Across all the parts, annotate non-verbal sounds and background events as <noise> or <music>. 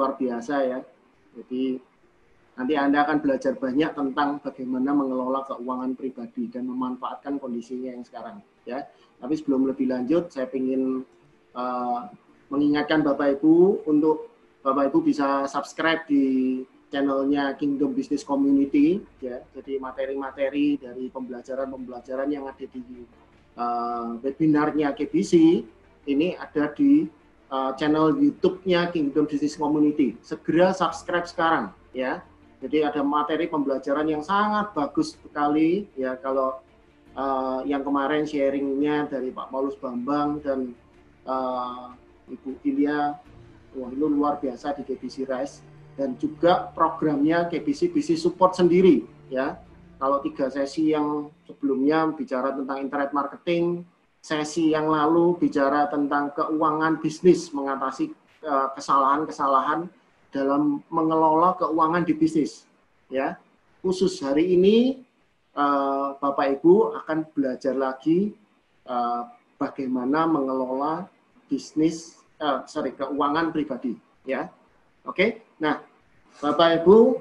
luar biasa ya. Jadi nanti Anda akan belajar banyak tentang bagaimana mengelola keuangan pribadi dan memanfaatkan kondisinya yang sekarang ya. Tapi sebelum lebih lanjut saya ingin uh, eh, mengingatkan Bapak Ibu untuk Bapak Ibu bisa subscribe di channelnya Kingdom Business Community ya. Jadi materi-materi dari pembelajaran-pembelajaran yang ada di uh, webinarnya KBC ini ada di uh, channel YouTube-nya Kingdom Business Community. Segera subscribe sekarang ya. Jadi ada materi pembelajaran yang sangat bagus sekali ya kalau uh, yang kemarin sharingnya dari Pak Paulus Bambang dan uh, Ibu Ilya, wah itu luar biasa di KBC Rise dan juga programnya KBC BC Support sendiri ya. Kalau tiga sesi yang sebelumnya bicara tentang internet marketing, sesi yang lalu bicara tentang keuangan bisnis mengatasi eh, kesalahan-kesalahan dalam mengelola keuangan di bisnis. Ya, khusus hari ini eh, Bapak Ibu akan belajar lagi eh, bagaimana mengelola bisnis, sorry keuangan pribadi. Ya, oke. Nah, Bapak Ibu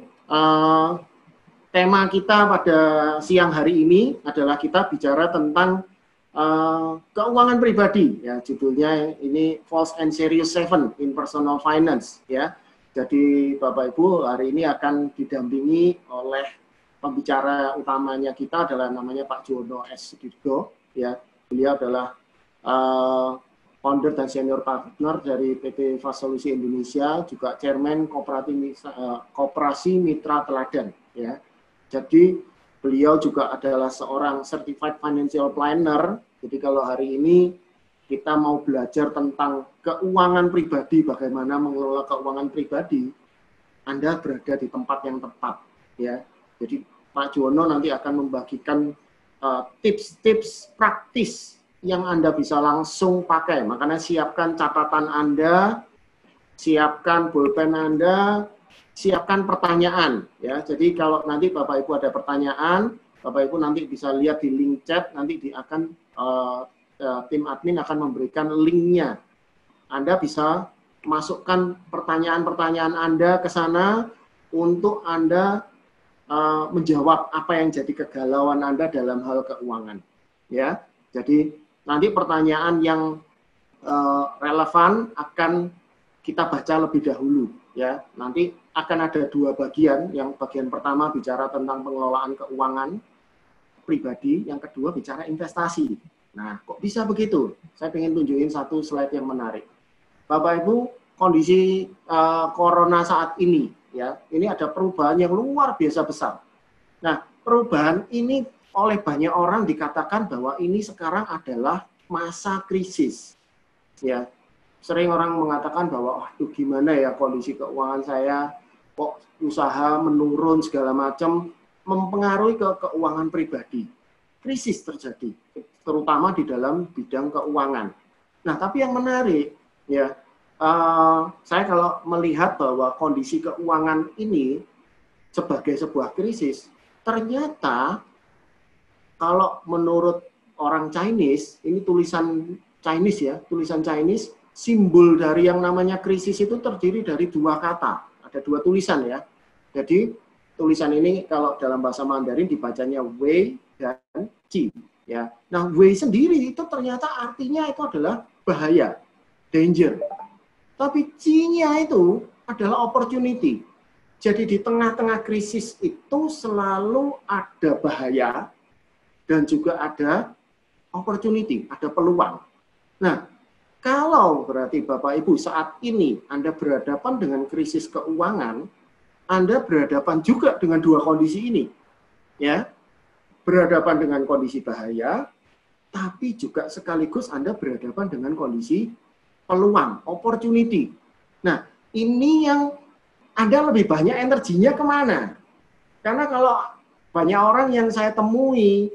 tema kita pada siang hari ini adalah kita bicara tentang Eh, keuangan pribadi ya judulnya ini False and Serious Seven in Personal Finance ya. Jadi Bapak Ibu hari ini akan didampingi oleh pembicara utamanya kita adalah namanya Pak Jono S. Sudirgo ya. Beliau adalah uh, founder dan senior partner dari PT Fast Indonesia, juga chairman Kooperasi eh, Mitra Teladan. Ya. Jadi Beliau juga adalah seorang certified financial planner. Jadi kalau hari ini kita mau belajar tentang keuangan pribadi, bagaimana mengelola keuangan pribadi, Anda berada di tempat yang tepat, ya. Jadi Pak Juwono nanti akan membagikan eh, tips-tips uh, tips -tips praktis yang Anda bisa langsung pakai. Makanya siapkan catatan Anda, siapkan pulpen Anda, siapkan pertanyaan ya. Jadi kalau nanti Bapak Ibu ada pertanyaan, Bapak Ibu nanti bisa lihat di link chat nanti di akan uh, uh, tim admin akan memberikan linknya. Anda bisa masukkan pertanyaan-pertanyaan Anda ke sana untuk Anda uh, menjawab apa yang jadi kegalauan Anda dalam hal keuangan. Ya, jadi nanti pertanyaan yang uh, relevan akan kita baca lebih dahulu ya nanti akan ada dua bagian yang bagian pertama bicara tentang pengelolaan keuangan pribadi yang kedua bicara investasi nah kok bisa begitu saya ingin tunjukin satu slide yang menarik bapak ibu kondisi uh, corona saat ini ya ini ada perubahan yang luar biasa besar nah perubahan ini oleh banyak orang dikatakan bahwa ini sekarang adalah masa krisis ya sering orang mengatakan bahwa aduh gimana ya kondisi keuangan saya kok usaha menurun segala macam mempengaruhi ke keuangan pribadi krisis terjadi terutama di dalam bidang keuangan nah tapi yang menarik ya uh, saya kalau melihat bahwa kondisi keuangan ini sebagai sebuah krisis ternyata kalau menurut orang Chinese ini tulisan Chinese ya tulisan Chinese simbol dari yang namanya krisis itu terdiri dari dua kata, ada dua tulisan ya. Jadi tulisan ini kalau dalam bahasa Mandarin dibacanya Wei dan Qi ya. Nah, Wei sendiri itu ternyata artinya itu adalah bahaya, danger. Tapi Qi-nya itu adalah opportunity. Jadi di tengah-tengah krisis itu selalu ada bahaya dan juga ada opportunity, ada peluang. Nah, kalau berarti Bapak Ibu saat ini Anda berhadapan dengan krisis keuangan, Anda berhadapan juga dengan dua kondisi ini. Ya. Berhadapan dengan kondisi bahaya, tapi juga sekaligus Anda berhadapan dengan kondisi peluang, opportunity. Nah, ini yang Anda lebih banyak energinya kemana? Karena kalau banyak orang yang saya temui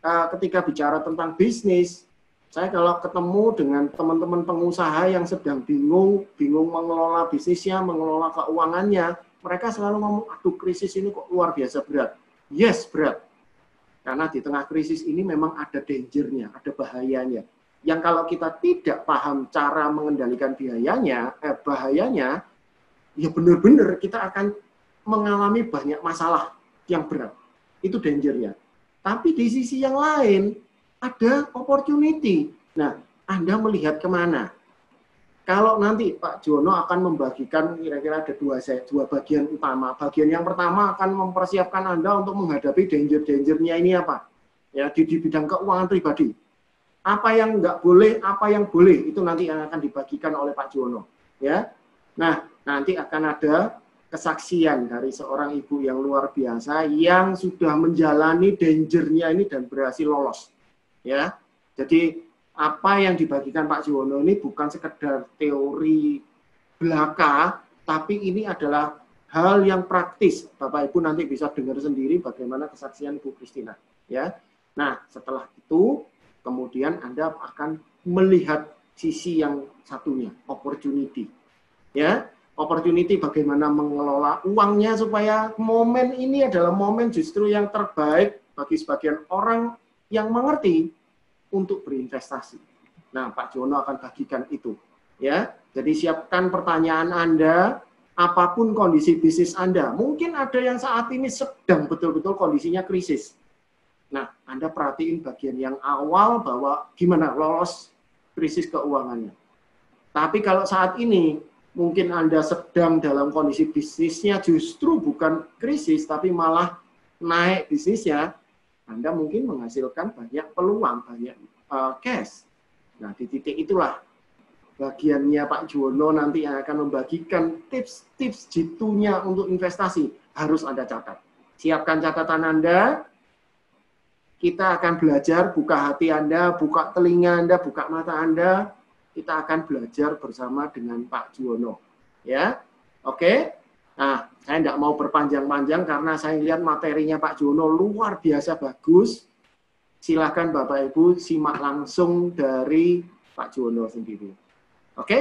eh, ketika bicara tentang bisnis, saya kalau ketemu dengan teman-teman pengusaha yang sedang bingung, bingung mengelola bisnisnya, mengelola keuangannya, mereka selalu ngomong, aduh krisis ini kok luar biasa berat. Yes, berat. Karena di tengah krisis ini memang ada dangernya, ada bahayanya. Yang kalau kita tidak paham cara mengendalikan biayanya, eh, bahayanya, ya benar-benar kita akan mengalami banyak masalah yang berat. Itu dangernya. Tapi di sisi yang lain, ada opportunity. Nah, Anda melihat kemana? Kalau nanti Pak Jono akan membagikan kira-kira ada dua, saya dua bagian utama. Bagian yang pertama akan mempersiapkan Anda untuk menghadapi danger-dangernya ini apa? Ya, di, di bidang keuangan pribadi. Apa yang nggak boleh, apa yang boleh, itu nanti yang akan dibagikan oleh Pak Jono. Ya, Nah, nanti akan ada kesaksian dari seorang ibu yang luar biasa yang sudah menjalani dangernya ini dan berhasil lolos ya. Jadi apa yang dibagikan Pak Siwono ini bukan sekedar teori belaka, tapi ini adalah hal yang praktis. Bapak Ibu nanti bisa dengar sendiri bagaimana kesaksian Bu Kristina, ya. Nah, setelah itu kemudian Anda akan melihat sisi yang satunya, opportunity. Ya, opportunity bagaimana mengelola uangnya supaya momen ini adalah momen justru yang terbaik bagi sebagian orang yang mengerti untuk berinvestasi. Nah, Pak Jono akan bagikan itu. Ya, jadi siapkan pertanyaan Anda, apapun kondisi bisnis Anda. Mungkin ada yang saat ini sedang betul-betul kondisinya krisis. Nah, Anda perhatiin bagian yang awal bahwa gimana lolos krisis keuangannya. Tapi kalau saat ini mungkin Anda sedang dalam kondisi bisnisnya justru bukan krisis, tapi malah naik bisnisnya, anda mungkin menghasilkan banyak peluang, banyak uh, cash. Nah, di titik itulah bagiannya Pak Juwono nanti yang akan membagikan tips-tips jitunya untuk investasi harus Anda catat. Siapkan catatan Anda. Kita akan belajar buka hati Anda, buka telinga Anda, buka mata Anda. Kita akan belajar bersama dengan Pak Juwono. Ya. Oke. Nah, saya tidak mau berpanjang-panjang karena saya lihat materinya Pak Jono luar biasa bagus. Silahkan Bapak Ibu simak langsung dari Pak Jono sendiri. Oke?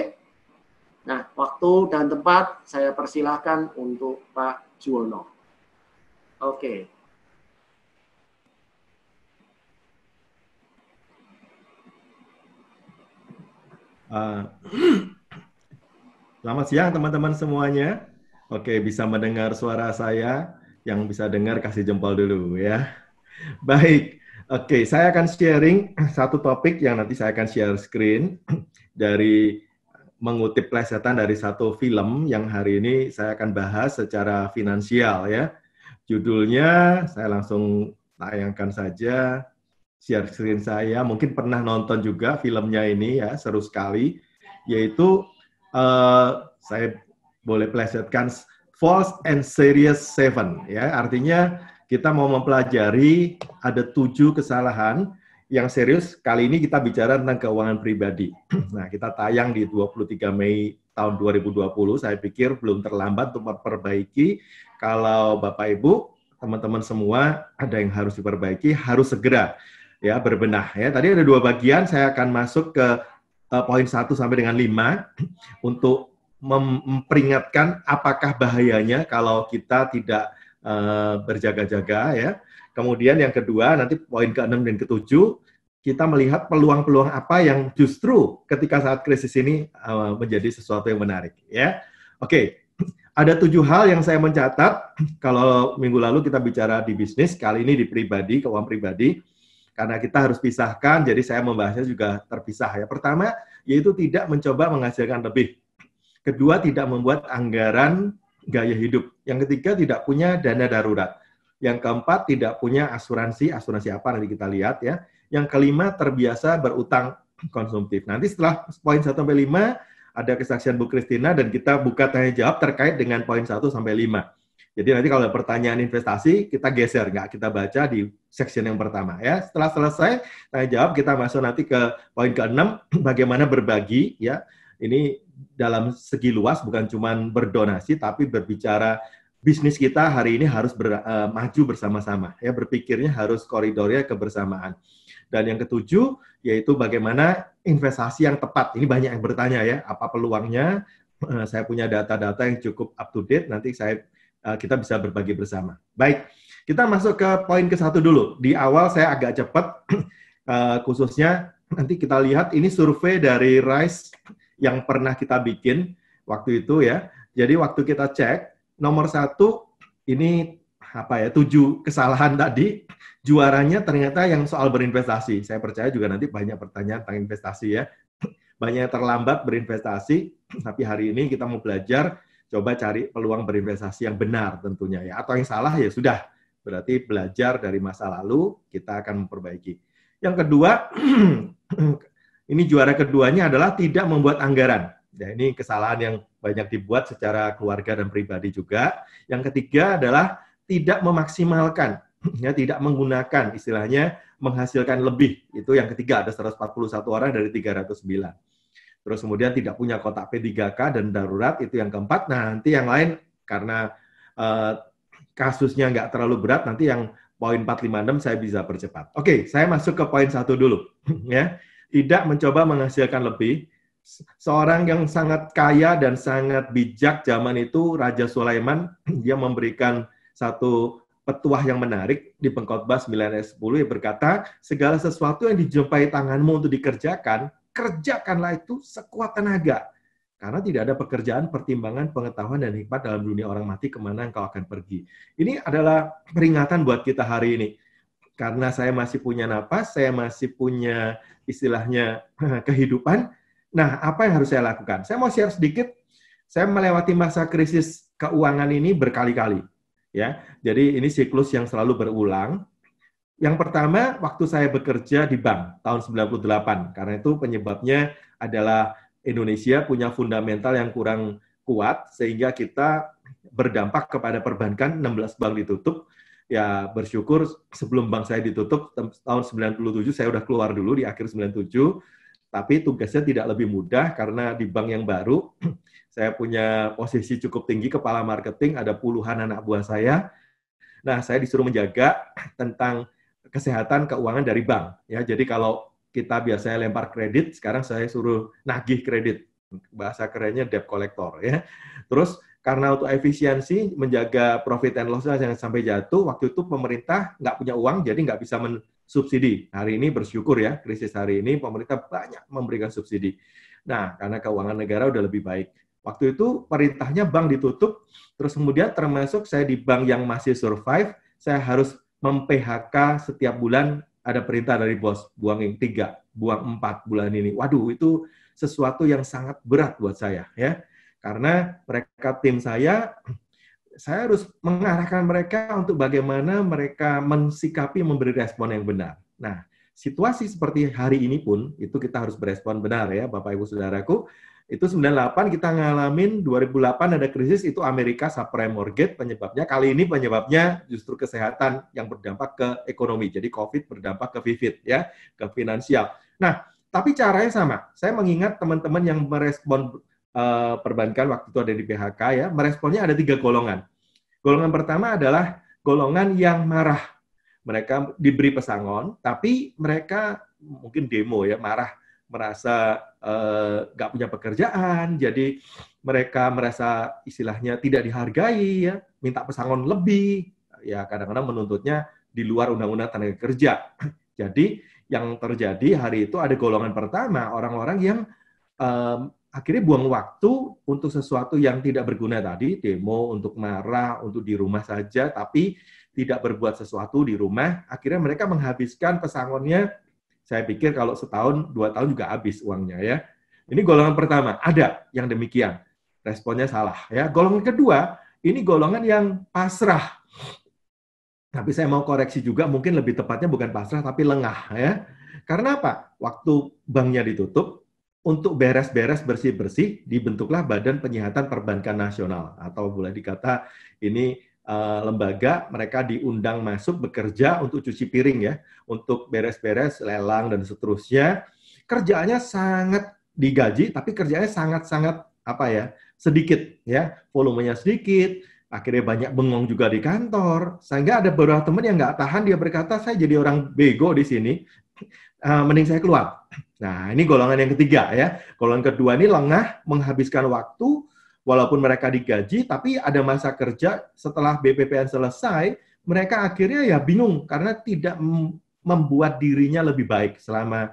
Nah, waktu dan tempat saya persilahkan untuk Pak Jono. Oke. Uh, <clears throat> selamat siang teman-teman semuanya. Oke, bisa mendengar suara saya? Yang bisa dengar kasih jempol dulu ya. Baik. Oke, saya akan sharing satu topik yang nanti saya akan share screen dari mengutip plesetan dari satu film yang hari ini saya akan bahas secara finansial ya. Judulnya saya langsung tayangkan saja share screen saya. Mungkin pernah nonton juga filmnya ini ya, seru sekali. Yaitu uh, saya boleh plesetkan false and serious seven ya artinya kita mau mempelajari ada tujuh kesalahan yang serius kali ini kita bicara tentang keuangan pribadi. <clears throat> Nah, kita tayang di 23 Mei tahun 2020. Saya pikir belum terlambat untuk memperbaiki kalau Bapak Ibu, teman-teman semua ada yang harus diperbaiki, harus segera ya berbenah ya. Tadi ada dua bagian, saya akan masuk ke eh, poin 1 sampai dengan 5 <clears throat> untuk memperingatkan apakah bahayanya kalau kita tidak eh, berjaga-jaga ya. Kemudian yang kedua, nanti poin ke-6 dan ke-7, kita melihat peluang-peluang apa yang justru ketika saat krisis ini eh, menjadi sesuatu yang menarik ya. Oke, ada tujuh hal yang saya mencatat kalau minggu lalu kita bicara di bisnis, kali ini di pribadi, keuangan pribadi karena kita harus pisahkan, jadi saya membahasnya juga terpisah ya. Pertama, yaitu tidak mencoba menghasilkan lebih Kedua, tidak membuat anggaran gaya hidup. Yang ketiga, tidak punya dana darurat. Yang keempat, tidak punya asuransi. Asuransi apa nanti kita lihat ya. Yang kelima, terbiasa berutang konsumtif. Nanti setelah poin 1 sampai 5, ada kesaksian Bu Kristina dan kita buka tanya jawab terkait dengan poin 1 sampai 5. Jadi nanti kalau ada pertanyaan investasi, kita geser, nggak kita baca di section yang pertama ya. Setelah selesai tanya jawab, kita masuk nanti ke poin ke-6, <clears throat> bagaimana berbagi ya ini dalam segi luas bukan cuma berdonasi tapi berbicara bisnis kita hari ini harus ber, uh, maju bersama-sama ya berpikirnya harus koridornya kebersamaan dan yang ketujuh yaitu bagaimana investasi yang tepat ini banyak yang bertanya ya apa peluangnya uh, saya punya data-data yang cukup up to date nanti saya uh, kita bisa berbagi bersama baik kita masuk ke poin ke satu dulu. Di awal saya agak cepat, uh, <clears throat> khususnya nanti kita lihat ini survei dari Rice yang pernah kita bikin waktu itu ya. Jadi waktu kita cek nomor satu ini apa ya tujuh kesalahan tadi juaranya ternyata yang soal berinvestasi. Saya percaya juga nanti banyak pertanyaan tentang investasi ya. <clears throat> Banyak yang terlambat berinvestasi, <clears throat> tapi hari ini kita mau belajar coba cari peluang berinvestasi yang benar tentunya ya. Atau yang salah ya sudah. Berarti belajar dari masa lalu kita akan memperbaiki. Yang kedua <clears throat> ini juara keduanya adalah tidak membuat anggaran. Ya, ini kesalahan yang banyak dibuat secara keluarga dan pribadi juga. Yang ketiga adalah tidak memaksimalkan, <clears throat> ya, tidak menggunakan istilahnya menghasilkan lebih. Itu yang ketiga ada 141 orang dari 309. Terus kemudian tidak punya kotak P3K dan darurat itu yang keempat. Nah, nanti yang lain karena uh, kasusnya nggak terlalu berat nanti yang poin 456 saya bisa percepat. Oke, saya masuk ke poin satu dulu <clears throat> ya tidak mencoba menghasilkan lebih. Seorang yang sangat kaya dan sangat bijak zaman itu, Raja Sulaiman, <clears throat> dia memberikan satu petuah yang menarik di pengkhotbah 9 ayat 10 yang berkata, segala sesuatu yang dijumpai tanganmu untuk dikerjakan, kerjakanlah itu sekuat tenaga. Karena tidak ada pekerjaan, pertimbangan, pengetahuan, dan hikmat dalam dunia orang mati kemana engkau akan pergi. Ini adalah peringatan buat kita hari ini karena saya masih punya nafas, saya masih punya istilahnya <laughs> kehidupan. Nah, apa yang harus saya lakukan? Saya mau share sedikit. Saya melewati masa krisis keuangan ini berkali-kali, ya. Jadi ini siklus yang selalu berulang. Yang pertama, waktu saya bekerja di bank tahun 98. Karena itu penyebabnya adalah Indonesia punya fundamental yang kurang kuat sehingga kita berdampak kepada perbankan 16 bank ditutup ya bersyukur sebelum bank saya ditutup tahun 97 saya udah keluar dulu di akhir 97 tapi tugasnya tidak lebih mudah karena di bank yang baru <clears throat> saya punya posisi cukup tinggi kepala marketing ada puluhan anak buah saya nah saya disuruh menjaga <clears throat> tentang kesehatan keuangan dari bank ya jadi kalau kita biasanya lempar kredit sekarang saya suruh nagih kredit bahasa kerennya debt collector ya terus karena untuk efisiensi menjaga profit and loss jangan sampai jatuh waktu itu pemerintah nggak punya uang jadi nggak bisa mensubsidi hari ini bersyukur ya krisis hari ini pemerintah banyak memberikan subsidi nah karena keuangan negara udah lebih baik waktu itu perintahnya bank ditutup terus kemudian termasuk saya di bank yang masih survive saya harus mem-PHK setiap bulan ada perintah dari bos buang yang tiga buang empat bulan ini waduh itu sesuatu yang sangat berat buat saya ya karena mereka tim saya, saya harus mengarahkan mereka untuk bagaimana mereka mensikapi memberi respon yang benar. Nah, situasi seperti hari ini pun itu kita harus berespon benar ya Bapak Ibu Saudaraku. Itu 98 kita ngalamin 2008 ada krisis itu Amerika subprime mortgage penyebabnya. Kali ini penyebabnya justru kesehatan yang berdampak ke ekonomi. Jadi Covid berdampak ke vivid ya, ke finansial. Nah, tapi caranya sama. Saya mengingat teman-teman yang merespon Eh, perbankan waktu itu ada di PHK ya, meresponnya ada tiga golongan. Golongan pertama adalah golongan yang marah. Mereka diberi pesangon, tapi mereka mungkin demo ya, marah merasa eh, nggak uh, punya pekerjaan, jadi mereka merasa istilahnya tidak dihargai ya, minta pesangon lebih, ya kadang-kadang menuntutnya di luar undang-undang tenaga kerja. <clears throat> Jadi yang terjadi hari itu ada golongan pertama orang-orang yang um, akhirnya buang waktu untuk sesuatu yang tidak berguna tadi, demo untuk marah, untuk di rumah saja, tapi tidak berbuat sesuatu di rumah, akhirnya mereka menghabiskan pesangonnya, saya pikir kalau setahun, dua tahun juga habis uangnya ya. Ini golongan pertama, ada yang demikian. Responnya salah ya. Golongan kedua, ini golongan yang pasrah. Tapi saya mau koreksi juga, mungkin lebih tepatnya bukan pasrah, tapi lengah ya. Karena apa? Waktu banknya ditutup, untuk beres-beres bersih-bersih dibentuklah Badan Penyihatan Perbankan Nasional atau boleh dikata ini uh, lembaga mereka diundang masuk bekerja untuk cuci piring ya, untuk beres-beres lelang dan seterusnya. Kerjaannya sangat digaji tapi kerjanya sangat-sangat apa ya? sedikit ya, volumenya sedikit, akhirnya banyak bengong juga di kantor. Sehingga ada beberapa teman yang nggak tahan, dia berkata, saya jadi orang bego di sini. Eh, mending saya keluar. Nah, ini golongan yang ketiga ya. Golongan kedua ini lengah menghabiskan waktu walaupun mereka digaji tapi ada masa kerja setelah BPPN selesai, mereka akhirnya ya bingung karena tidak membuat dirinya lebih baik selama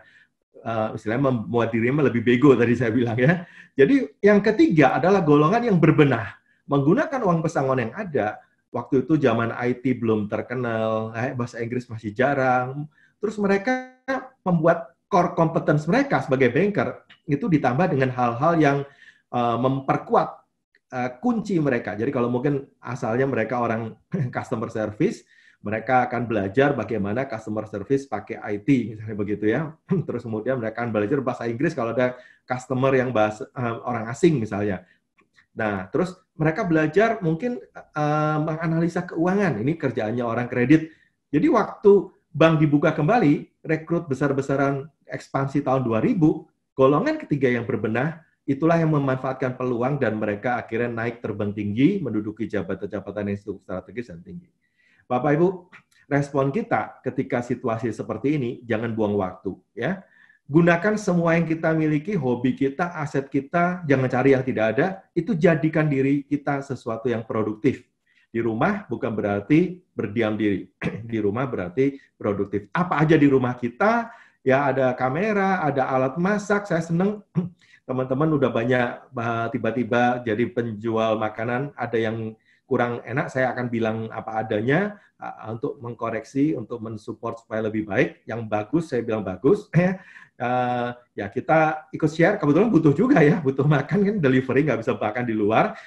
uh, istilahnya membuat dirinya lebih bego tadi saya bilang ya. Jadi yang ketiga adalah golongan yang berbenah, menggunakan uang pesangon yang ada. Waktu itu zaman IT belum terkenal, eh, bahasa Inggris masih jarang, Terus mereka membuat core competence mereka sebagai banker itu ditambah dengan hal-hal yang uh, memperkuat uh, kunci mereka. Jadi kalau mungkin asalnya mereka orang <laughs> customer service, mereka akan belajar bagaimana customer service pakai IT misalnya begitu ya. <laughs> Terus kemudian mereka akan belajar bahasa Inggris kalau ada customer yang bahasa uh, orang asing misalnya. Nah, terus mereka belajar mungkin uh, menganalisa keuangan. Ini kerjaannya orang kredit. Jadi waktu bank dibuka kembali, rekrut besar-besaran ekspansi tahun 2000, golongan ketiga yang berbenah itulah yang memanfaatkan peluang dan mereka akhirnya naik terbang tinggi, menduduki jabatan-jabatan yang strategis dan tinggi. Bapak Ibu, respon kita ketika situasi seperti ini jangan buang waktu ya. Gunakan semua yang kita miliki, hobi kita, aset kita, jangan cari yang tidak ada, itu jadikan diri kita sesuatu yang produktif di rumah bukan berarti berdiam diri. <clears throat> di rumah berarti produktif. Apa aja di rumah kita, ya ada kamera, ada alat masak. Saya seneng <clears throat> teman-teman udah banyak tiba-tiba jadi penjual makanan. Ada yang kurang enak, saya akan bilang apa adanya untuk mengkoreksi, untuk mensupport supaya lebih baik. Yang bagus, saya bilang bagus. <clears throat> Ya. ya kita ikut share. Kebetulan butuh juga ya, butuh makan kan delivery nggak bisa makan di luar.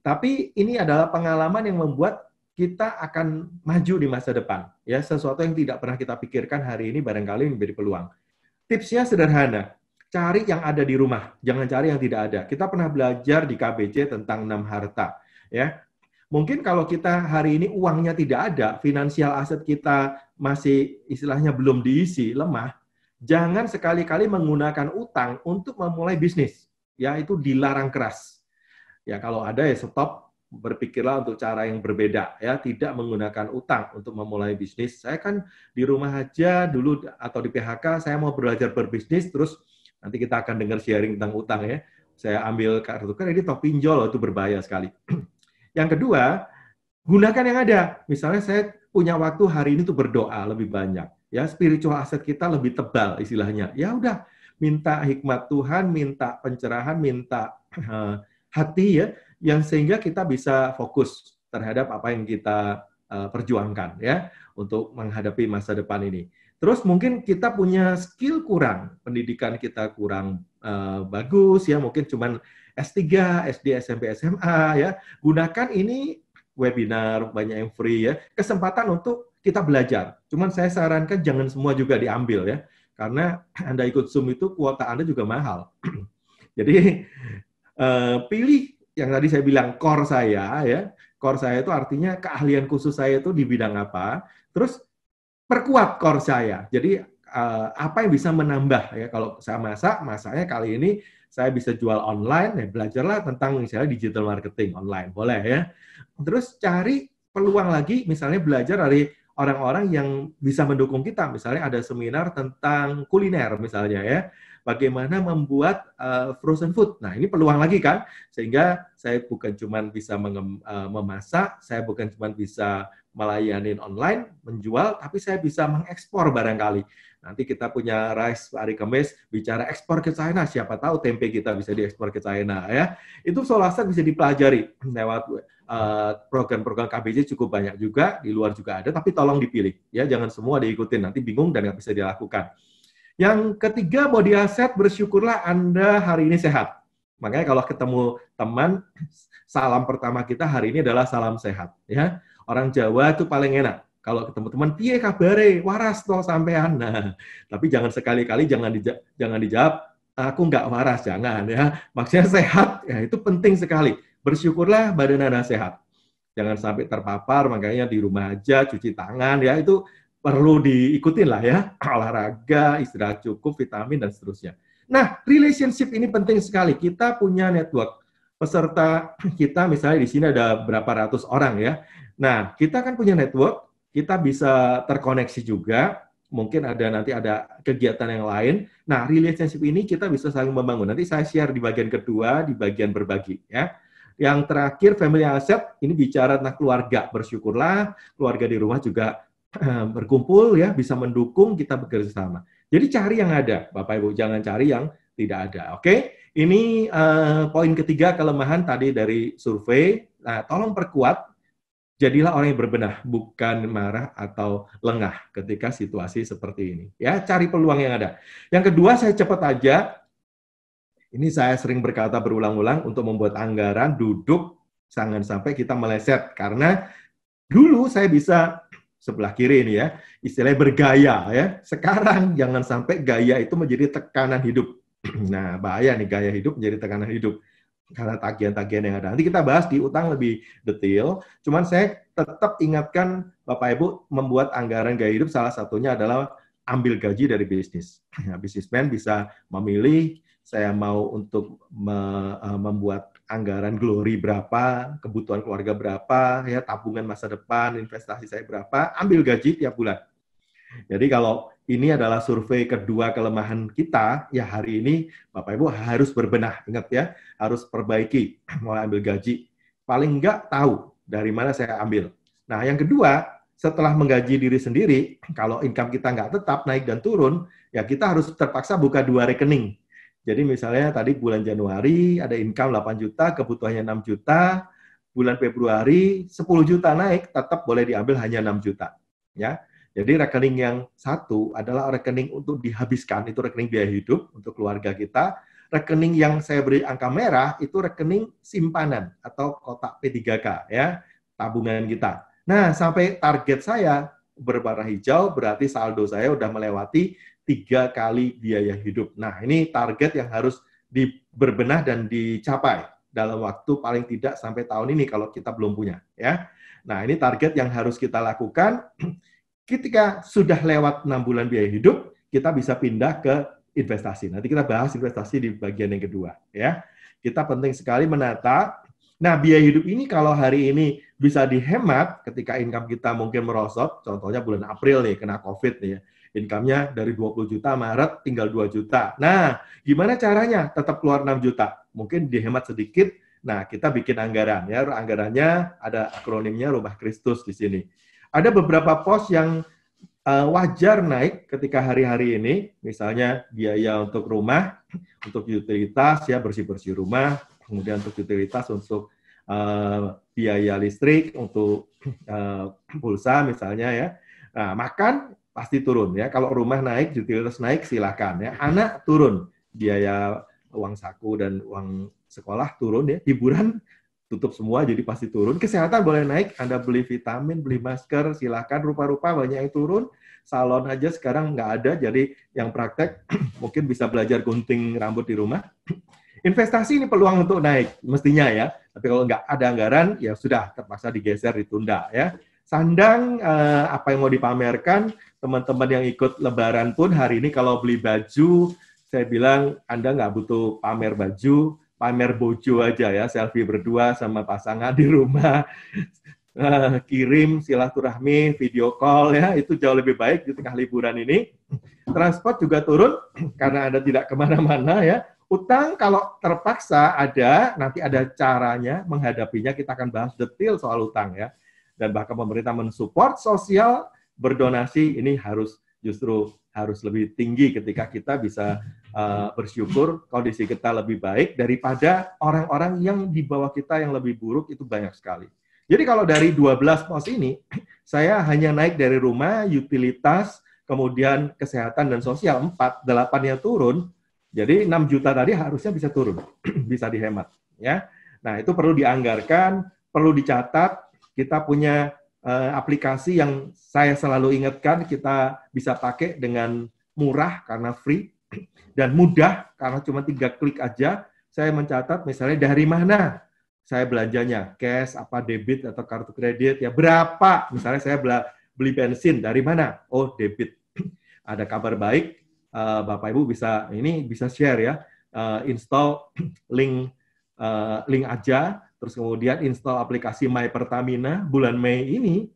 Tapi ini adalah pengalaman yang membuat kita akan maju di masa depan. Ya, sesuatu yang tidak pernah kita pikirkan hari ini barangkali menjadi peluang. Tipsnya sederhana, cari yang ada di rumah, jangan cari yang tidak ada. Kita pernah belajar di KBC tentang enam harta, ya. Mungkin kalau kita hari ini uangnya tidak ada, finansial aset kita masih istilahnya belum diisi, lemah, jangan sekali-kali menggunakan utang untuk memulai bisnis. Ya, itu dilarang keras. Ya kalau ada ya stop, berpikirlah untuk cara yang berbeda ya, tidak menggunakan utang untuk memulai bisnis. Saya kan di rumah aja dulu atau di PHK, saya mau belajar berbisnis terus nanti kita akan dengar sharing tentang utang ya. Saya ambil kartu ini atau pinjol loh, itu berbahaya sekali. <clears throat> yang kedua, gunakan yang ada. Misalnya saya punya waktu hari ini tuh berdoa lebih banyak. Ya, spiritual aset kita lebih tebal istilahnya. Ya udah, minta hikmat Tuhan, minta pencerahan, minta <clears throat> eh, hati ya, yang sehingga kita bisa fokus terhadap apa yang kita uh, perjuangkan ya untuk menghadapi masa depan ini. Terus mungkin kita punya skill kurang, pendidikan kita kurang uh, bagus ya, mungkin cuman S3, SD, SMP, SMA ya. Gunakan ini webinar banyak yang free ya, kesempatan untuk kita belajar. Cuman saya sarankan jangan semua juga diambil ya, karena <clears throat> Anda ikut Zoom itu kuota Anda juga mahal. <clears throat> Jadi Eh, pilih yang tadi saya bilang core saya ya. Core saya itu artinya keahlian khusus saya itu di bidang apa. Terus perkuat core saya. Jadi uh, apa yang bisa menambah ya kalau saya masak, masaknya kali ini saya bisa jual online, ya belajarlah tentang misalnya digital marketing online, boleh ya. Terus cari peluang lagi misalnya belajar dari orang-orang yang bisa mendukung kita, misalnya ada seminar tentang kuliner misalnya ya bagaimana membuat uh, frozen food. Nah, ini peluang lagi kan, sehingga saya bukan cuma bisa uh, memasak, saya bukan cuma bisa melayani online, menjual, tapi saya bisa mengekspor barangkali. Nanti kita punya rice hari Kamis bicara ekspor ke China, siapa tahu tempe kita bisa diekspor ke China ya. Itu Solasta bisa dipelajari lewat uh, program-program KBJ cukup banyak juga, di luar juga ada, tapi tolong dipilih ya, jangan semua diikutin nanti bingung dan nggak bisa dilakukan. Yang ketiga, body asset, bersyukurlah Anda hari ini sehat. Makanya kalau ketemu teman, salam pertama kita hari ini adalah salam sehat. Ya, Orang Jawa itu paling enak. Kalau ketemu teman, piye kabare, waras toh sampean. Nah, tapi jangan sekali-kali jangan dija jangan dijawab, aku nggak waras, jangan ya. Maksudnya sehat, ya, itu penting sekali. Bersyukurlah badan Anda sehat. Jangan sampai terpapar, makanya di rumah aja, cuci tangan, ya itu perlu diikutin lah ya, <clears throat> olahraga, istirahat cukup, vitamin, dan seterusnya. Nah, relationship ini penting sekali. Kita punya network. Peserta <clears throat> kita misalnya di sini ada berapa ratus orang ya. Nah, kita kan punya network, kita bisa terkoneksi juga, mungkin ada nanti ada kegiatan yang lain. Nah, relationship ini kita bisa saling membangun. Nanti saya share di bagian kedua, di bagian berbagi ya. Yang terakhir, family asset, ini bicara tentang keluarga. Bersyukurlah, keluarga di rumah juga Eh, berkumpul ya bisa mendukung kita bekerja sama. Jadi cari yang ada, Bapak Ibu jangan cari yang tidak ada. Oke, okay? ini uh, poin ketiga kelemahan tadi dari survei. Nah, tolong perkuat. Jadilah orang yang berbenah, bukan marah atau lengah ketika situasi seperti ini. Ya, cari peluang yang ada. Yang kedua, saya cepat aja. Ini saya sering berkata berulang-ulang untuk membuat anggaran duduk jangan sampai kita meleset karena dulu saya bisa sebelah kiri ini ya, istilahnya bergaya ya. Sekarang jangan sampai gaya itu menjadi tekanan hidup. <clears throat> Nah, bahaya nih gaya hidup menjadi tekanan hidup karena tagihan-tagihan yang ada. Nanti kita bahas di utang lebih detail. Cuman saya tetap ingatkan Bapak Ibu membuat anggaran gaya hidup salah satunya adalah ambil gaji dari bisnis. Nah, bisnismen bisa memilih saya mau untuk me, eh, membuat anggaran glory berapa, kebutuhan keluarga berapa, ya tabungan masa depan, investasi saya berapa, ambil gaji tiap bulan. Jadi kalau ini adalah survei kedua kelemahan kita, ya hari ini Bapak Ibu harus berbenah, ingat ya, harus perbaiki <clears throat> mulai ambil gaji. Paling enggak tahu dari mana saya ambil. Nah, yang kedua, setelah menggaji diri sendiri, <clears throat> kalau income kita enggak tetap naik dan turun, ya kita harus terpaksa buka dua rekening jadi misalnya tadi bulan Januari ada income 8 juta, kebutuhannya 6 juta, bulan Februari 10 juta naik, tetap boleh diambil hanya 6 juta. Ya, jadi rekening yang satu adalah rekening untuk dihabiskan, itu rekening biaya hidup untuk keluarga kita. Rekening yang saya beri angka merah itu rekening simpanan atau kotak P3K ya, tabungan kita. Nah, sampai target saya berwarna hijau berarti saldo saya udah melewati tiga kali biaya hidup. Nah, ini target yang harus diberbenah dan dicapai dalam waktu paling tidak sampai tahun ini kalau kita belum punya ya. Nah, ini target yang harus kita lakukan. <clears throat> Ketika sudah lewat enam bulan biaya hidup, kita bisa pindah ke investasi. Nanti kita bahas investasi di bagian yang kedua ya. Kita penting sekali menata Nah, biaya hidup ini kalau hari ini bisa dihemat ketika income kita mungkin merosot, contohnya bulan April nih kena Covid nih ya, income-nya dari 20 juta Maret tinggal 2 juta. Nah, gimana caranya tetap keluar 6 juta? Mungkin dihemat sedikit. Nah, kita bikin anggaran ya. Anggarannya ada akronimnya Rumah Kristus di sini. Ada beberapa pos yang uh, wajar naik ketika hari-hari ini, misalnya biaya untuk rumah, untuk utilitas ya bersih-bersih rumah, kemudian untuk utilitas untuk uh, biaya listrik, untuk uh, pulsa misalnya ya. Nah, makan pasti turun ya. Kalau rumah naik, utilitas naik silakan ya. Anak turun, biaya uang saku dan uang sekolah turun ya. Hiburan tutup semua jadi pasti turun. Kesehatan boleh naik, Anda beli vitamin, beli masker, silakan rupa-rupa banyak yang turun. Salon aja sekarang nggak ada, jadi yang praktek <clears throat> mungkin bisa belajar gunting rambut di rumah. <clears throat> Investasi ini peluang untuk naik, mestinya ya. Tapi kalau nggak ada anggaran, ya sudah terpaksa digeser, ditunda ya. Sandang, eh, apa yang mau dipamerkan, teman-teman yang ikut lebaran pun hari ini kalau beli baju, saya bilang Anda nggak butuh pamer baju, pamer bojo aja ya, selfie berdua sama pasangan di rumah, <laughs> eh, kirim silaturahmi, video call ya, itu jauh lebih baik di tengah liburan ini. Transport juga turun <clears throat> karena Anda tidak kemana-mana ya. Utang kalau terpaksa ada, nanti ada caranya menghadapinya, kita akan bahas detail soal utang ya. Dan bahkan pemerintah mensupport sosial berdonasi ini harus justru harus lebih tinggi ketika kita bisa uh, bersyukur kondisi kita lebih baik daripada orang-orang yang di bawah kita yang lebih buruk itu banyak sekali. Jadi kalau dari 12 pos ini, <clears throat> saya hanya naik dari rumah, utilitas, kemudian kesehatan dan sosial 4, 8 yang turun, jadi 6 juta tadi harusnya bisa turun, <clears throat> bisa dihemat. ya. Nah itu perlu dianggarkan, perlu dicatat, kita punya uh, aplikasi yang saya selalu ingatkan kita bisa pakai dengan murah karena free <clears throat> dan mudah karena cuma tiga klik aja saya mencatat misalnya dari mana saya belanjanya cash apa debit atau kartu kredit ya berapa misalnya saya beli bensin dari mana oh debit <clears throat> ada kabar baik uh, bapak ibu bisa ini bisa share ya uh, install <clears throat> link uh, link aja terus kemudian install aplikasi My Pertamina bulan Mei ini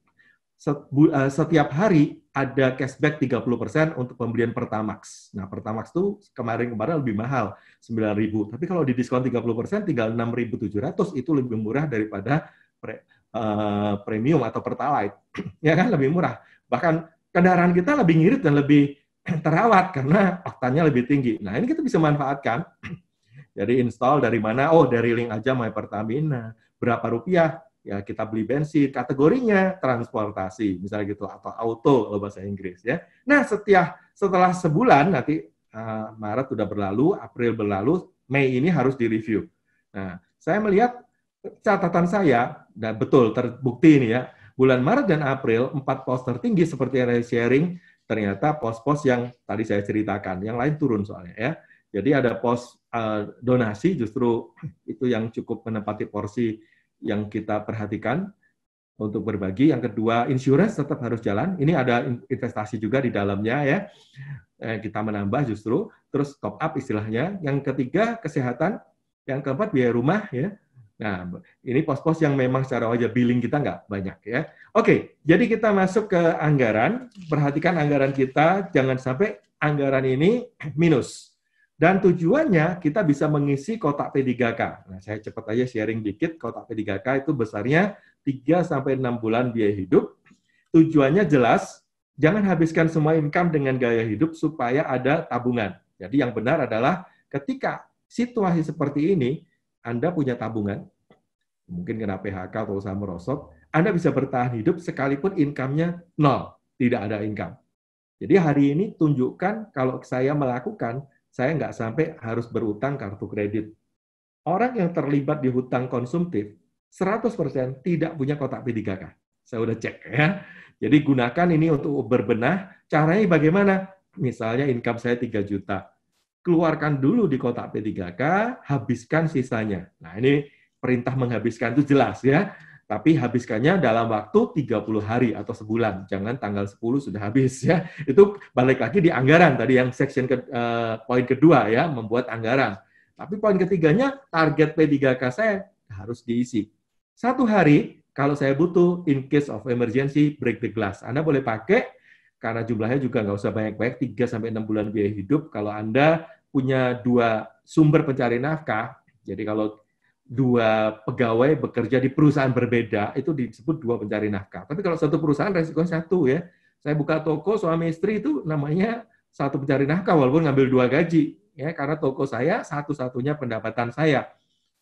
eh, setiap hari ada cashback 30% untuk pembelian Pertamax. Nah, Pertamax itu kemarin-kemarin lebih mahal, 9.000. Tapi kalau didiskon 30% tinggal 6.700 itu lebih murah daripada pre, uh, premium atau Pertalite. <clears throat> ya kan lebih murah. Bahkan kendaraan kita lebih ngirit dan lebih <clears throat> terawat karena oktannya lebih tinggi. Nah, ini kita bisa manfaatkan <clears throat> Jadi install dari mana? Oh, dari link aja My Pertamina. Berapa rupiah? Ya kita beli bensin. Kategorinya transportasi, misalnya gitu atau auto kalau bahasa Inggris ya. Nah, setiap setelah sebulan nanti uh, Maret sudah berlalu, April berlalu, Mei ini harus direview. Nah, saya melihat catatan saya, dan betul terbukti ini ya, bulan Maret dan April empat pos tertinggi seperti yang saya sharing ternyata pos-pos yang tadi saya ceritakan, yang lain turun soalnya ya jadi ada pos uh, donasi justru itu yang cukup menempati porsi yang kita perhatikan untuk berbagi. Yang kedua, insurance tetap harus jalan. Ini ada investasi juga di dalamnya ya. Eh, kita menambah justru, terus top up istilahnya. Yang ketiga, kesehatan. Yang keempat, biaya rumah ya. Nah, ini pos-pos yang memang secara wajah billing kita nggak banyak ya. Oke, jadi kita masuk ke anggaran. Perhatikan anggaran kita, jangan sampai anggaran ini <clears throat> minus. Dan tujuannya kita bisa mengisi kotak P3K. Nah, saya cepat aja sharing dikit, kotak P3K itu besarnya 3-6 bulan biaya hidup. Tujuannya jelas, jangan habiskan semua income dengan gaya hidup supaya ada tabungan. Jadi yang benar adalah ketika situasi seperti ini, Anda punya tabungan, mungkin kena PHK atau usaha merosot, Anda bisa bertahan hidup sekalipun income-nya nol, tidak ada income. Jadi hari ini tunjukkan kalau saya melakukan, saya nggak sampai harus berutang kartu kredit. Orang yang terlibat di hutang konsumtif, 100% tidak punya kotak P3K. Saya udah cek ya. Jadi gunakan ini untuk berbenah. Caranya bagaimana? Misalnya income saya 3 juta. Keluarkan dulu di kotak P3K, habiskan sisanya. Nah ini perintah menghabiskan itu jelas ya tapi habiskannya dalam waktu 30 hari atau sebulan. Jangan tanggal 10 sudah habis ya. <laughs> Itu balik lagi di anggaran tadi yang section ke, eh, poin kedua ya, membuat anggaran. Tapi poin ketiganya target P3K saya harus diisi. Satu hari kalau saya butuh in case of emergency break the glass. Anda boleh pakai karena jumlahnya juga nggak usah banyak-banyak 3 sampai 6 bulan biaya hidup kalau Anda punya dua sumber pencari nafkah. Jadi kalau dua pegawai bekerja di perusahaan berbeda itu disebut dua pencari nafkah. Tapi kalau satu perusahaan resikonya satu ya. Saya buka toko suami istri itu namanya satu pencari nafkah walaupun ngambil dua gaji ya karena toko saya satu-satunya pendapatan saya.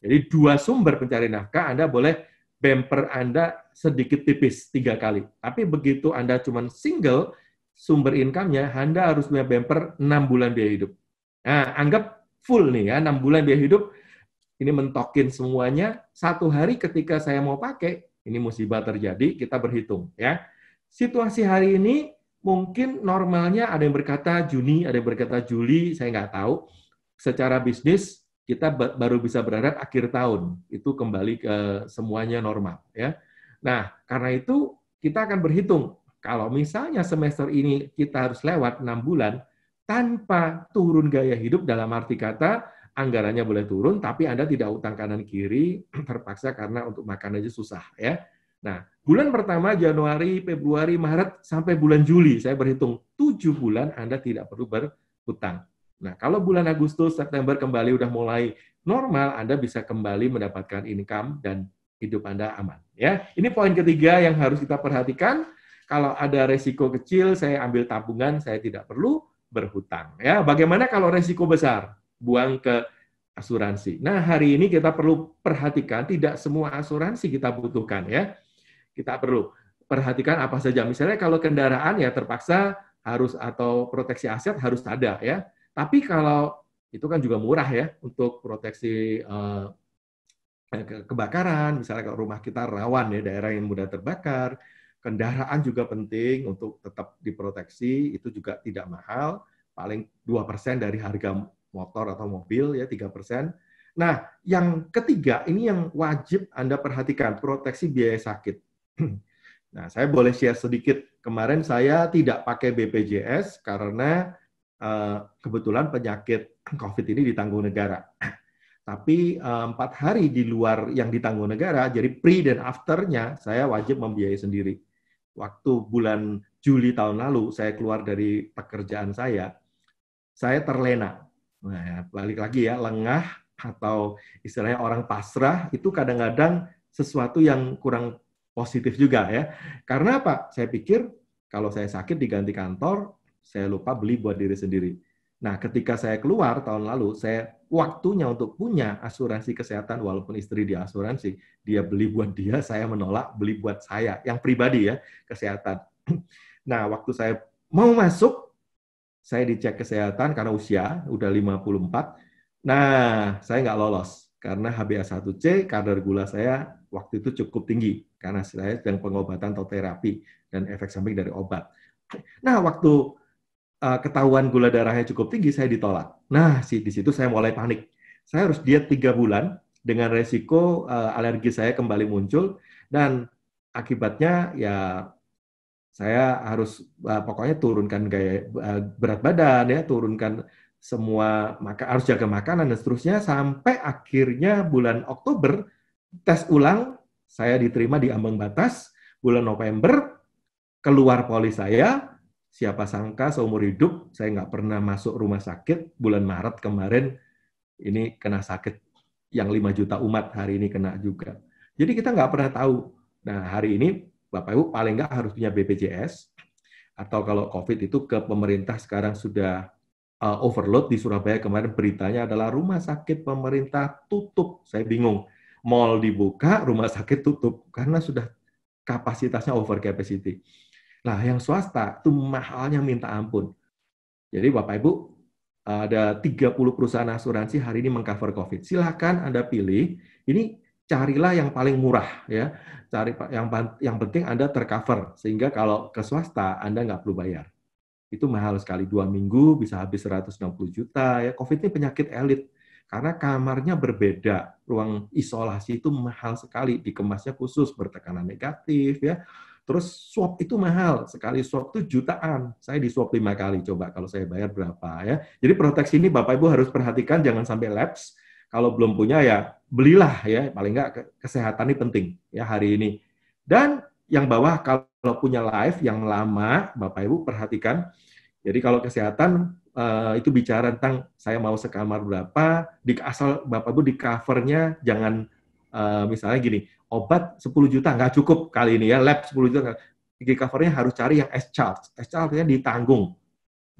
Jadi dua sumber pencari nafkah Anda boleh bemper Anda sedikit tipis tiga kali. Tapi begitu Anda cuma single sumber income-nya, Anda harus punya bemper enam bulan biaya hidup. Nah, anggap full nih ya, enam bulan biaya hidup, ini mentokin semuanya. Satu hari ketika saya mau pakai, ini musibah terjadi, kita berhitung ya. Situasi hari ini mungkin normalnya ada yang berkata Juni, ada yang berkata Juli, saya nggak tahu. Secara bisnis kita baru bisa berharap akhir tahun itu kembali ke semuanya normal ya. Nah, karena itu kita akan berhitung kalau misalnya semester ini kita harus lewat enam bulan tanpa turun gaya hidup dalam arti kata anggarannya boleh turun, tapi Anda tidak utang kanan kiri, <clears throat> terpaksa karena untuk makan aja susah ya. Nah, bulan pertama Januari, Februari, Maret sampai bulan Juli saya berhitung 7 bulan Anda tidak perlu berhutang. Nah, kalau bulan Agustus, September kembali udah mulai normal, Anda bisa kembali mendapatkan income dan hidup Anda aman ya. Ini poin ketiga yang harus kita perhatikan. Kalau ada resiko kecil, saya ambil tabungan, saya tidak perlu berhutang ya. Bagaimana kalau resiko besar? buang ke asuransi. Nah, hari ini kita perlu perhatikan tidak semua asuransi kita butuhkan ya. Kita perlu perhatikan apa saja. Misalnya kalau kendaraan ya terpaksa harus atau proteksi aset harus ada ya. Tapi kalau itu kan juga murah ya untuk proteksi eh, eh kebakaran, misalnya kalau rumah kita rawan ya daerah yang mudah terbakar, kendaraan juga penting untuk tetap diproteksi, itu juga tidak mahal, paling 2% dari harga motor atau mobil ya 3%. Nah, yang ketiga ini yang wajib Anda perhatikan, proteksi biaya sakit. <clears throat> Nah, saya boleh share sedikit. Kemarin saya tidak pakai BPJS karena uh, kebetulan penyakit <clears throat> COVID ini ditanggung negara. <clears throat> Tapi eh, empat hari di luar yang ditanggung negara, jadi pre dan afternya saya wajib membiayai sendiri. Waktu bulan Juli tahun lalu saya keluar dari pekerjaan saya, saya terlena Nah, balik lagi ya, lengah atau istilahnya orang pasrah itu kadang-kadang sesuatu yang kurang positif juga ya. Karena apa? Saya pikir kalau saya sakit diganti kantor, saya lupa beli buat diri sendiri. Nah, ketika saya keluar tahun lalu, saya waktunya untuk punya asuransi kesehatan walaupun istri dia asuransi, dia beli buat dia, saya menolak beli buat saya yang pribadi ya, kesehatan. <clears throat> Nah, waktu saya mau masuk saya dicek kesehatan karena usia, udah 54. Nah, saya nggak lolos karena HbA1c kadar gula saya waktu itu cukup tinggi karena saya sedang pengobatan atau terapi dan efek samping dari obat. Nah, waktu uh, ketahuan gula darahnya cukup tinggi, saya ditolak. Nah, si di situ saya mulai panik. Saya harus diet tiga bulan dengan resiko uh, alergi saya kembali muncul dan akibatnya ya saya harus uh, pokoknya turunkan gaya uh, berat badan ya turunkan semua maka harus jaga makanan dan seterusnya sampai akhirnya bulan Oktober tes ulang saya diterima di ambang batas bulan November keluar poli saya siapa sangka seumur hidup saya nggak pernah masuk rumah sakit bulan Maret kemarin ini kena sakit yang 5 juta umat hari ini kena juga jadi kita nggak pernah tahu nah hari ini Bapak Ibu paling nggak harus punya BPJS atau kalau COVID itu ke pemerintah sekarang sudah uh, overload di Surabaya kemarin beritanya adalah rumah sakit pemerintah tutup. Saya bingung. Mall dibuka, rumah sakit tutup karena sudah kapasitasnya over capacity. Nah, yang swasta itu mahalnya minta ampun. Jadi Bapak Ibu ada 30 perusahaan asuransi hari ini mengcover COVID. Silahkan Anda pilih. Ini carilah yang paling murah ya cari yang yang penting anda tercover sehingga kalau ke swasta anda nggak perlu bayar itu mahal sekali dua minggu bisa habis 160 juta ya covid ini penyakit elit karena kamarnya berbeda ruang isolasi itu mahal sekali dikemasnya khusus bertekanan negatif ya Terus swab itu mahal, sekali swab itu jutaan. Saya di swab lima kali, coba kalau saya bayar berapa ya. Jadi proteksi ini Bapak Ibu harus perhatikan, jangan sampai lapse. Kalau belum punya ya belilah ya paling nggak kesehatan ini penting ya hari ini dan yang bawah kalau punya live yang lama bapak ibu perhatikan jadi kalau kesehatan uh, itu bicara tentang saya mau sekamar berapa di asal bapak ibu di covernya jangan uh, misalnya gini obat 10 juta nggak cukup kali ini ya lab 10 juta di covernya harus cari yang S charge S charge-nya ditanggung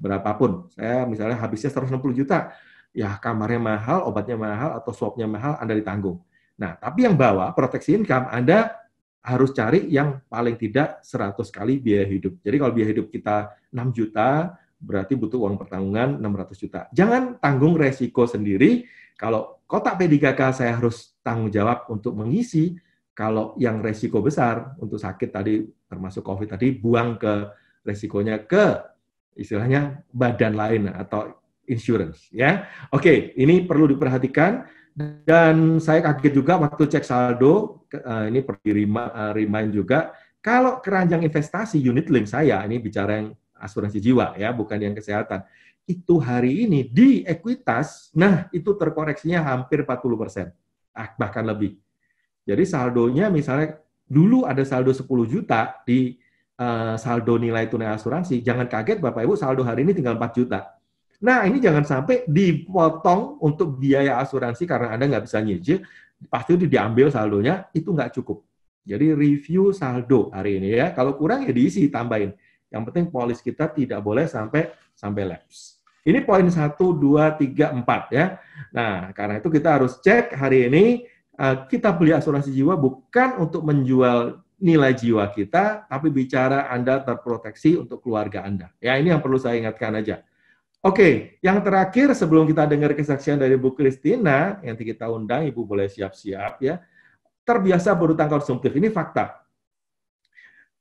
berapapun saya misalnya habisnya 160 juta ya kamarnya mahal, obatnya mahal, atau swabnya mahal, Anda ditanggung. Nah, tapi yang bawah, proteksi income, Anda harus cari yang paling tidak 100 kali biaya hidup. Jadi kalau biaya hidup kita 6 juta, berarti butuh uang pertanggungan 600 juta. Jangan tanggung resiko sendiri. Kalau kotak P3K saya harus tanggung jawab untuk mengisi, kalau yang resiko besar untuk sakit tadi, termasuk COVID tadi, buang ke resikonya ke istilahnya badan lain atau insurance ya. Oke, okay, ini perlu diperhatikan dan saya kaget juga waktu cek saldo eh, ini perlu eh, remind juga kalau keranjang investasi unit link saya ini bicara yang asuransi jiwa ya, bukan yang kesehatan. Itu hari ini di ekuitas, nah itu terkoreksinya hampir 40%, ah, bahkan lebih. Jadi saldonya misalnya dulu ada saldo 10 juta di eh, saldo nilai tunai asuransi, jangan kaget Bapak Ibu saldo hari ini tinggal 4 juta Nah, ini jangan sampai dipotong untuk biaya asuransi karena Anda nggak bisa nyicil, pasti itu diambil saldonya, itu nggak cukup. Jadi review saldo hari ini ya. Kalau kurang ya diisi, tambahin. Yang penting polis kita tidak boleh sampai sampai lapse. Ini poin 1, 2, 3, 4 ya. Nah, karena itu kita harus cek hari ini eh, kita beli asuransi jiwa bukan untuk menjual nilai jiwa kita, tapi bicara Anda terproteksi untuk keluarga Anda. Ya, ini yang perlu saya ingatkan aja. Oke, yang terakhir sebelum kita dengar kesaksian dari Bu Kristina, yang kita undang, Ibu boleh siap-siap ya. Terbiasa berutang konsumtif, ini fakta.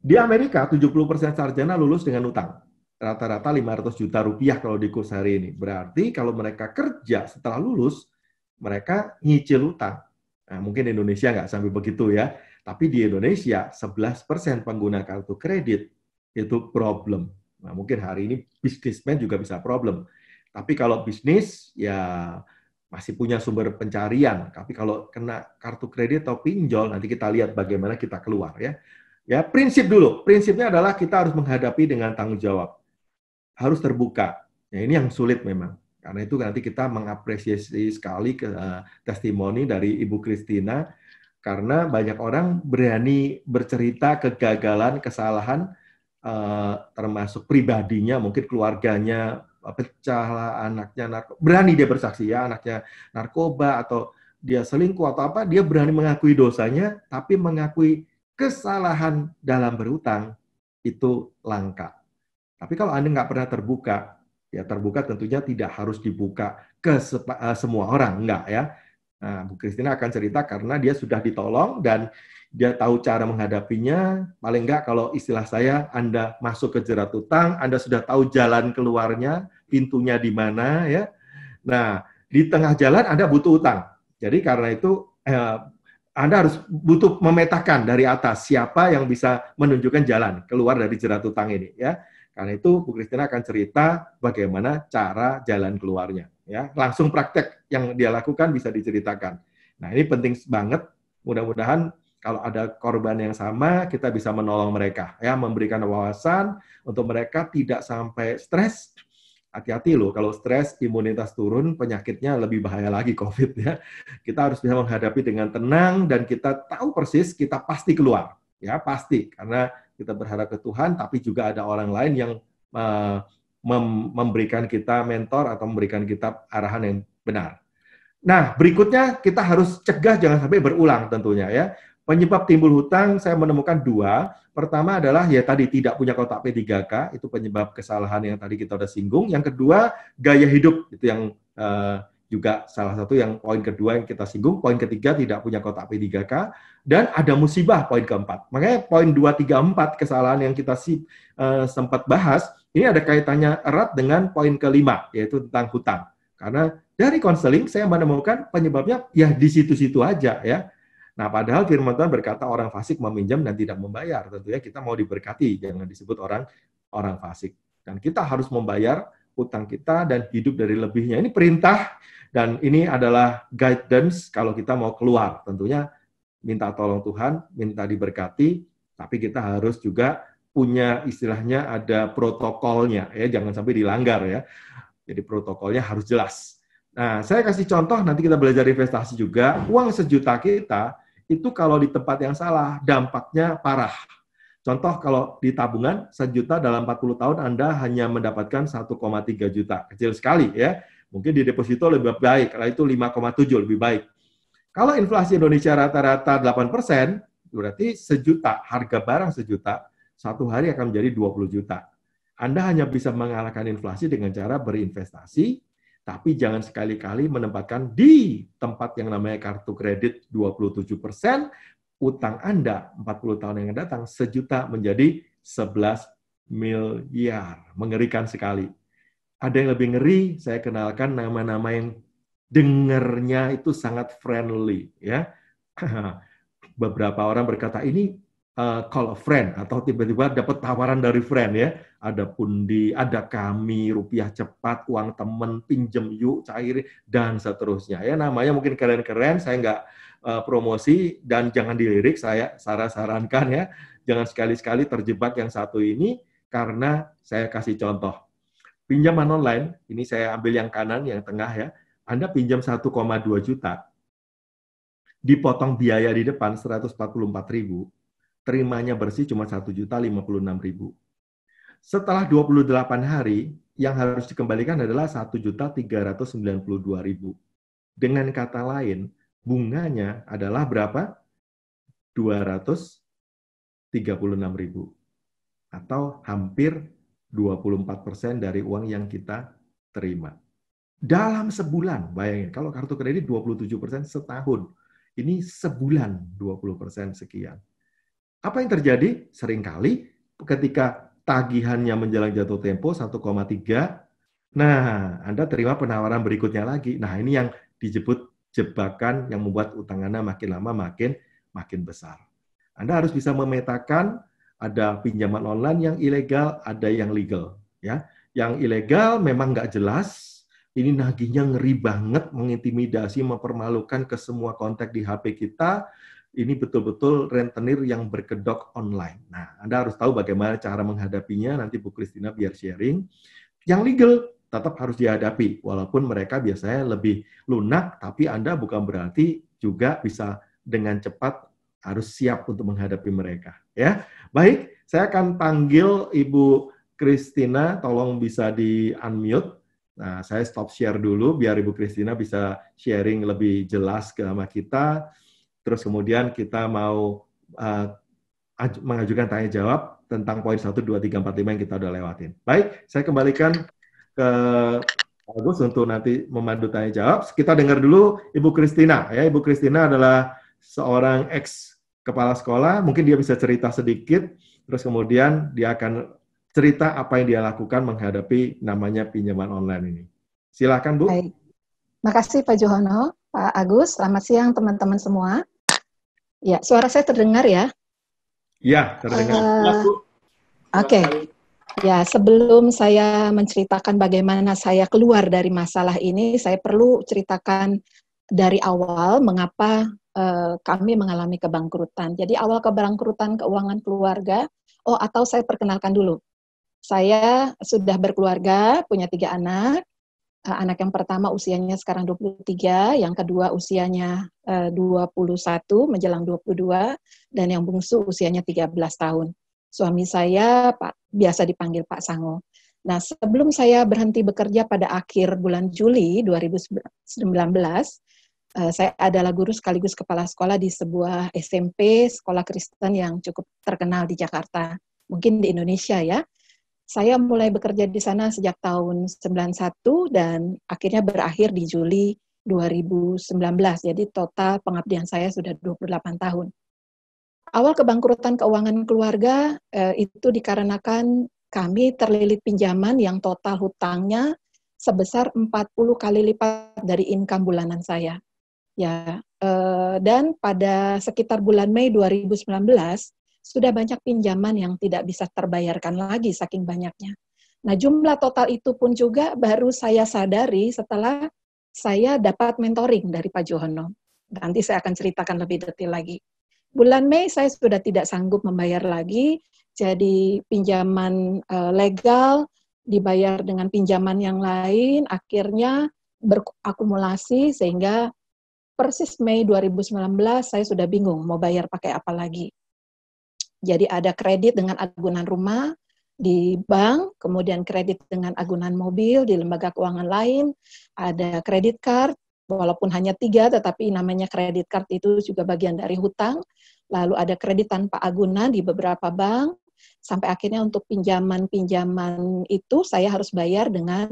Di Amerika, 70% sarjana lulus dengan utang. Rata-rata 500 juta rupiah kalau di kurs hari ini. Berarti kalau mereka kerja setelah lulus, mereka nyicil utang. Nah, mungkin di Indonesia nggak sampai begitu ya. Tapi di Indonesia, 11% pengguna kartu kredit itu problem Nah, mungkin hari ini bisnismen juga bisa problem. Tapi kalau bisnis ya masih punya sumber pencarian. Tapi kalau kena kartu kredit atau pinjol nanti kita lihat bagaimana kita keluar ya. Ya, prinsip dulu. Prinsipnya adalah kita harus menghadapi dengan tanggung jawab. Harus terbuka. Ya, ini yang sulit memang. Karena itu nanti kita mengapresiasi sekali ke, uh, testimoni dari Ibu Kristina karena banyak orang berani bercerita kegagalan, kesalahan, Eh, termasuk pribadinya, mungkin keluarganya eh, pecah anaknya narko berani dia bersaksi ya, anaknya narkoba atau dia selingkuh atau apa, dia berani mengakui dosanya, tapi mengakui kesalahan dalam berutang itu langka. Tapi kalau Anda nggak pernah terbuka, ya terbuka tentunya tidak harus dibuka ke eh, semua orang, enggak ya. Nah, Bu Christina akan cerita karena dia sudah ditolong dan dia tahu cara menghadapinya. Paling enggak kalau istilah saya, Anda masuk ke jerat utang, Anda sudah tahu jalan keluarnya, pintunya di mana, ya. Nah, di tengah jalan Anda butuh utang. Jadi karena itu eh, Anda harus butuh memetakan dari atas siapa yang bisa menunjukkan jalan keluar dari jerat utang ini, ya. Karena itu Bu Kristina akan cerita bagaimana cara jalan keluarnya, ya. Langsung praktek yang dia lakukan bisa diceritakan. Nah, ini penting banget. Mudah-mudahan kalau ada korban yang sama, kita bisa menolong mereka, ya, memberikan wawasan untuk mereka tidak sampai stres. Hati-hati loh, kalau stres, imunitas turun, penyakitnya lebih bahaya lagi <laughs> COVID ya. Kita harus bisa menghadapi dengan tenang dan kita tahu persis, kita pasti keluar, ya pasti, karena kita berharap ke Tuhan, tapi juga ada orang lain yang uh, mem memberikan kita mentor atau memberikan kita arahan yang benar. Nah, berikutnya kita harus cegah jangan sampai berulang tentunya ya. Penyebab timbul hutang saya menemukan dua. Pertama adalah ya tadi tidak punya kotak P3K, itu penyebab kesalahan yang tadi kita sudah singgung. Yang kedua, gaya hidup itu yang uh, juga salah satu yang poin kedua yang kita singgung. Poin ketiga tidak punya kotak P3K dan ada musibah poin keempat. Makanya poin 2 3 4 kesalahan yang kita si, uh, sempat bahas ini ada kaitannya erat dengan poin kelima yaitu tentang hutang. Karena dari konseling saya menemukan penyebabnya ya di situ-situ aja ya Nah, padahal firman Tuhan berkata orang fasik meminjam dan tidak membayar. Tentunya kita mau diberkati, jangan disebut orang orang fasik. Dan kita harus membayar utang kita dan hidup dari lebihnya. Ini perintah dan ini adalah guidance kalau kita mau keluar. Tentunya minta tolong Tuhan, minta diberkati, tapi kita harus juga punya istilahnya ada protokolnya ya, jangan sampai dilanggar ya. Jadi protokolnya harus jelas. Nah, saya kasih contoh nanti kita belajar investasi juga. Uang sejuta kita itu kalau di tempat yang salah dampaknya parah. Contoh kalau di tabungan 1 juta dalam 40 tahun Anda hanya mendapatkan 1,3 juta. Kecil sekali ya. Mungkin di deposito lebih baik, kalau itu 5,7 lebih baik. Kalau inflasi Indonesia rata-rata 8 persen, berarti sejuta, harga barang sejuta, satu hari akan menjadi 20 juta. Anda hanya bisa mengalahkan inflasi dengan cara berinvestasi, tapi jangan sekali-kali menempatkan di tempat yang namanya kartu kredit 27 persen, utang Anda 40 tahun yang datang sejuta menjadi 11 miliar. Mengerikan sekali. Ada yang lebih ngeri, saya kenalkan nama-nama yang dengernya itu sangat friendly. ya. <clears throat> Beberapa orang berkata, ini uh, call a friend atau tiba-tiba dapat tawaran dari friend ya. Ada di ada kami, rupiah cepat, uang temen, pinjem yuk, cair, dan seterusnya. Ya namanya mungkin keren-keren, saya nggak uh, promosi dan jangan dilirik, saya saran sarankan ya. Jangan sekali-sekali terjebak yang satu ini karena saya kasih contoh. Pinjaman online, ini saya ambil yang kanan, yang tengah ya. Anda pinjam 1,2 juta, dipotong biaya di depan 144 ribu, terimanya bersih cuma satu juta lima puluh enam ribu. Setelah 28 hari, yang harus dikembalikan adalah satu juta tiga ratus sembilan puluh dua ribu. Dengan kata lain, bunganya adalah berapa? Dua ratus tiga puluh enam ribu atau hampir 24% dari uang yang kita terima. Dalam sebulan, bayangin kalau kartu kredit 27% setahun, ini sebulan 20% sekian. Apa yang terjadi? Seringkali ketika tagihannya menjelang jatuh tempo 1,3, nah Anda terima penawaran berikutnya lagi. Nah ini yang dijebut jebakan yang membuat utang Anda makin lama makin makin besar. Anda harus bisa memetakan ada pinjaman online yang ilegal, ada yang legal. Ya, yang ilegal memang nggak jelas. Ini nagihnya ngeri banget, mengintimidasi, mempermalukan ke semua kontak di HP kita ini betul-betul rentenir yang berkedok online. Nah, Anda harus tahu bagaimana cara menghadapinya, nanti Bu Kristina biar sharing. Yang legal tetap harus dihadapi, walaupun mereka biasanya lebih lunak, tapi Anda bukan berarti juga bisa dengan cepat harus siap untuk menghadapi mereka. Ya, Baik, saya akan panggil Ibu Kristina, tolong bisa di-unmute. Nah, saya stop share dulu biar Ibu Kristina bisa sharing lebih jelas ke sama kita terus kemudian kita mau uh, mengajukan tanya jawab tentang poin 1, 2, 3, 4, 5 yang kita udah lewatin. Baik, saya kembalikan ke Agus untuk nanti memandu tanya jawab. Kita dengar dulu Ibu Kristina. Ya, Ibu Kristina adalah seorang ex kepala sekolah. Mungkin dia bisa cerita sedikit, terus kemudian dia akan cerita apa yang dia lakukan menghadapi namanya pinjaman online ini. Silakan Bu. Baik. Makasih Pak Johono, Pak Agus. Selamat siang teman-teman semua. Ya, suara saya terdengar ya? Ya, terdengar. Uh, Oke. Okay. Ya, sebelum saya menceritakan bagaimana saya keluar dari masalah ini, saya perlu ceritakan dari awal mengapa uh, kami mengalami kebangkrutan. Jadi awal kebangkrutan keuangan keluarga, oh atau saya perkenalkan dulu. Saya sudah berkeluarga, punya tiga anak, Eh, anak yang pertama usianya sekarang 23, yang kedua usianya 21 eh, menjelang 22 dan yang bungsu usianya 13 tahun. Suami saya Pak biasa dipanggil Pak Sango. Nah, sebelum saya berhenti bekerja pada akhir bulan Juli 2019, eh, saya adalah guru sekaligus kepala sekolah di sebuah SMP, sekolah Kristen yang cukup terkenal di Jakarta, mungkin di Indonesia ya. Saya mulai bekerja di sana sejak tahun 91 dan akhirnya berakhir di Juli 2019. Jadi total pengabdian saya sudah 28 tahun. Awal kebangkrutan keuangan keluarga eh, itu dikarenakan kami terlilit pinjaman yang total hutangnya sebesar 40 kali lipat dari income bulanan saya. Ya, eh, dan pada sekitar bulan Mei 2019 sudah banyak pinjaman yang tidak bisa terbayarkan lagi saking banyaknya. Nah, jumlah total itu pun juga baru saya sadari setelah saya dapat mentoring dari Pak Johono. Nanti saya akan ceritakan lebih detail lagi. Bulan Mei saya sudah tidak sanggup membayar lagi, jadi pinjaman eh, legal dibayar dengan pinjaman yang lain, akhirnya berakumulasi sehingga persis Mei 2019 saya sudah bingung mau bayar pakai apa lagi. Jadi ada kredit dengan agunan rumah di bank, kemudian kredit dengan agunan mobil di lembaga keuangan lain, ada kredit card, walaupun hanya tiga, tetapi namanya kredit card itu juga bagian dari hutang. Lalu ada kredit tanpa agunan di beberapa bank, sampai akhirnya untuk pinjaman-pinjaman itu saya harus bayar dengan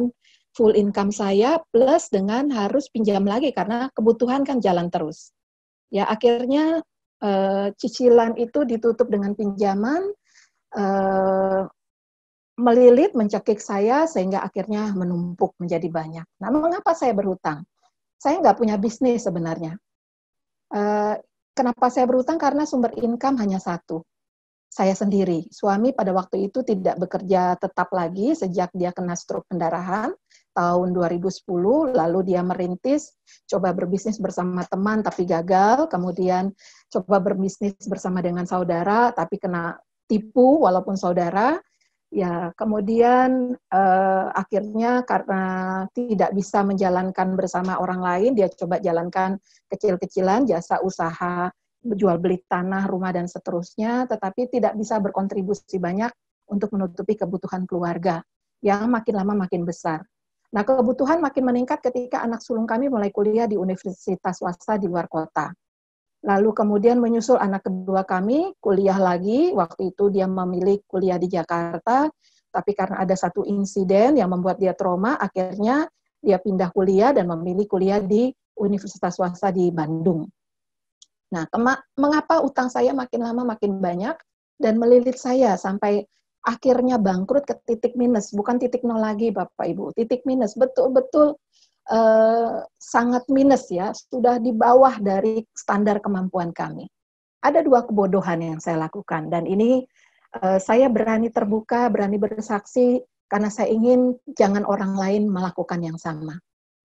full income saya plus dengan harus pinjam lagi karena kebutuhan kan jalan terus. Ya akhirnya uh, cicilan itu ditutup dengan pinjaman uh, melilit mencekik saya sehingga akhirnya menumpuk menjadi banyak. Nah, mengapa saya berhutang? Saya nggak punya bisnis sebenarnya. Uh, kenapa saya berhutang? Karena sumber income hanya satu, saya sendiri. Suami pada waktu itu tidak bekerja tetap lagi sejak dia kena stroke pendarahan tahun 2010 lalu dia merintis coba berbisnis bersama teman tapi gagal kemudian coba berbisnis bersama dengan saudara tapi kena tipu walaupun saudara ya kemudian eh, akhirnya karena tidak bisa menjalankan bersama orang lain dia coba jalankan kecil-kecilan jasa usaha jual beli tanah rumah dan seterusnya tetapi tidak bisa berkontribusi banyak untuk menutupi kebutuhan keluarga yang makin lama makin besar Nah, kebutuhan makin meningkat ketika anak sulung kami mulai kuliah di universitas swasta di luar kota. Lalu kemudian menyusul anak kedua kami kuliah lagi. Waktu itu dia memilih kuliah di Jakarta, tapi karena ada satu insiden yang membuat dia trauma, akhirnya dia pindah kuliah dan memilih kuliah di universitas swasta di Bandung. Nah, mengapa utang saya makin lama makin banyak dan melilit saya sampai akhirnya bangkrut ke titik minus, bukan titik nol lagi Bapak Ibu. Titik minus betul-betul eh, sangat minus ya, sudah di bawah dari standar kemampuan kami. Ada dua kebodohan yang saya lakukan dan ini eh, saya berani terbuka, berani bersaksi karena saya ingin jangan orang lain melakukan yang sama.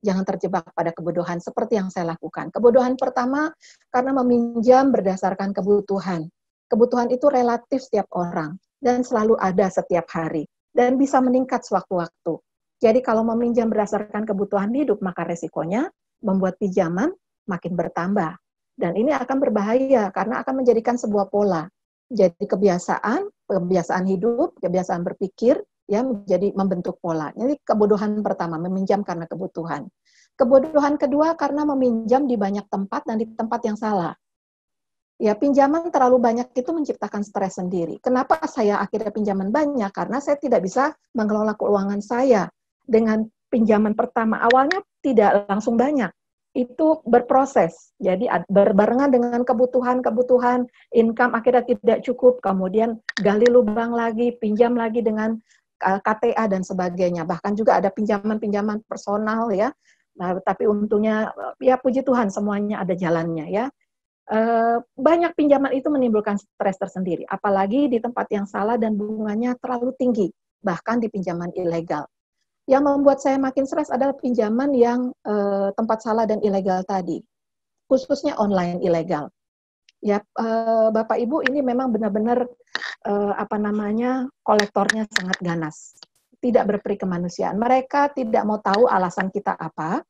Jangan terjebak pada kebodohan seperti yang saya lakukan. Kebodohan pertama karena meminjam berdasarkan kebutuhan. Kebutuhan itu relatif setiap orang dan selalu ada setiap hari dan bisa meningkat sewaktu-waktu. Jadi kalau meminjam berdasarkan kebutuhan hidup maka resikonya membuat pinjaman makin bertambah dan ini akan berbahaya karena akan menjadikan sebuah pola. Jadi kebiasaan, kebiasaan hidup, kebiasaan berpikir ya menjadi membentuk pola. Jadi kebodohan pertama meminjam karena kebutuhan. Kebodohan kedua karena meminjam di banyak tempat dan di tempat yang salah. Ya, pinjaman terlalu banyak itu menciptakan stres sendiri. Kenapa saya akhirnya pinjaman banyak? Karena saya tidak bisa mengelola keuangan saya. Dengan pinjaman pertama awalnya tidak langsung banyak. Itu berproses. Jadi berbarengan dengan kebutuhan-kebutuhan, income akhirnya tidak cukup, kemudian gali lubang lagi, pinjam lagi dengan eh, KTA dan sebagainya. Bahkan juga ada pinjaman-pinjaman personal ya. Nah, tapi untungnya eh, ya puji Tuhan semuanya ada jalannya ya. Eh, banyak pinjaman itu menimbulkan stres tersendiri, apalagi di tempat yang salah dan bunganya terlalu tinggi, bahkan di pinjaman ilegal. Yang membuat saya makin stres adalah pinjaman yang eh, tempat salah dan ilegal tadi, khususnya online ilegal. Ya, eh, Bapak Ibu ini memang benar-benar eh, apa namanya kolektornya sangat ganas, tidak berperi kemanusiaan. Mereka tidak mau tahu alasan kita apa,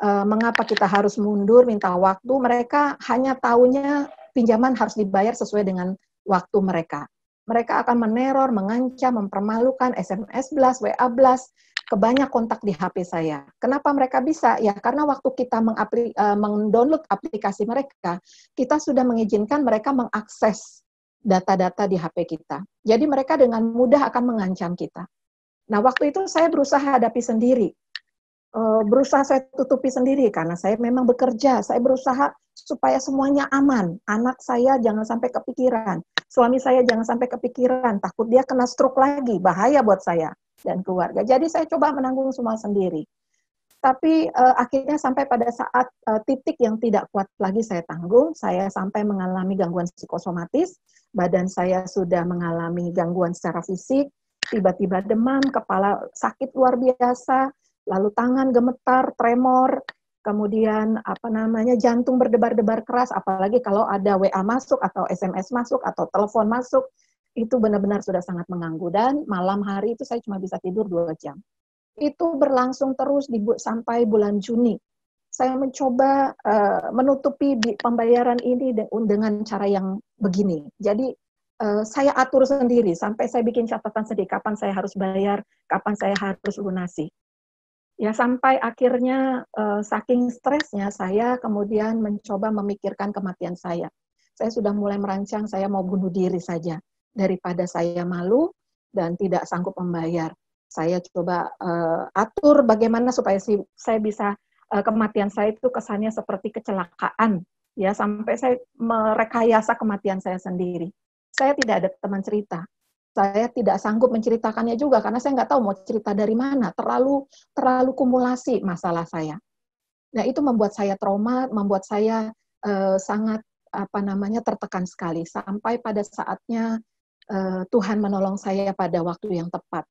uh, mengapa kita harus mundur, minta waktu, mereka hanya tahunya pinjaman harus dibayar sesuai dengan waktu mereka. Mereka akan meneror, mengancam, mempermalukan, SMS blast, WA blast, kebanyak kontak di HP saya. Kenapa mereka bisa? Ya karena waktu kita mengapli, eh, mendownload aplikasi mereka, kita sudah mengizinkan mereka mengakses data-data di HP kita. Jadi mereka dengan mudah akan mengancam kita. Nah waktu itu saya berusaha hadapi sendiri. Eh, berusaha saya tutupi sendiri karena saya memang bekerja. Saya berusaha supaya semuanya aman. Anak saya jangan sampai kepikiran. Suami saya jangan sampai kepikiran. Takut dia kena stroke lagi, bahaya buat saya dan keluarga. Jadi saya coba menanggung semua sendiri. Tapi uh, akhirnya sampai pada saat uh, titik yang tidak kuat lagi saya tanggung, saya sampai mengalami gangguan psikosomatis, badan saya sudah mengalami gangguan secara fisik, tiba-tiba demam, kepala sakit luar biasa, lalu tangan gemetar, tremor, kemudian apa namanya jantung berdebar-debar keras apalagi kalau ada WA masuk atau SMS masuk atau telepon masuk itu benar-benar sudah sangat mengganggu dan malam hari itu saya cuma bisa tidur dua jam itu berlangsung terus di, sampai bulan Juni saya mencoba uh, menutupi pembayaran ini dengan cara yang begini jadi uh, saya atur sendiri sampai saya bikin catatan sendiri kapan saya harus bayar kapan saya harus lunasi ya sampai akhirnya uh, saking stresnya saya kemudian mencoba memikirkan kematian saya. Saya sudah mulai merancang saya mau bunuh diri saja daripada saya malu dan tidak sanggup membayar. Saya coba uh, atur bagaimana supaya si, saya bisa uh, kematian saya itu kesannya seperti kecelakaan ya sampai saya merekayasa kematian saya sendiri. Saya tidak ada teman cerita saya tidak sanggup menceritakannya juga karena saya nggak tahu mau cerita dari mana terlalu terlalu kumulasi masalah saya nah itu membuat saya trauma membuat saya uh, sangat apa namanya tertekan sekali sampai pada saatnya uh, Tuhan menolong saya pada waktu yang tepat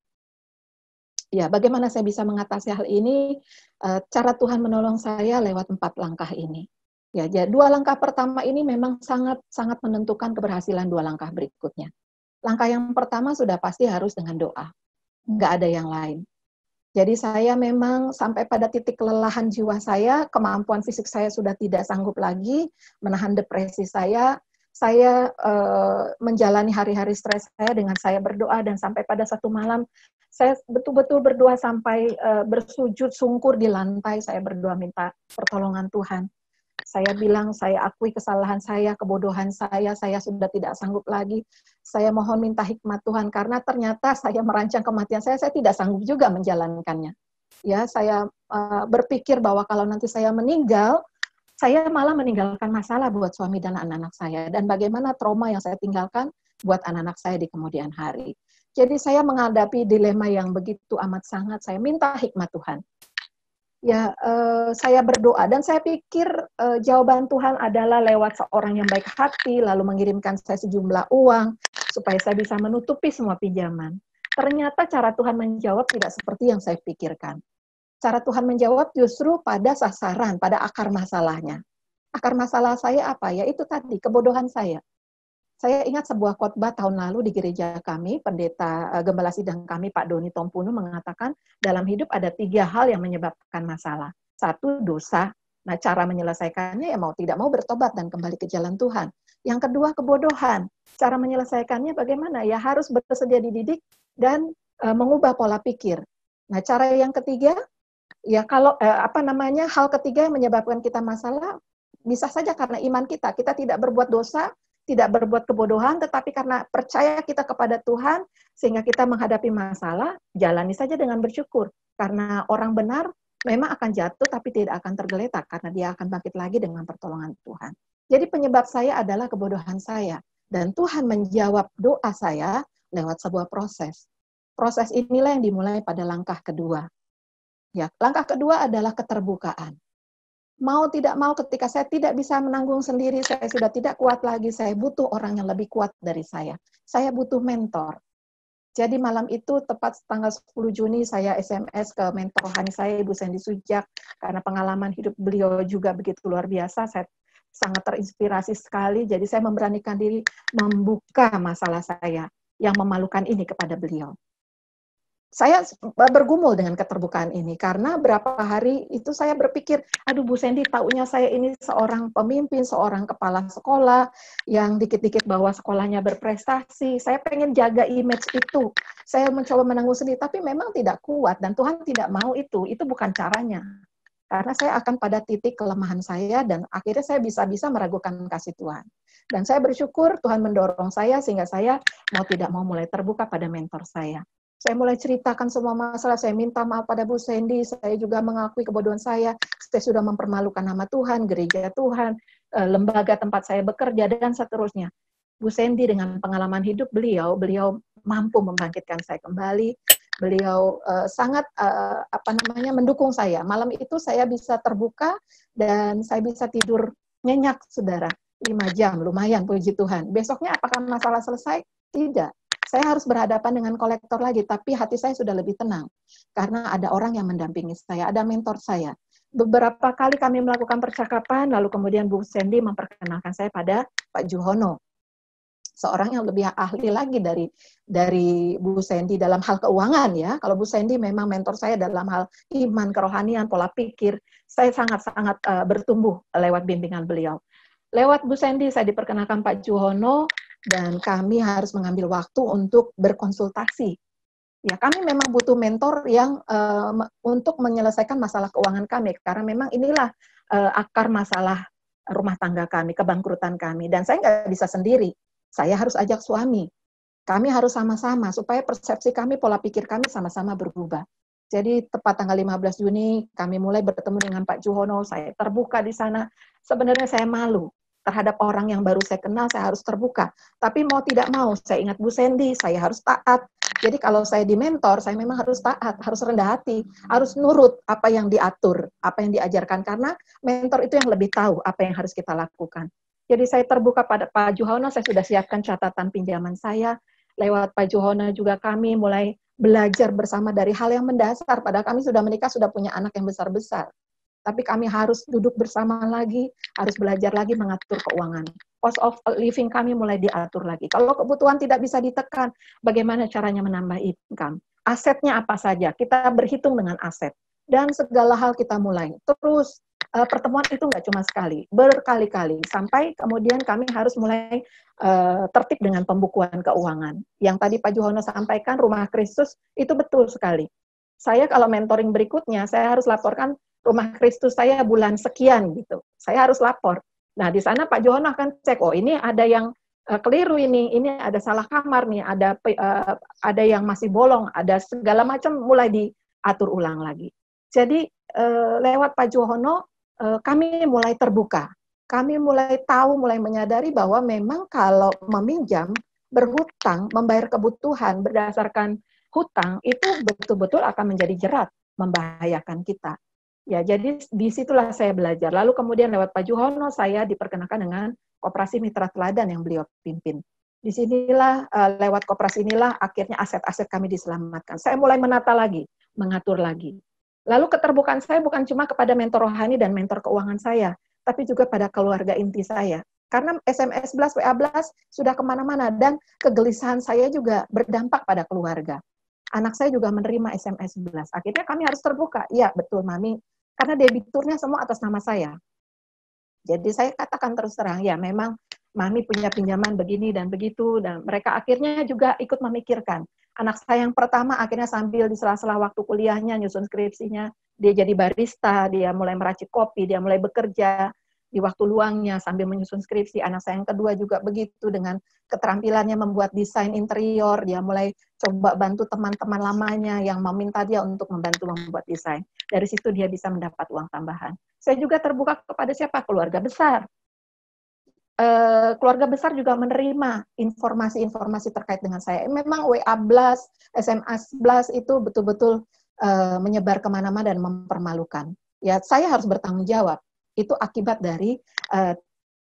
ya bagaimana saya bisa mengatasi hal ini uh, cara Tuhan menolong saya lewat empat langkah ini ya dua langkah pertama ini memang sangat sangat menentukan keberhasilan dua langkah berikutnya langkah yang pertama sudah pasti harus dengan doa. Nggak ada yang lain. Jadi saya memang sampai pada titik kelelahan jiwa saya, kemampuan fisik saya sudah tidak sanggup lagi menahan depresi saya. Saya e, menjalani hari-hari stres saya dengan saya berdoa dan sampai pada satu malam saya betul-betul berdoa sampai e, bersujud sungkur di lantai saya berdoa minta pertolongan Tuhan. Saya bilang, saya akui kesalahan saya, kebodohan saya, saya sudah tidak sanggup lagi. Saya mohon minta hikmat Tuhan karena ternyata saya merancang kematian saya, saya tidak sanggup juga menjalankannya. Ya, saya uh, berpikir bahwa kalau nanti saya meninggal, saya malah meninggalkan masalah buat suami dan anak-anak saya dan bagaimana trauma yang saya tinggalkan buat anak-anak saya di kemudian hari. Jadi saya menghadapi dilema yang begitu amat sangat. Saya minta hikmat Tuhan. Ya, uh, saya berdoa dan saya pikir uh, jawaban Tuhan adalah lewat seorang yang baik hati, lalu mengirimkan saya sejumlah uang supaya saya bisa menutupi semua pinjaman. Ternyata cara Tuhan menjawab tidak seperti yang saya pikirkan. Cara Tuhan menjawab justru pada sasaran, pada akar masalahnya. Akar masalah saya apa ya? Itu tadi kebodohan saya. Saya ingat sebuah khotbah tahun lalu di gereja kami, pendeta eh, gembala sidang kami Pak Doni Tompunu mengatakan dalam hidup ada tiga hal yang menyebabkan masalah. Satu dosa, nah cara menyelesaikannya ya mau tidak mau bertobat dan kembali ke jalan Tuhan. Yang kedua kebodohan, cara menyelesaikannya bagaimana? Ya harus bersedia dididik dan e, mengubah pola pikir. Nah cara yang ketiga ya kalau e, apa namanya hal ketiga yang menyebabkan kita masalah bisa saja karena iman kita kita tidak berbuat dosa tidak berbuat kebodohan, tetapi karena percaya kita kepada Tuhan, sehingga kita menghadapi masalah, jalani saja dengan bersyukur. Karena orang benar memang akan jatuh, tapi tidak akan tergeletak, karena dia akan bangkit lagi dengan pertolongan Tuhan. Jadi penyebab saya adalah kebodohan saya. Dan Tuhan menjawab doa saya lewat sebuah proses. Proses inilah yang dimulai pada langkah kedua. Ya, langkah kedua adalah keterbukaan mau tidak mau ketika saya tidak bisa menanggung sendiri, saya sudah tidak kuat lagi, saya butuh orang yang lebih kuat dari saya. Saya butuh mentor. Jadi malam itu tepat tanggal 10 Juni saya SMS ke mentor rohani saya Ibu Sandy Sujak karena pengalaman hidup beliau juga begitu luar biasa. Saya sangat terinspirasi sekali. Jadi saya memberanikan diri membuka masalah saya yang memalukan ini kepada beliau saya bergumul dengan keterbukaan ini karena berapa hari itu saya berpikir, aduh Bu Sandy, taunya saya ini seorang pemimpin, seorang kepala sekolah yang dikit-dikit bahwa sekolahnya berprestasi. Saya pengen jaga image itu. Saya mencoba menanggung sendiri, tapi memang tidak kuat dan Tuhan tidak mau itu. Itu bukan caranya. Karena saya akan pada titik kelemahan saya dan akhirnya saya bisa-bisa meragukan kasih Tuhan. Dan saya bersyukur Tuhan mendorong saya sehingga saya mau tidak mau mulai terbuka pada mentor saya saya mulai ceritakan semua masalah, saya minta maaf pada Bu Sandy, saya juga mengakui kebodohan saya, saya sudah mempermalukan nama Tuhan, gereja Tuhan, eh, lembaga tempat saya bekerja, dan seterusnya. Bu Sandy dengan pengalaman hidup beliau, beliau mampu membangkitkan saya kembali. Beliau uh, sangat uh, apa namanya mendukung saya. Malam itu saya bisa terbuka dan saya bisa tidur nyenyak, saudara. 5 jam, lumayan puji Tuhan. Besoknya apakah masalah selesai? Tidak saya harus berhadapan dengan kolektor lagi, tapi hati saya sudah lebih tenang karena ada orang yang mendampingi saya, ada mentor saya. Beberapa kali kami melakukan percakapan, lalu kemudian Bu Sandy memperkenalkan saya pada Pak Juhono, seorang yang lebih ahli lagi dari dari Bu Sandy dalam hal keuangan ya. Kalau Bu Sandy memang mentor saya dalam hal iman, kerohanian, pola pikir, saya sangat-sangat uh, bertumbuh lewat bimbingan beliau lewat Bu Sandy saya diperkenalkan Pak Juhono dan kami harus mengambil waktu untuk berkonsultasi. Ya, kami memang butuh mentor yang uh, untuk menyelesaikan masalah keuangan kami karena memang inilah uh, akar masalah rumah tangga kami, kebangkrutan kami dan saya nggak bisa sendiri. Saya harus ajak suami. Kami harus sama-sama supaya persepsi kami, pola pikir kami sama-sama berubah. Jadi tepat tanggal 15 Juni kami mulai bertemu dengan Pak Juhono, saya terbuka di sana. Sebenarnya saya malu terhadap orang yang baru saya kenal, saya harus terbuka. Tapi mau tidak mau, saya ingat Bu Sandy, saya harus taat. Jadi kalau saya di mentor, saya memang harus taat, harus rendah hati, harus nurut apa yang diatur, apa yang diajarkan. Karena mentor itu yang lebih tahu apa yang harus kita lakukan. Jadi saya terbuka pada Pak Juhona, saya sudah siapkan catatan pinjaman saya. Lewat Pak Juhona juga kami mulai belajar bersama dari hal yang mendasar. Padahal kami sudah menikah, sudah punya anak yang besar-besar tapi kami harus duduk bersama lagi, harus belajar lagi mengatur keuangan. Cost of living kami mulai diatur lagi. Kalau kebutuhan tidak bisa ditekan, bagaimana caranya menambah income? Asetnya apa saja? Kita berhitung dengan aset. Dan segala hal kita mulai. Terus, uh, pertemuan itu nggak cuma sekali, berkali-kali. Sampai kemudian kami harus mulai uh, tertib dengan pembukuan keuangan. Yang tadi Pak Juhono sampaikan, rumah Kristus itu betul sekali. Saya kalau mentoring berikutnya, saya harus laporkan rumah Kristus saya bulan sekian gitu. Saya harus lapor. Nah, di sana Pak Johono akan cek, oh ini ada yang eh, keliru ini, ini ada salah kamar nih, ada eh, ada yang masih bolong, ada segala macam mulai diatur ulang lagi. Jadi eh, lewat Pak Johono kami mulai terbuka. Kami mulai tahu, mulai menyadari bahwa memang kalau meminjam, berhutang, membayar kebutuhan berdasarkan hutang itu betul-betul akan menjadi jerat membahayakan kita. Ya, jadi disitulah saya belajar. Lalu kemudian lewat Pak Juhono, saya diperkenalkan dengan Koperasi Mitra Teladan yang beliau pimpin. Di sinilah, eh, lewat koperasi inilah akhirnya aset-aset kami diselamatkan. Saya mulai menata lagi, mengatur lagi. Lalu keterbukaan saya bukan cuma kepada mentor rohani dan mentor keuangan saya, tapi juga pada keluarga inti saya. Karena SMS 11, WA 11 sudah kemana-mana, dan kegelisahan saya juga berdampak pada keluarga anak saya juga menerima SMS 11. Akhirnya kami harus terbuka. Iya, betul Mami. Karena debiturnya semua atas nama saya. Jadi saya katakan terus terang, ya memang Mami punya pinjaman begini dan begitu, dan mereka akhirnya juga ikut memikirkan. Anak saya yang pertama akhirnya sambil di sela-sela waktu kuliahnya, nyusun skripsinya, dia jadi barista, dia mulai meracik kopi, dia mulai bekerja, di waktu luangnya sambil menyusun skripsi. Anak saya yang kedua juga begitu dengan keterampilannya membuat desain interior. Dia mulai coba bantu teman-teman lamanya yang meminta dia untuk membantu membuat desain. Dari situ dia bisa mendapat uang tambahan. Saya juga terbuka kepada siapa? Keluarga besar. Eh, keluarga besar juga menerima informasi-informasi terkait dengan saya. Memang WA Blast, SMA Blast itu betul-betul eh, menyebar kemana-mana dan mempermalukan. Ya, saya harus bertanggung jawab itu akibat dari uh,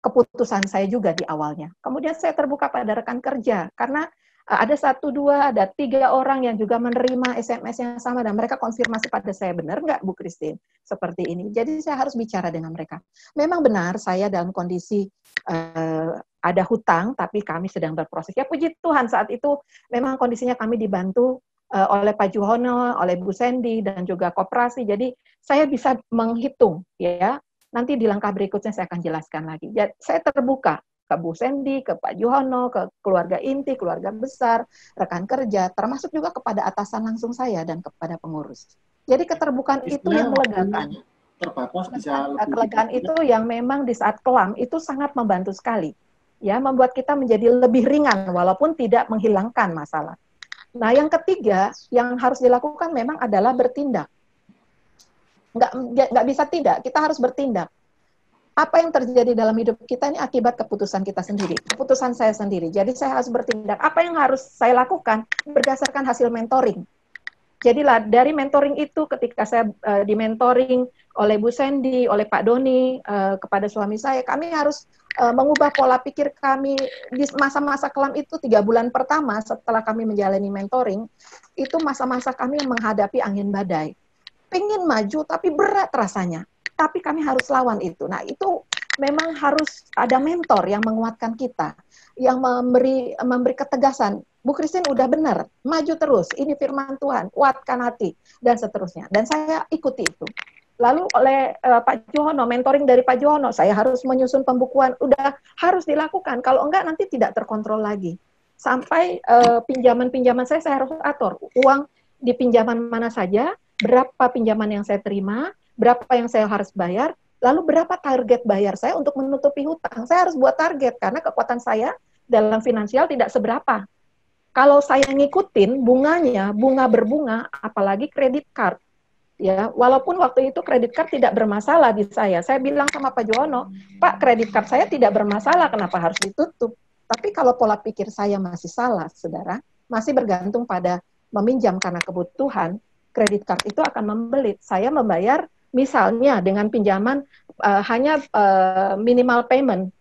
keputusan saya juga di awalnya. Kemudian saya terbuka pada rekan kerja karena uh, ada satu dua ada tiga orang yang juga menerima SMS yang sama dan mereka konfirmasi pada saya benar nggak Bu Christine seperti ini. Jadi saya harus bicara dengan mereka. Memang benar saya dalam kondisi uh, ada hutang tapi kami sedang berproses. Ya puji Tuhan saat itu memang kondisinya kami dibantu oleh Pak Juhono, oleh Bu Sandy dan juga kooperasi. Jadi saya bisa menghitung ya Nanti di langkah berikutnya saya akan jelaskan lagi. Ya, saya terbuka ke Bu Sandy, ke Pak Juhono, ke keluarga inti, keluarga besar, rekan kerja, termasuk juga kepada atasan langsung saya dan kepada pengurus. Jadi keterbukaan Istilah itu yang melegakan. Terbatas kelegaan itu yang memang di saat kelam itu sangat membantu sekali. Ya, membuat kita menjadi lebih ringan walaupun tidak menghilangkan masalah. Nah, yang ketiga yang harus dilakukan memang adalah bertindak nggak nggak bisa tidak kita harus bertindak apa yang terjadi dalam hidup kita ini akibat keputusan kita sendiri, keputusan saya sendiri. Jadi saya harus bertindak. Apa yang harus saya lakukan berdasarkan hasil mentoring. Jadi dari mentoring itu ketika saya uh, eh, di mentoring oleh Bu Sandy, oleh Pak Doni uh, kepada suami saya, kami harus eh, mengubah pola pikir kami di masa-masa kelam itu tiga bulan pertama setelah kami menjalani mentoring itu masa-masa kami menghadapi angin badai pengen maju tapi berat rasanya. Tapi kami harus lawan itu. Nah, itu memang harus ada mentor yang menguatkan kita, yang memberi memberi ketegasan. Bu Kristin udah benar, maju terus. Ini firman Tuhan, kuatkan hati dan seterusnya. Dan saya ikuti itu. Lalu oleh uh, Pak Johono, mentoring dari Pak Johono, saya harus menyusun pembukuan. Udah harus dilakukan. Kalau enggak nanti tidak terkontrol lagi. Sampai eh, pinjaman-pinjaman uh, pinjaman -pinjaman saya saya harus atur uang di pinjaman mana saja, berapa pinjaman yang saya terima, berapa yang saya harus bayar, lalu berapa target bayar saya untuk menutupi hutang. Saya harus buat target karena kekuatan saya dalam finansial tidak seberapa. Kalau saya ngikutin bunganya, bunga berbunga, apalagi kredit card. Ya, walaupun waktu itu kredit card tidak bermasalah di saya. Saya bilang sama Pak Jono, "Pak, kredit card saya tidak bermasalah, kenapa harus ditutup?" Tapi kalau pola pikir saya masih salah, Saudara, masih bergantung pada meminjam karena kebutuhan, kredit card itu akan membelit. Saya membayar misalnya dengan pinjaman uh, hanya uh, minimal payment.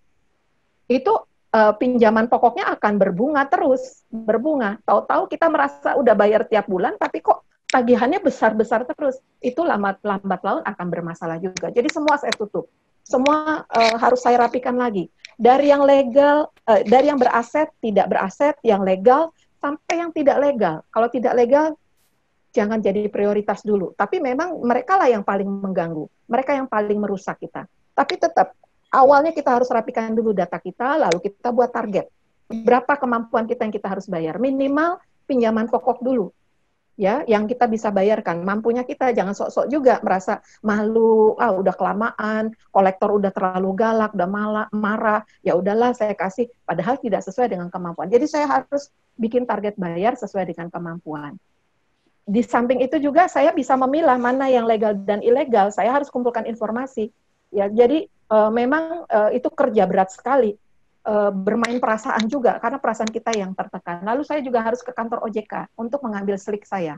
Itu uh, pinjaman pokoknya akan berbunga terus, berbunga. Tahu-tahu kita merasa udah bayar tiap bulan tapi kok tagihannya besar-besar terus. Itu lambat lambat laun akan bermasalah juga. Jadi semua saya tutup. Semua uh, harus saya rapikan lagi. Dari yang legal, uh, dari yang beraset, tidak beraset, yang legal sampai yang tidak legal. Kalau tidak legal jangan jadi prioritas dulu. Tapi memang mereka lah yang paling mengganggu, mereka yang paling merusak kita. Tapi tetap awalnya kita harus rapikan dulu data kita, lalu kita buat target. Berapa kemampuan kita yang kita harus bayar? Minimal pinjaman pokok dulu. Ya, yang kita bisa bayarkan. Mampunya kita jangan sok-sok juga merasa malu, ah udah kelamaan, kolektor udah terlalu galak, udah malah, marah, ya udahlah saya kasih padahal tidak sesuai dengan kemampuan. Jadi saya harus bikin target bayar sesuai dengan kemampuan di samping itu juga saya bisa memilah mana yang legal dan ilegal. Saya harus kumpulkan informasi. Ya, jadi e, memang e, itu kerja berat sekali. E, bermain perasaan juga karena perasaan kita yang tertekan. Lalu saya juga harus ke kantor OJK untuk mengambil slik saya.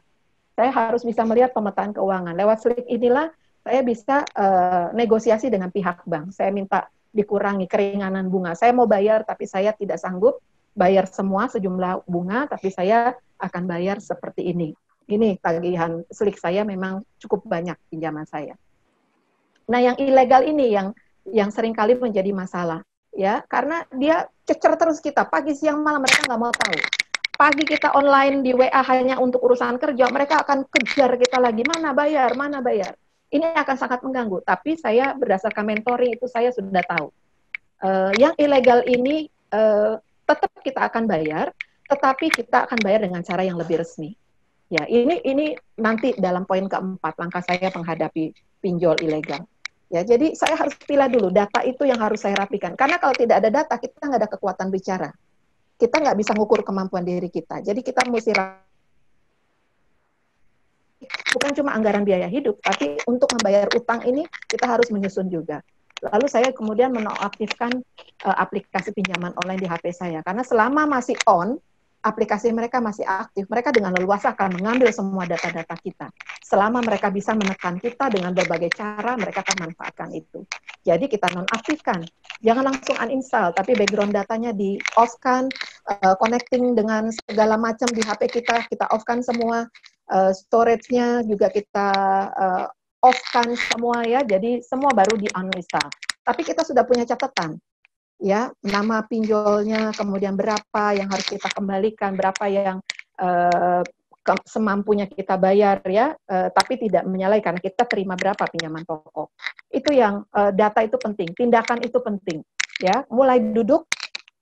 Saya harus bisa melihat pemetaan keuangan. Lewat slik inilah saya bisa e, negosiasi dengan pihak bank. Saya minta dikurangi keringanan bunga. Saya mau bayar tapi saya tidak sanggup bayar semua sejumlah bunga tapi saya akan bayar seperti ini ini tagihan selik saya memang cukup banyak pinjaman saya. Nah, yang ilegal ini yang yang seringkali menjadi masalah ya, karena dia cecer terus kita pagi siang malam mereka nggak mau tahu. Pagi kita online di WA hanya untuk urusan kerja, mereka akan kejar kita lagi mana bayar, mana bayar. Ini akan sangat mengganggu. Tapi saya berdasarkan mentoring itu saya sudah tahu. Uh, yang ilegal ini uh, tetap kita akan bayar, tetapi kita akan bayar dengan cara yang lebih resmi Ya, ini ini nanti dalam poin keempat langkah saya menghadapi pinjol ilegal. Ya, jadi saya harus pilih dulu data itu yang harus saya rapikan. Karena kalau tidak ada data, kita nggak ada kekuatan bicara. Kita nggak bisa mengukur kemampuan diri kita. Jadi kita mesti bukan cuma anggaran biaya hidup, tapi untuk membayar utang ini kita harus menyusun juga. Lalu saya kemudian menonaktifkan uh, eh, aplikasi pinjaman online di HP saya karena selama masih on, aplikasi mereka masih aktif, mereka dengan leluasa akan mengambil semua data-data kita. Selama mereka bisa menekan kita dengan berbagai cara, mereka akan manfaatkan itu. Jadi kita nonaktifkan, jangan langsung uninstall, tapi background datanya di off-kan, uh, connecting dengan segala macam di HP kita, kita off-kan semua, uh, storage-nya juga kita uh, off-kan semua ya, jadi semua baru di uninstall. Tapi kita sudah punya catatan, ya nama pinjolnya, kemudian berapa yang harus kita kembalikan, berapa yang uh, semampunya kita bayar ya, uh, tapi tidak menyalahi karena kita terima berapa pinjaman pokok. Itu yang uh, data itu penting, tindakan itu penting ya. Mulai duduk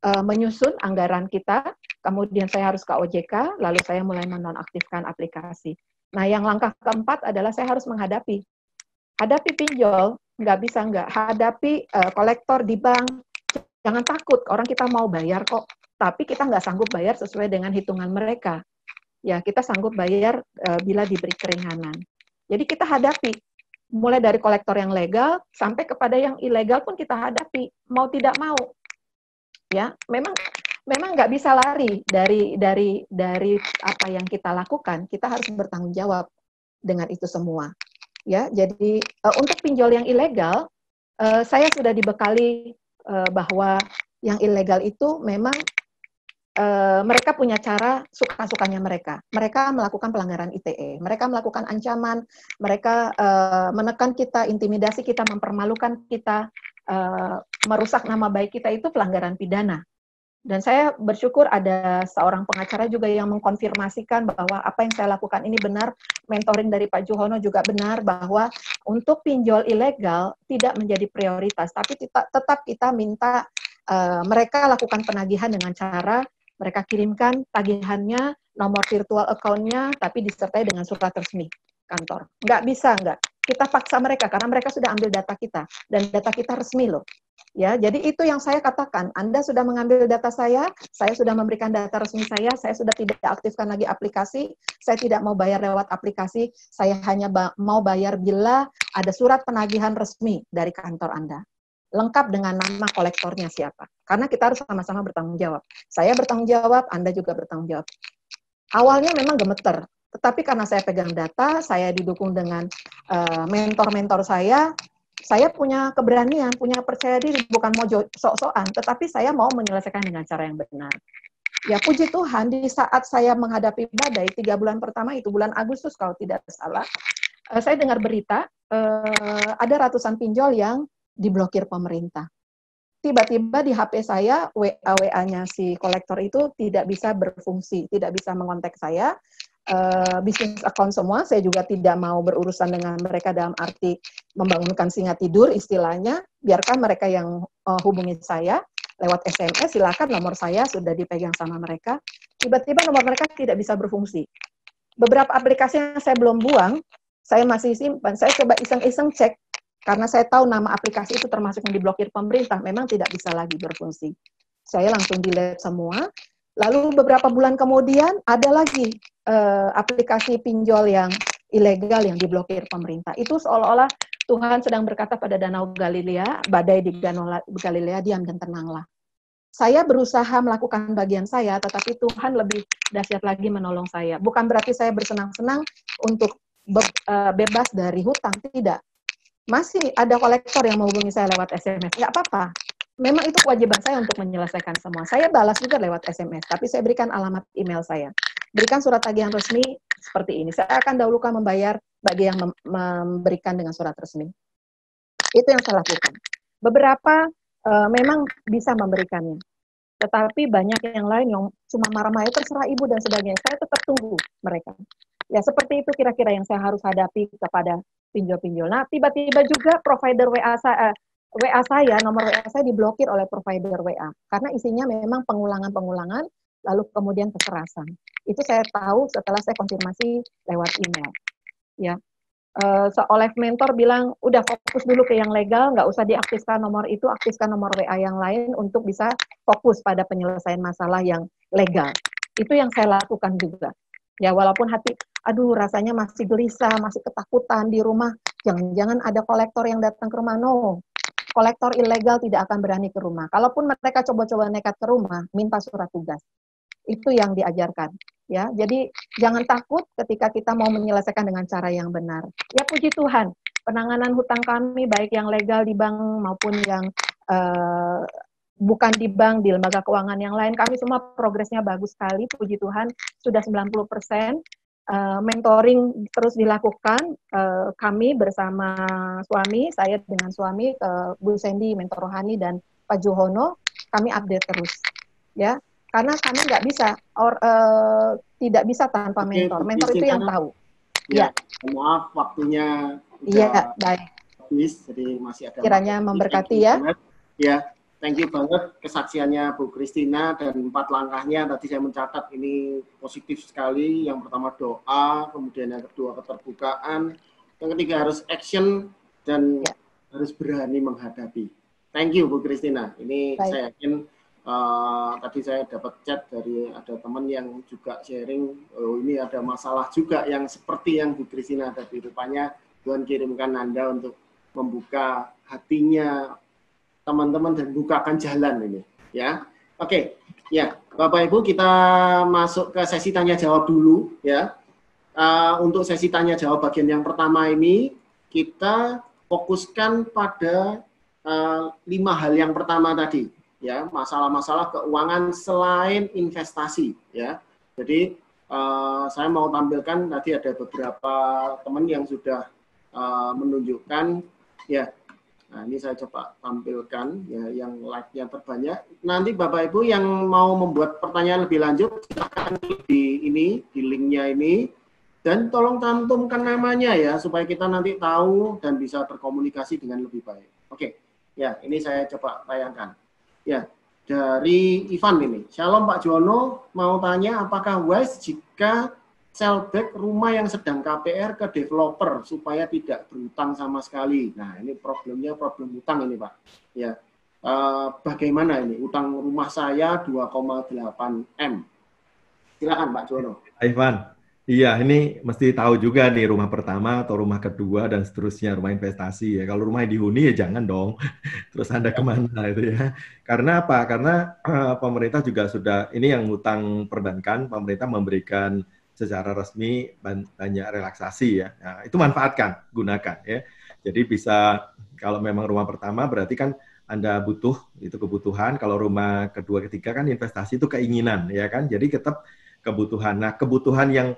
uh, menyusun anggaran kita, kemudian saya harus ke OJK, lalu saya mulai menonaktifkan aplikasi. Nah, yang langkah keempat adalah saya harus menghadapi. Hadapi pinjol, nggak bisa nggak. Hadapi uh, kolektor di bank, Jangan takut, orang kita mau bayar kok, tapi kita nggak sanggup bayar sesuai dengan hitungan mereka. Ya, kita sanggup bayar e, bila diberi keringanan. Jadi kita hadapi, mulai dari kolektor yang legal sampai kepada yang ilegal pun kita hadapi, mau tidak mau. Ya, memang memang nggak bisa lari dari dari dari apa yang kita lakukan. Kita harus bertanggung jawab dengan itu semua. Ya, jadi e, untuk pinjol yang ilegal, uh, saya sudah dibekali Eh, bahwa yang ilegal itu memang eh, mereka punya cara suka-sukanya mereka. Mereka melakukan pelanggaran ITE, mereka melakukan ancaman, mereka eh, menekan kita, intimidasi kita, mempermalukan kita, merusak nama baik kita itu pelanggaran pidana. Dan saya bersyukur ada seorang pengacara juga yang mengkonfirmasikan bahwa apa yang saya lakukan ini benar, mentoring dari Pak Juhono juga benar bahwa untuk pinjol ilegal tidak menjadi prioritas, tapi kita, tetap kita minta uh, mereka lakukan penagihan dengan cara mereka kirimkan tagihannya, nomor virtual account-nya, tapi disertai dengan surat resmi kantor. Nggak bisa, nggak. Kita paksa mereka karena mereka sudah ambil data kita dan data kita resmi loh. Ya, jadi itu yang saya katakan. Anda sudah mengambil data saya, saya sudah memberikan data resmi saya, saya sudah tidak aktifkan lagi aplikasi, saya tidak mau bayar lewat aplikasi, saya hanya ba mau bayar bila ada surat penagihan resmi dari kantor Anda. Lengkap dengan nama kolektornya siapa. Karena kita harus sama-sama bertanggung jawab. Saya bertanggung jawab, Anda juga bertanggung jawab. Awalnya memang gemeter, tetapi karena saya pegang data, saya didukung dengan eh, mentor-mentor uh, mentor -mentor saya, saya punya keberanian, punya percaya diri, bukan mau sok-sokan, tetapi saya mau menyelesaikan dengan cara yang benar. Ya puji Tuhan, di saat saya menghadapi badai, tiga bulan pertama itu, bulan Agustus kalau tidak salah, eh, saya dengar berita, eh, ada ratusan pinjol yang diblokir pemerintah. Tiba-tiba di HP saya, WA-WA-nya si kolektor itu tidak bisa berfungsi, tidak bisa mengontak saya, uh, bisnis account semua, saya juga tidak mau berurusan dengan mereka dalam arti membangunkan singa tidur istilahnya, biarkan mereka yang uh, hubungi saya lewat SMS, silakan nomor saya sudah dipegang sama mereka. Tiba-tiba nomor mereka tidak bisa berfungsi. Beberapa aplikasi yang saya belum buang, saya masih simpan. Saya coba iseng-iseng cek karena saya tahu nama aplikasi itu termasuk yang diblokir pemerintah, memang tidak bisa lagi berfungsi. Saya langsung delete semua. Lalu beberapa bulan kemudian ada lagi uh, aplikasi pinjol yang ilegal yang diblokir pemerintah. Itu seolah-olah Tuhan sedang berkata pada Danau Galilea, badai di Danau Galilea, diam dan tenanglah. Saya berusaha melakukan bagian saya, tetapi Tuhan lebih dahsyat lagi menolong saya. Bukan berarti saya bersenang-senang untuk eh, bebas dari hutang, tidak. Masih ada kolektor yang menghubungi saya lewat SMS, nggak apa-apa. Memang itu kewajiban saya untuk menyelesaikan semua. Saya balas juga lewat SMS, tapi saya berikan alamat email saya. Berikan surat tagihan resmi seperti ini. Saya akan dahulukan membayar bagi yang memberikan dengan surat resmi. Itu yang saya lakukan. Beberapa uh, memang bisa memberikannya, tetapi banyak yang lain yang cuma marah-marah ya terserah ibu dan sebagainya. Saya tetap tunggu mereka. Ya seperti itu kira-kira yang saya harus hadapi kepada pinjol-pinjol. Nah tiba-tiba juga provider WA saya, eh, WA saya, nomor WA saya diblokir oleh provider WA karena isinya memang pengulangan-pengulangan lalu kemudian kekerasan. Itu saya tahu setelah saya konfirmasi lewat email. Ya, uh, mentor bilang udah fokus dulu ke yang legal, nggak usah diaktifkan nomor itu, aktifkan nomor WA yang lain untuk bisa fokus pada penyelesaian masalah yang legal. Itu yang saya lakukan juga. Ya walaupun hati, aduh rasanya masih gelisah, masih ketakutan di rumah, jangan-jangan ada kolektor yang datang ke rumah, no. Kolektor ilegal tidak akan berani ke rumah. Kalaupun mereka coba-coba nekat ke rumah, minta surat tugas itu yang diajarkan ya jadi jangan takut ketika kita mau menyelesaikan dengan cara yang benar ya puji Tuhan penanganan hutang kami baik yang legal di bank maupun yang uh, bukan di bank di lembaga keuangan yang lain kami semua progresnya bagus sekali puji Tuhan sudah 90 persen Uh, mentoring terus dilakukan uh, kami bersama suami saya dengan suami uh, Bu Sandy mentor rohani dan Pak Johono kami update terus ya karena kami nggak bisa or uh, tidak bisa tanpa mentor. mentor itu yang tahu. Ya. ya. Maaf waktunya. Iya, baik. Habis, jadi masih ada. Kiranya memberkati ya. Ya, thank you banget kesaksiannya Bu Kristina dan empat langkahnya tadi saya mencatat ini positif sekali. Yang pertama doa, kemudian yang kedua keterbukaan, yang ketiga harus action dan ya. harus berani menghadapi. Thank you Bu Kristina. Ini Baik. saya yakin uh, tadi saya dapat chat dari ada teman yang juga sharing, oh ini ada masalah juga yang seperti yang Bu ada tadi. Rupanya Tuhan kirimkan Anda untuk membuka hatinya teman-teman dan bukakan jalan ini. Ya, oke. Okay. Ya, Bapak Ibu kita masuk ke sesi tanya jawab dulu ya. Uh, untuk sesi tanya jawab bagian yang pertama ini kita fokuskan pada uh, lima hal yang pertama tadi ya masalah-masalah keuangan selain investasi ya. Jadi uh, saya mau tampilkan tadi ada beberapa teman yang sudah uh, menunjukkan ya. Nah, ini saya coba tampilkan ya yang like-nya terbanyak. Nanti Bapak Ibu yang mau membuat pertanyaan lebih lanjut silakan di ini di linknya ini dan tolong cantumkan namanya ya supaya kita nanti tahu dan bisa berkomunikasi dengan lebih baik. Oke, ya ini saya coba tayangkan. Ya, dari Ivan ini. Shalom Pak Jono, mau tanya apakah wise jika sellback rumah yang sedang KPR ke developer supaya tidak berutang sama sekali. Nah, ini problemnya problem utang ini, Pak. Ya. Uh, bagaimana ini utang rumah saya 2,8 M? Silakan Pak Jono. Ivan. Iya, ini mesti tahu juga nih rumah pertama atau rumah kedua dan seterusnya rumah investasi ya. Kalau rumah dihuni ya jangan dong. <laughs> Terus anda iya. kemana itu ya? Karena apa? Karena uh, pemerintah juga sudah ini yang hutang perbankan pemerintah memberikan secara resmi banyak relaksasi ya. Nah, itu manfaatkan, gunakan ya. Jadi bisa kalau memang rumah pertama berarti kan anda butuh itu kebutuhan. Kalau rumah kedua ketiga kan investasi itu keinginan ya kan. Jadi tetap kebutuhan. Nah kebutuhan yang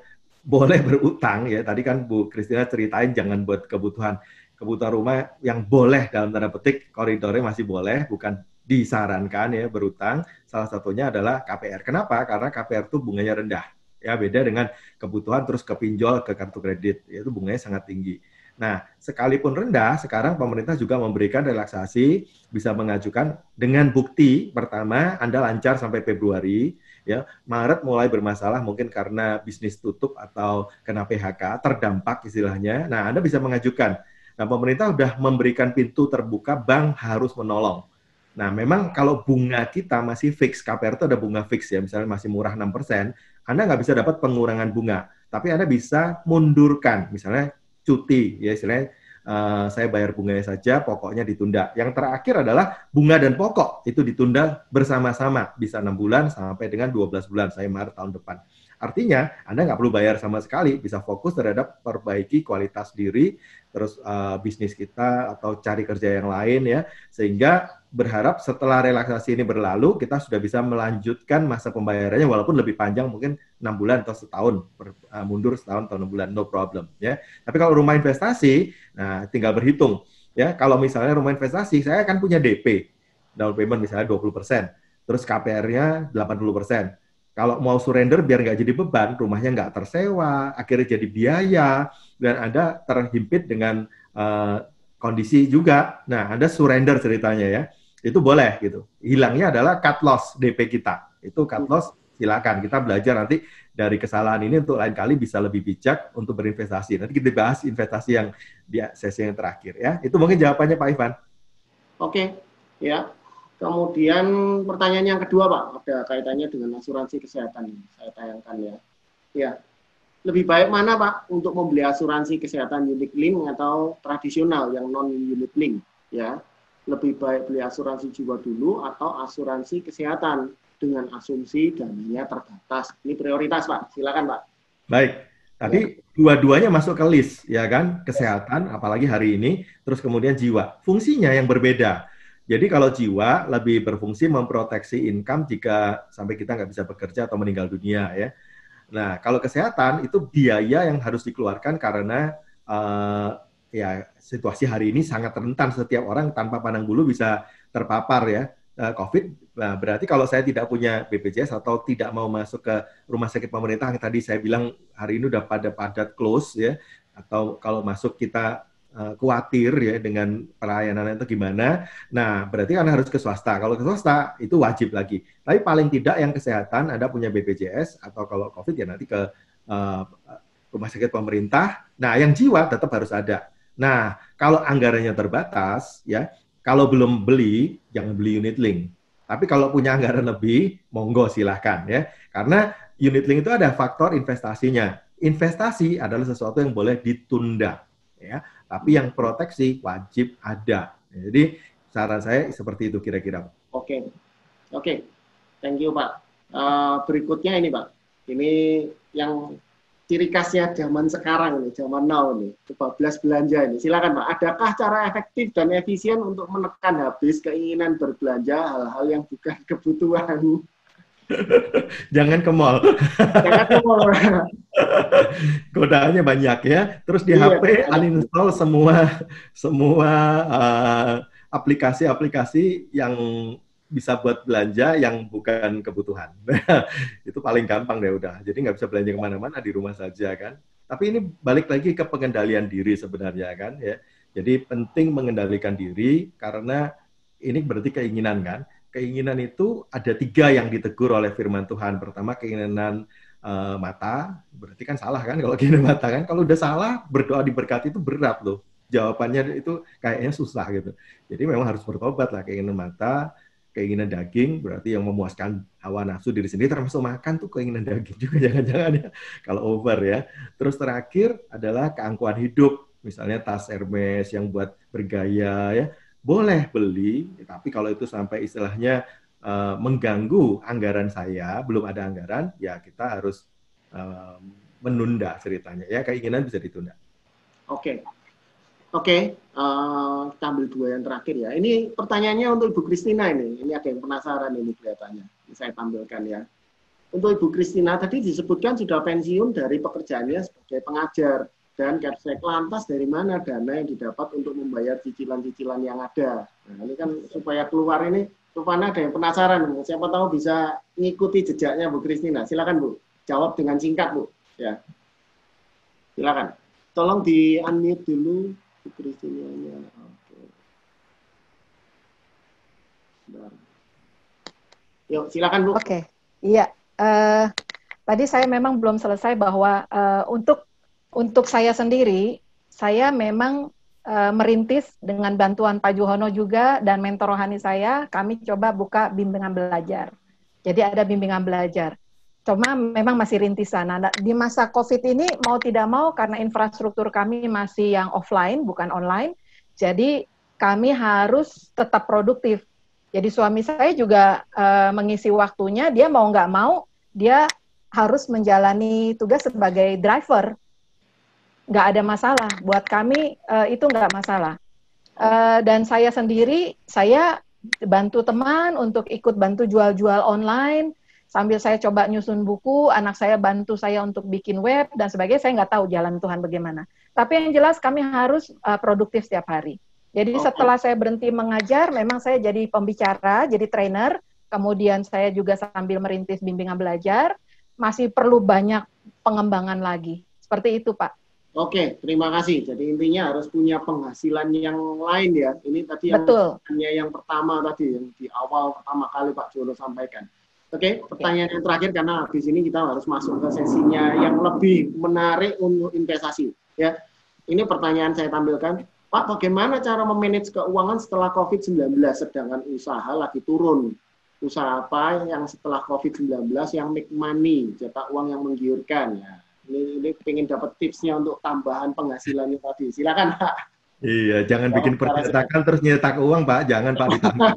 boleh berutang ya. Tadi kan Bu Kristina ceritain jangan buat kebutuhan kebutuhan rumah yang boleh dalam tanda petik koridornya masih boleh, bukan disarankan ya berutang. Salah satunya adalah KPR. Kenapa? Karena KPR itu bunganya rendah. Ya beda dengan kebutuhan terus ke pinjol ke kartu kredit, ya, itu bunganya sangat tinggi. Nah, sekalipun rendah, sekarang pemerintah juga memberikan relaksasi, bisa mengajukan dengan bukti pertama Anda lancar sampai Februari, ya. Maret mulai bermasalah mungkin karena bisnis tutup atau kena PHK, terdampak istilahnya. Nah, Anda bisa mengajukan. Nah, pemerintah sudah memberikan pintu terbuka, bank harus menolong. Nah, memang kalau bunga kita masih fix, KPR itu ada bunga fix ya, misalnya masih murah 6%, Anda nggak bisa dapat pengurangan bunga. Tapi Anda bisa mundurkan, misalnya cuti ya istilahnya uh, saya bayar bunganya saja pokoknya ditunda yang terakhir adalah bunga dan pokok itu ditunda bersama-sama bisa enam bulan sampai dengan 12 bulan saya Maret tahun depan Artinya, Anda nggak perlu bayar sama sekali, bisa fokus terhadap perbaiki kualitas diri, terus uh, bisnis kita atau cari kerja yang lain ya, sehingga berharap setelah relaksasi ini berlalu, kita sudah bisa melanjutkan masa pembayarannya walaupun lebih panjang mungkin enam bulan atau setahun, per, uh, mundur setahun atau 6 bulan, no problem ya. Tapi kalau rumah investasi, nah tinggal berhitung ya. Kalau misalnya rumah investasi, saya akan punya DP, down payment misalnya 20%, terus KPR-nya 80% kalau mau surrender biar nggak jadi beban, rumahnya nggak tersewa, akhirnya jadi biaya, dan Anda terhimpit dengan uh, kondisi juga. Nah, Anda surrender ceritanya ya. Itu boleh gitu. Hilangnya adalah cut loss DP kita. Itu cut hmm. loss silakan kita belajar nanti dari kesalahan ini untuk lain kali bisa lebih bijak untuk berinvestasi. Nanti kita bahas investasi yang di sesi yang terakhir ya. Itu mungkin jawabannya Pak Ivan. Oke, okay. ya. Kemudian pertanyaan yang kedua Pak, ada kaitannya dengan asuransi kesehatan. Saya tayangkan ya. Ya, lebih baik mana Pak untuk membeli asuransi kesehatan unit link atau tradisional yang non unit link ya lebih baik beli asuransi jiwa dulu atau asuransi kesehatan dengan asumsi dananya terbatas ini prioritas Pak silakan Pak baik tadi ya. dua-duanya masuk ke list ya kan kesehatan apalagi hari ini terus kemudian jiwa fungsinya yang berbeda jadi kalau jiwa lebih berfungsi memproteksi income jika sampai kita nggak bisa bekerja atau meninggal dunia ya. Nah kalau kesehatan itu biaya yang harus dikeluarkan karena uh, ya situasi hari ini sangat rentan setiap orang tanpa pandang bulu bisa terpapar ya uh, COVID. Nah, berarti kalau saya tidak punya BPJS atau tidak mau masuk ke rumah sakit pemerintah yang tadi saya bilang hari ini udah pada padat close ya atau kalau masuk kita Eh, khawatir ya dengan pelayanan itu gimana. Nah, berarti kan harus ke swasta. Kalau ke swasta itu wajib lagi. Tapi paling tidak yang kesehatan Anda punya BPJS atau kalau COVID ya nanti ke uh, rumah sakit pemerintah. Nah, yang jiwa tetap harus ada. Nah, kalau anggarannya terbatas, ya, kalau belum beli, jangan beli unit link. Tapi kalau punya anggaran lebih, monggo silahkan ya. Karena unit link itu ada faktor investasinya. Investasi adalah sesuatu yang boleh ditunda. Ya. Tapi yang proteksi wajib ada. Jadi saran saya seperti itu kira-kira. Oke, okay. oke, okay. thank you Pak. Uh, berikutnya ini Pak, ini yang ciri khasnya zaman sekarang nih, zaman now nih, kebablas belanja ini. Silakan Pak, adakah cara efektif dan efisien untuk menekan habis keinginan berbelanja hal-hal yang bukan kebutuhan? <laughs> Jangan ke mall. Jangan ke mall. <laughs> Godaannya banyak ya. Terus di iya, HP uninstall semua semua aplikasi eh, aplikasi-aplikasi yang bisa buat belanja yang bukan kebutuhan. <laughs> itu paling gampang deh udah. Jadi nggak bisa belanja kemana-mana di rumah saja kan. Tapi ini balik lagi ke pengendalian diri sebenarnya kan ya. Jadi penting mengendalikan diri karena ini berarti keinginan kan keinginan itu ada tiga yang ditegur oleh firman Tuhan. Pertama keinginan uh, mata, berarti kan salah kan kalau <laughs> keinginan mata kan. Kalau udah salah berdoa diberkati itu berat loh. Jawabannya itu kayaknya susah gitu. Jadi memang harus bertobat lah keinginan mata, keinginan daging berarti yang memuaskan hawa nafsu diri sendiri termasuk makan tuh keinginan <laughs> daging juga jangan-jangan ya kalau over ya terus terakhir adalah keangkuhan hidup misalnya tas Hermes yang buat bergaya ya boleh beli, tapi kalau itu sampai istilahnya uh, mengganggu anggaran saya, belum ada anggaran, ya kita harus uh, menunda ceritanya. Ya keinginan bisa ditunda. Oke, okay. oke. Okay. Uh, eh, kita ambil dua yang terakhir ya. Ini pertanyaannya untuk Ibu Kristina ini. Ini ada yang penasaran ini kelihatannya. saya tampilkan ya. Untuk Ibu Kristina tadi disebutkan sudah pensiun dari pekerjaannya sebagai pengajar dan Capsek lantas dari mana dana yang didapat untuk membayar cicilan-cicilan yang ada. Nah, ini kan supaya keluar ini, rupanya ada yang penasaran, Bu. siapa tahu bisa ngikuti jejaknya Bu Kristina. Silakan Bu, jawab dengan singkat Bu. Ya, silakan. Tolong di unmute dulu Bu Kristinanya. Oke. Yuk, silakan Bu. Oke, okay. iya. Uh, tadi saya memang belum selesai bahwa uh, untuk untuk saya sendiri, saya memang uh, merintis dengan bantuan Pak Juhono juga dan mentor rohani saya, kami coba buka bimbingan belajar. Jadi ada bimbingan belajar. Cuma memang masih rintisan. Nah, di masa COVID ini mau tidak mau karena infrastruktur kami masih yang offline, bukan online, jadi kami harus tetap produktif. Jadi suami saya juga uh, mengisi waktunya, dia mau nggak mau, dia harus menjalani tugas sebagai driver nggak ada masalah. Buat kami uh, itu nggak masalah. Uh, dan saya sendiri, saya bantu teman untuk ikut bantu jual-jual online sambil saya coba nyusun buku, anak saya bantu saya untuk bikin web dan sebagainya. Saya nggak tahu jalan Tuhan bagaimana. Tapi yang jelas kami harus uh, produktif setiap hari. Jadi okay. setelah saya berhenti mengajar, memang saya jadi pembicara, jadi trainer. Kemudian saya juga sambil merintis bimbingan belajar, masih perlu banyak pengembangan lagi. Seperti itu, Pak. Oke, terima kasih. Jadi intinya harus punya penghasilan yang lain ya. Ini tadi yang Betul. yang pertama tadi yang di awal pertama kali Pak Jolo sampaikan. Oke, okay, pertanyaan yang terakhir karena di sini kita harus masuk ke sesinya yang lebih menarik untuk investasi ya. Ini pertanyaan saya tampilkan. Pak, bagaimana cara memanage keuangan setelah COVID-19 sedangkan usaha lagi turun? Usaha apa yang setelah COVID-19 yang make money, cetak uang yang menggiurkan ya ini, ini pengen dapat tipsnya untuk tambahan penghasilannya tadi. Silakan Pak. Iya, jangan oh, bikin percetakan terus nyetak uang, Pak. Jangan Pak ditambah.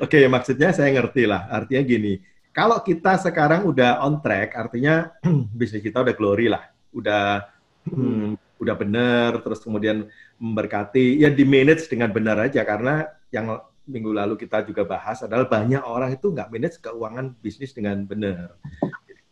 <laughs> Oke, maksudnya saya ngerti lah. Artinya gini, kalau kita sekarang udah on track, artinya <clears throat> bisnis kita udah glory lah. Udah hmm, udah bener, terus kemudian memberkati. Ya di manage dengan benar aja karena yang minggu lalu kita juga bahas adalah banyak orang itu nggak manage keuangan bisnis dengan benar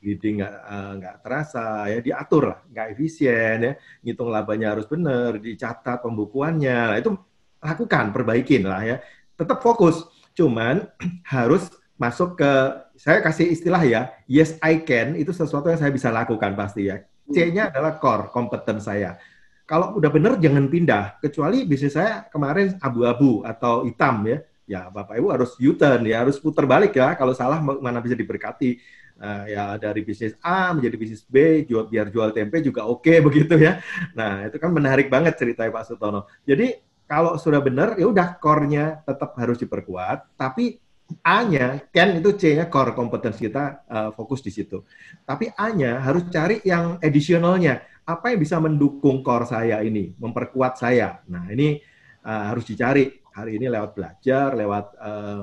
bleeding nggak eh, nggak uh, terasa ya diatur lah nggak efisien ya ngitung labanya harus benar dicatat pembukuannya nah, itu lakukan perbaikin lah ya tetap fokus cuman <clears throat> harus masuk ke saya kasih istilah ya yes I can itu sesuatu yang saya bisa lakukan pasti ya C-nya hmm. adalah core kompeten saya kalau udah benar jangan pindah kecuali bisnis saya kemarin abu-abu atau hitam ya ya Bapak Ibu harus U-turn ya harus putar balik ya kalau salah mana bisa diberkati uh, ya dari bisnis A menjadi bisnis B jual biar jual tempe juga oke okay, <laughs> begitu ya nah itu kan menarik banget cerita Pak Sutono jadi kalau sudah benar ya udah core-nya tetap harus diperkuat tapi A-nya kan itu C-nya core kompetensi kita uh, fokus di situ tapi A-nya harus cari yang additionalnya apa yang bisa mendukung core saya ini memperkuat saya nah ini uh, harus dicari hari ini lewat belajar lewat uh,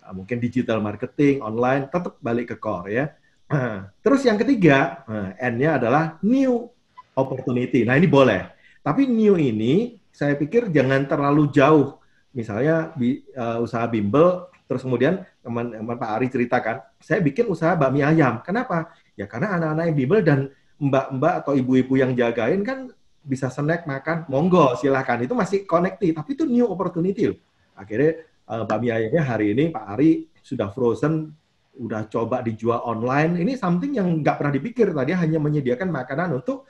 Ah, mungkin digital marketing, online, tetap balik ke core ya. <clears throat> Terus yang ketiga, eh, N-nya adalah new opportunity. Nah ini boleh. Tapi new ini saya pikir jangan terlalu jauh. Misalnya eh, usaha bimbel, terus kemudian teman-teman Pak Ari ceritakan, saya bikin usaha bakmi ayam. Kenapa? Ya karena anak-anak yang bimbel dan mbak-mbak atau ibu-ibu yang jagain kan bisa snack makan, monggo silahkan. Itu masih connected, tapi itu new opportunity Akhirnya uh, eh, Mia Ayamnya hari ini Pak Ari sudah frozen, udah coba dijual online. Ini something yang nggak pernah dipikir tadi hanya menyediakan makanan untuk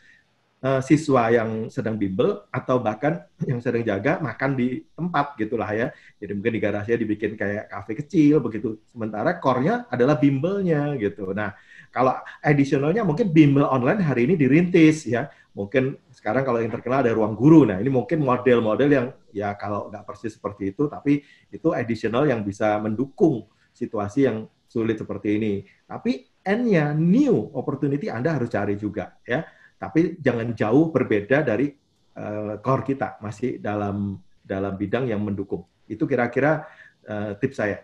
uh, siswa yang sedang bimbel atau bahkan <clears throat> yang sedang jaga makan di tempat gitulah ya. Jadi mungkin di garasinya dibikin kayak kafe kecil begitu. Sementara core-nya adalah bimbelnya gitu. Nah, kalau additionalnya mungkin bimbel online hari ini dirintis ya. Mungkin sekarang kalau yang terkenal ada ruang guru. Nah, ini mungkin model-model yang ya kalau nggak persis seperti itu, tapi itu additional yang bisa mendukung situasi yang sulit seperti ini. Tapi N-nya new opportunity Anda harus cari juga ya. Tapi jangan jauh berbeda dari uh, core kita masih dalam dalam bidang yang mendukung. Itu kira-kira uh, tips saya.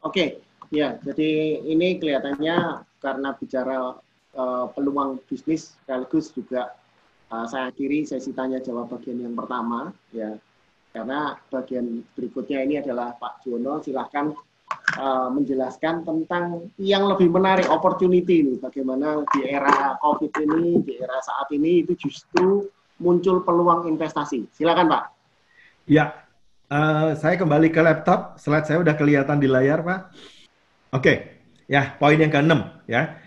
Oke, okay. ya. Jadi ini kelihatannya karena bicara uh, peluang bisnis sekaligus juga Eh, saya akhiri sesi tanya jawab bagian yang pertama ya karena bagian berikutnya ini adalah Pak Jono silahkan uh, menjelaskan tentang yang lebih menarik opportunity ini bagaimana di era COVID ini di era saat ini itu justru muncul peluang investasi silakan Pak ya Uh, saya kembali ke laptop. Slide saya udah kelihatan di layar, Pak. Oke, okay. ya poin yang keenam ya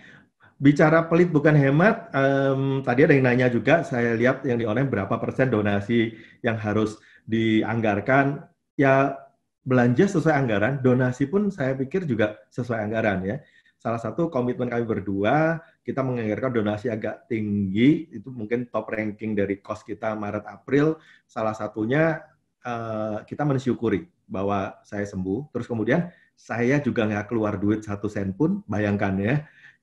bicara pelit bukan hemat, um, tadi ada yang nanya juga, saya lihat yang di online berapa persen donasi yang harus dianggarkan. Ya belanja sesuai anggaran, donasi pun saya pikir juga sesuai anggaran ya. Salah satu komitmen kami berdua, kita menganggarkan donasi agak tinggi, itu mungkin top ranking dari kos kita Maret-April. Salah satunya uh, kita mensyukuri bahwa saya sembuh, terus kemudian saya juga nggak keluar duit satu sen pun, bayangkan ya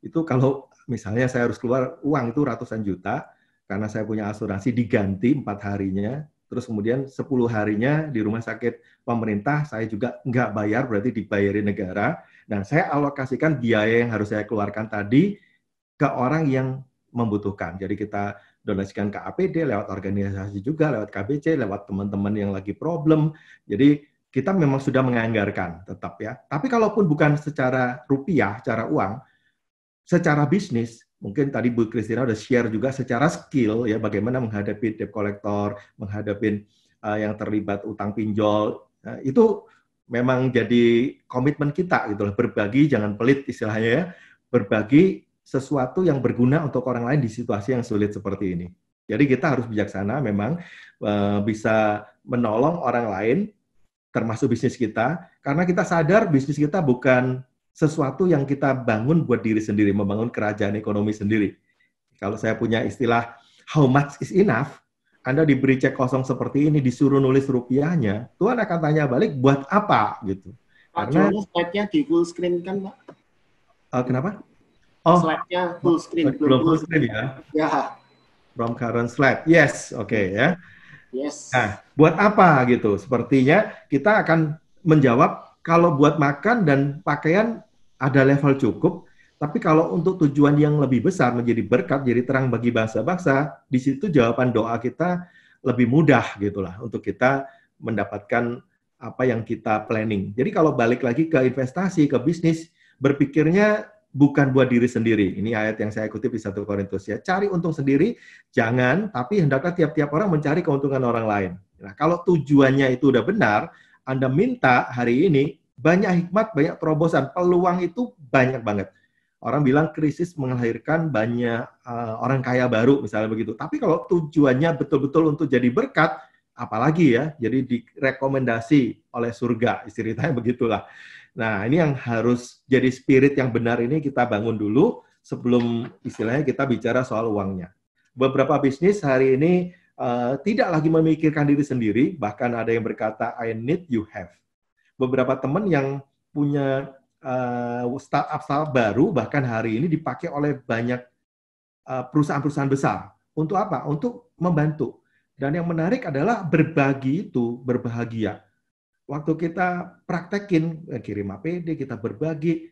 itu kalau misalnya saya harus keluar uang itu ratusan juta karena saya punya asuransi diganti empat harinya terus kemudian 10 harinya di rumah sakit pemerintah saya juga nggak bayar berarti dibayarin negara dan saya alokasikan biaya yang harus saya keluarkan tadi ke orang yang membutuhkan jadi kita donasikan ke APD lewat organisasi juga lewat KBC lewat teman-teman yang lagi problem jadi kita memang sudah menganggarkan tetap ya tapi kalaupun bukan secara rupiah cara uang secara bisnis mungkin tadi Bu Kristina udah share juga secara skill ya bagaimana menghadapi debt collector, menghadapi uh, yang terlibat utang pinjol uh, itu memang jadi komitmen kita gitu loh berbagi jangan pelit istilahnya ya berbagi sesuatu yang berguna untuk orang lain di situasi yang sulit seperti ini. Jadi kita harus bijaksana memang uh, bisa menolong orang lain termasuk bisnis kita karena kita sadar bisnis kita bukan sesuatu yang kita bangun buat diri sendiri, membangun kerajaan ekonomi sendiri. Kalau saya punya istilah how much is enough, Anda diberi cek kosong seperti ini, disuruh nulis rupiahnya, Tuhan akan tanya balik buat apa gitu. Pak Karena slide-nya di full screen kan, Pak? Uh, kenapa? Oh, slide-nya full screen. Belum full screen ya? Ya. From current slide. Yes, oke okay, ya. Yes. Nah, buat apa gitu? Sepertinya kita akan menjawab kalau buat makan dan pakaian ada level cukup, tapi kalau untuk tujuan yang lebih besar menjadi berkat, jadi terang bagi bangsa-bangsa, di situ jawaban doa kita lebih mudah gitulah untuk kita mendapatkan apa yang kita planning. Jadi kalau balik lagi ke investasi, ke bisnis, berpikirnya bukan buat diri sendiri. Ini ayat yang saya kutip di satu Korintus ya. Cari untung sendiri, jangan, tapi hendaklah tiap-tiap orang mencari keuntungan orang lain. Nah, kalau tujuannya itu udah benar, Anda minta hari ini banyak hikmat, banyak terobosan, peluang itu banyak banget. Orang bilang krisis melahirkan banyak uh, orang kaya baru, misalnya begitu. Tapi kalau tujuannya betul-betul untuk jadi berkat, apalagi ya, jadi direkomendasi oleh surga, istilahnya begitulah. Nah, ini yang harus jadi spirit yang benar ini kita bangun dulu sebelum istilahnya kita bicara soal uangnya. Beberapa bisnis hari ini uh, tidak lagi memikirkan diri sendiri, bahkan ada yang berkata, I need, you have beberapa teman yang punya uh, startup startup baru bahkan hari ini dipakai oleh banyak eh, perusahaan-perusahaan besar. Untuk apa? Untuk membantu. Dan yang menarik adalah berbagi itu berbahagia. Waktu kita praktekin eh, kirim APD, kita berbagi,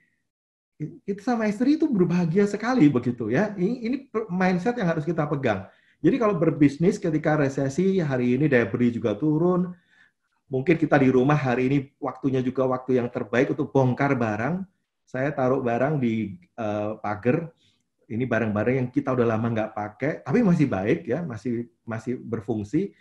kita sama istri itu berbahagia sekali begitu ya. Ini, ini mindset yang harus kita pegang. Jadi kalau berbisnis ketika resesi hari ini daya beli juga turun, mungkin kita di rumah hari ini waktunya juga waktu yang terbaik untuk bongkar barang. Saya taruh barang di uh, pagar. Ini barang-barang yang kita udah lama nggak pakai, tapi masih baik ya, masih masih berfungsi.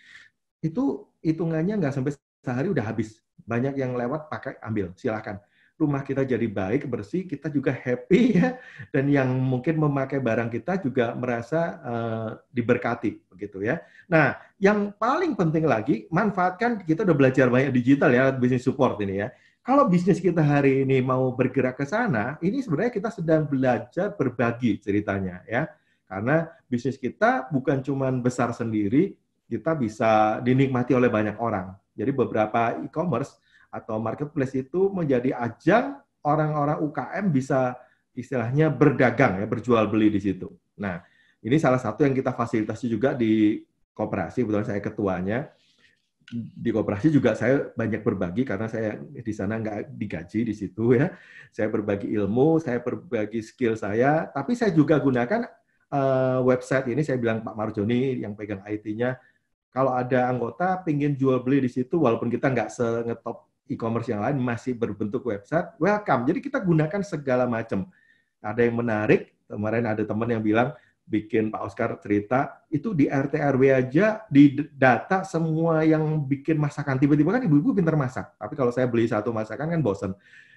Itu hitungannya nggak sampai sehari udah habis. Banyak yang lewat pakai ambil, silakan rumah kita jadi baik, bersih, kita juga happy <laughs> ya, dan yang mungkin memakai barang kita juga merasa uh, diberkati begitu ya. Nah, yang paling penting lagi manfaatkan kita udah belajar banyak digital ya, bisnis support ini ya. Kalau bisnis kita hari ini mau bergerak ke sana, ini sebenarnya kita sedang belajar berbagi ceritanya ya. Karena bisnis kita bukan cuma besar sendiri, kita bisa dinikmati oleh banyak orang. Jadi beberapa e-commerce atau marketplace itu menjadi ajang orang-orang UKM bisa istilahnya berdagang ya, berjual beli di situ. Nah, ini salah satu yang kita fasilitasi juga di koperasi, kebetulan saya ketuanya. Di koperasi juga saya banyak berbagi karena saya di sana nggak digaji di situ ya. Saya berbagi ilmu, saya berbagi skill saya, tapi saya juga gunakan uh, website ini, saya bilang Pak Marjoni yang pegang IT-nya, kalau ada anggota pingin jual beli di situ, walaupun kita nggak se-ngetop e-commerce yang lain masih berbentuk website, welcome. Jadi kita gunakan segala macam. Ada yang menarik, kemarin ada teman yang bilang bikin Pak Oscar cerita, itu di RT RW aja di data semua yang bikin masakan. Tiba-tiba kan ibu-ibu pintar masak, tapi kalau saya beli satu masakan kan bosen.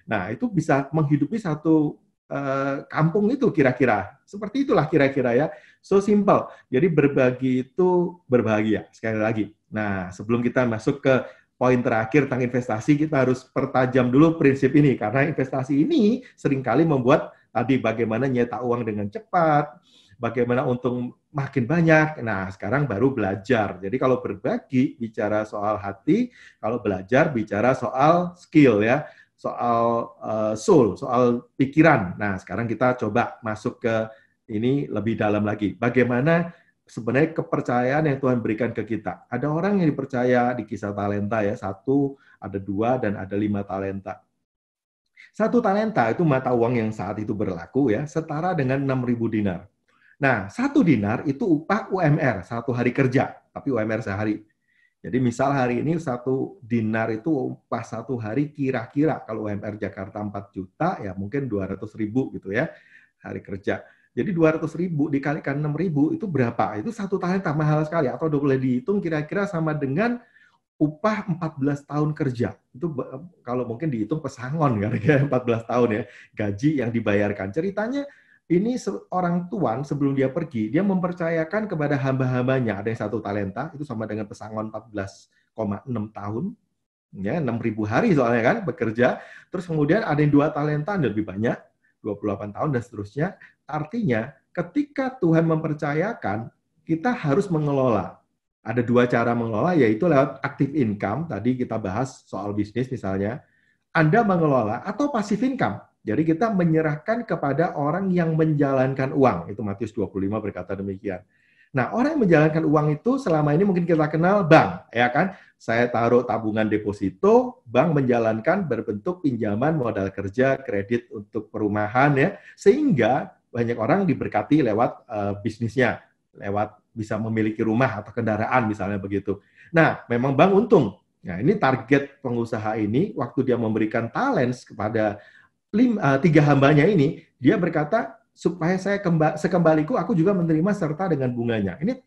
Nah, itu bisa menghidupi satu uh, kampung itu kira-kira. Seperti itulah kira-kira ya. So simple. Jadi berbagi itu berbahagia, sekali lagi. Nah, sebelum kita masuk ke poin terakhir tentang investasi kita harus pertajam dulu prinsip ini karena investasi ini seringkali membuat tadi bagaimana nyetak uang dengan cepat, bagaimana untung makin banyak. Nah, sekarang baru belajar. Jadi kalau berbagi bicara soal hati, kalau belajar bicara soal skill ya, soal uh, soul, soal pikiran. Nah, sekarang kita coba masuk ke ini lebih dalam lagi. Bagaimana sebenarnya kepercayaan yang Tuhan berikan ke kita. Ada orang yang dipercaya di kisah talenta ya, satu, ada dua, dan ada lima talenta. Satu talenta itu mata uang yang saat itu berlaku ya, setara dengan 6.000 dinar. Nah, satu dinar itu upah UMR, satu hari kerja, tapi UMR sehari. Jadi misal hari ini satu dinar itu upah satu hari kira-kira kalau UMR Jakarta 4 juta ya mungkin ratus ribu gitu ya hari kerja. Jadi 200 ribu dikalikan 6 ribu itu berapa? Itu satu talenta mahal sekali atau udah boleh dihitung kira-kira sama dengan upah 14 tahun kerja. Itu kalau mungkin dihitung pesangon kan ya 14 <laughs> tahun ya gaji yang dibayarkan. Ceritanya ini orang tuan sebelum dia pergi dia mempercayakan kepada hamba-hambanya ada yang satu talenta itu sama dengan pesangon 14,6 tahun ya 6 ribu hari soalnya kan bekerja terus kemudian ada yang dua talenta lebih banyak 28 tahun dan seterusnya. Artinya ketika Tuhan mempercayakan, kita harus mengelola. Ada dua cara mengelola, yaitu lewat active income, tadi kita bahas soal bisnis misalnya. Anda mengelola atau passive income. Jadi kita menyerahkan kepada orang yang menjalankan uang. Itu Matius 25 berkata demikian. Nah, orang yang menjalankan uang itu selama ini mungkin kita kenal bank, ya kan? Saya taruh tabungan deposito, bank menjalankan berbentuk pinjaman modal kerja, kredit untuk perumahan ya, sehingga banyak orang diberkati lewat uh, bisnisnya, lewat bisa memiliki rumah atau kendaraan misalnya begitu. Nah, memang bank untung. Nah, ini target pengusaha ini waktu dia memberikan talents kepada lima, uh, eh, tiga hambanya ini, dia berkata supaya saya kemba sekembaliku aku juga menerima serta dengan bunganya. Ini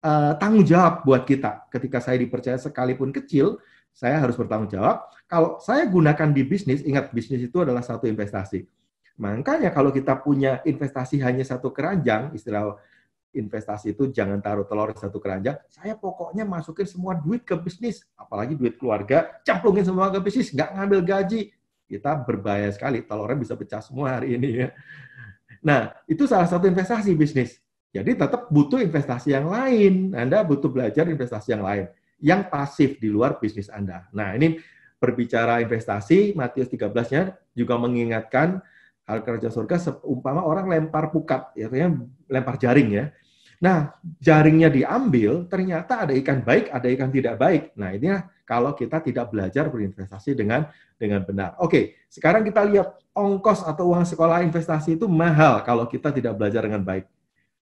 uh, tanggung jawab buat kita. Ketika saya dipercaya sekalipun kecil, saya harus bertanggung jawab. Kalau saya gunakan di bisnis, ingat bisnis itu adalah satu investasi. Makanya kalau kita punya investasi hanya satu keranjang, istilah investasi itu jangan taruh telur di satu keranjang. Saya pokoknya masukin semua duit ke bisnis, apalagi duit keluarga, campungin semua ke bisnis, nggak ngambil gaji. Kita berbahaya sekali, telurnya bisa pecah semua hari ini ya. Nah, itu salah satu investasi bisnis. Jadi tetap butuh investasi yang lain. Anda butuh belajar investasi yang lain yang pasif di luar bisnis Anda. Nah, ini berbicara investasi, Matius 13-nya juga mengingatkan hal kerja surga seumpama orang lempar pukat, ya, artinya lempar jaring ya. Nah, jaringnya diambil, ternyata ada ikan baik, ada ikan tidak baik. Nah, ini kalau kita tidak belajar berinvestasi dengan dengan benar. Oke, sekarang kita lihat ongkos atau uang sekolah investasi itu mahal kalau kita tidak belajar dengan baik.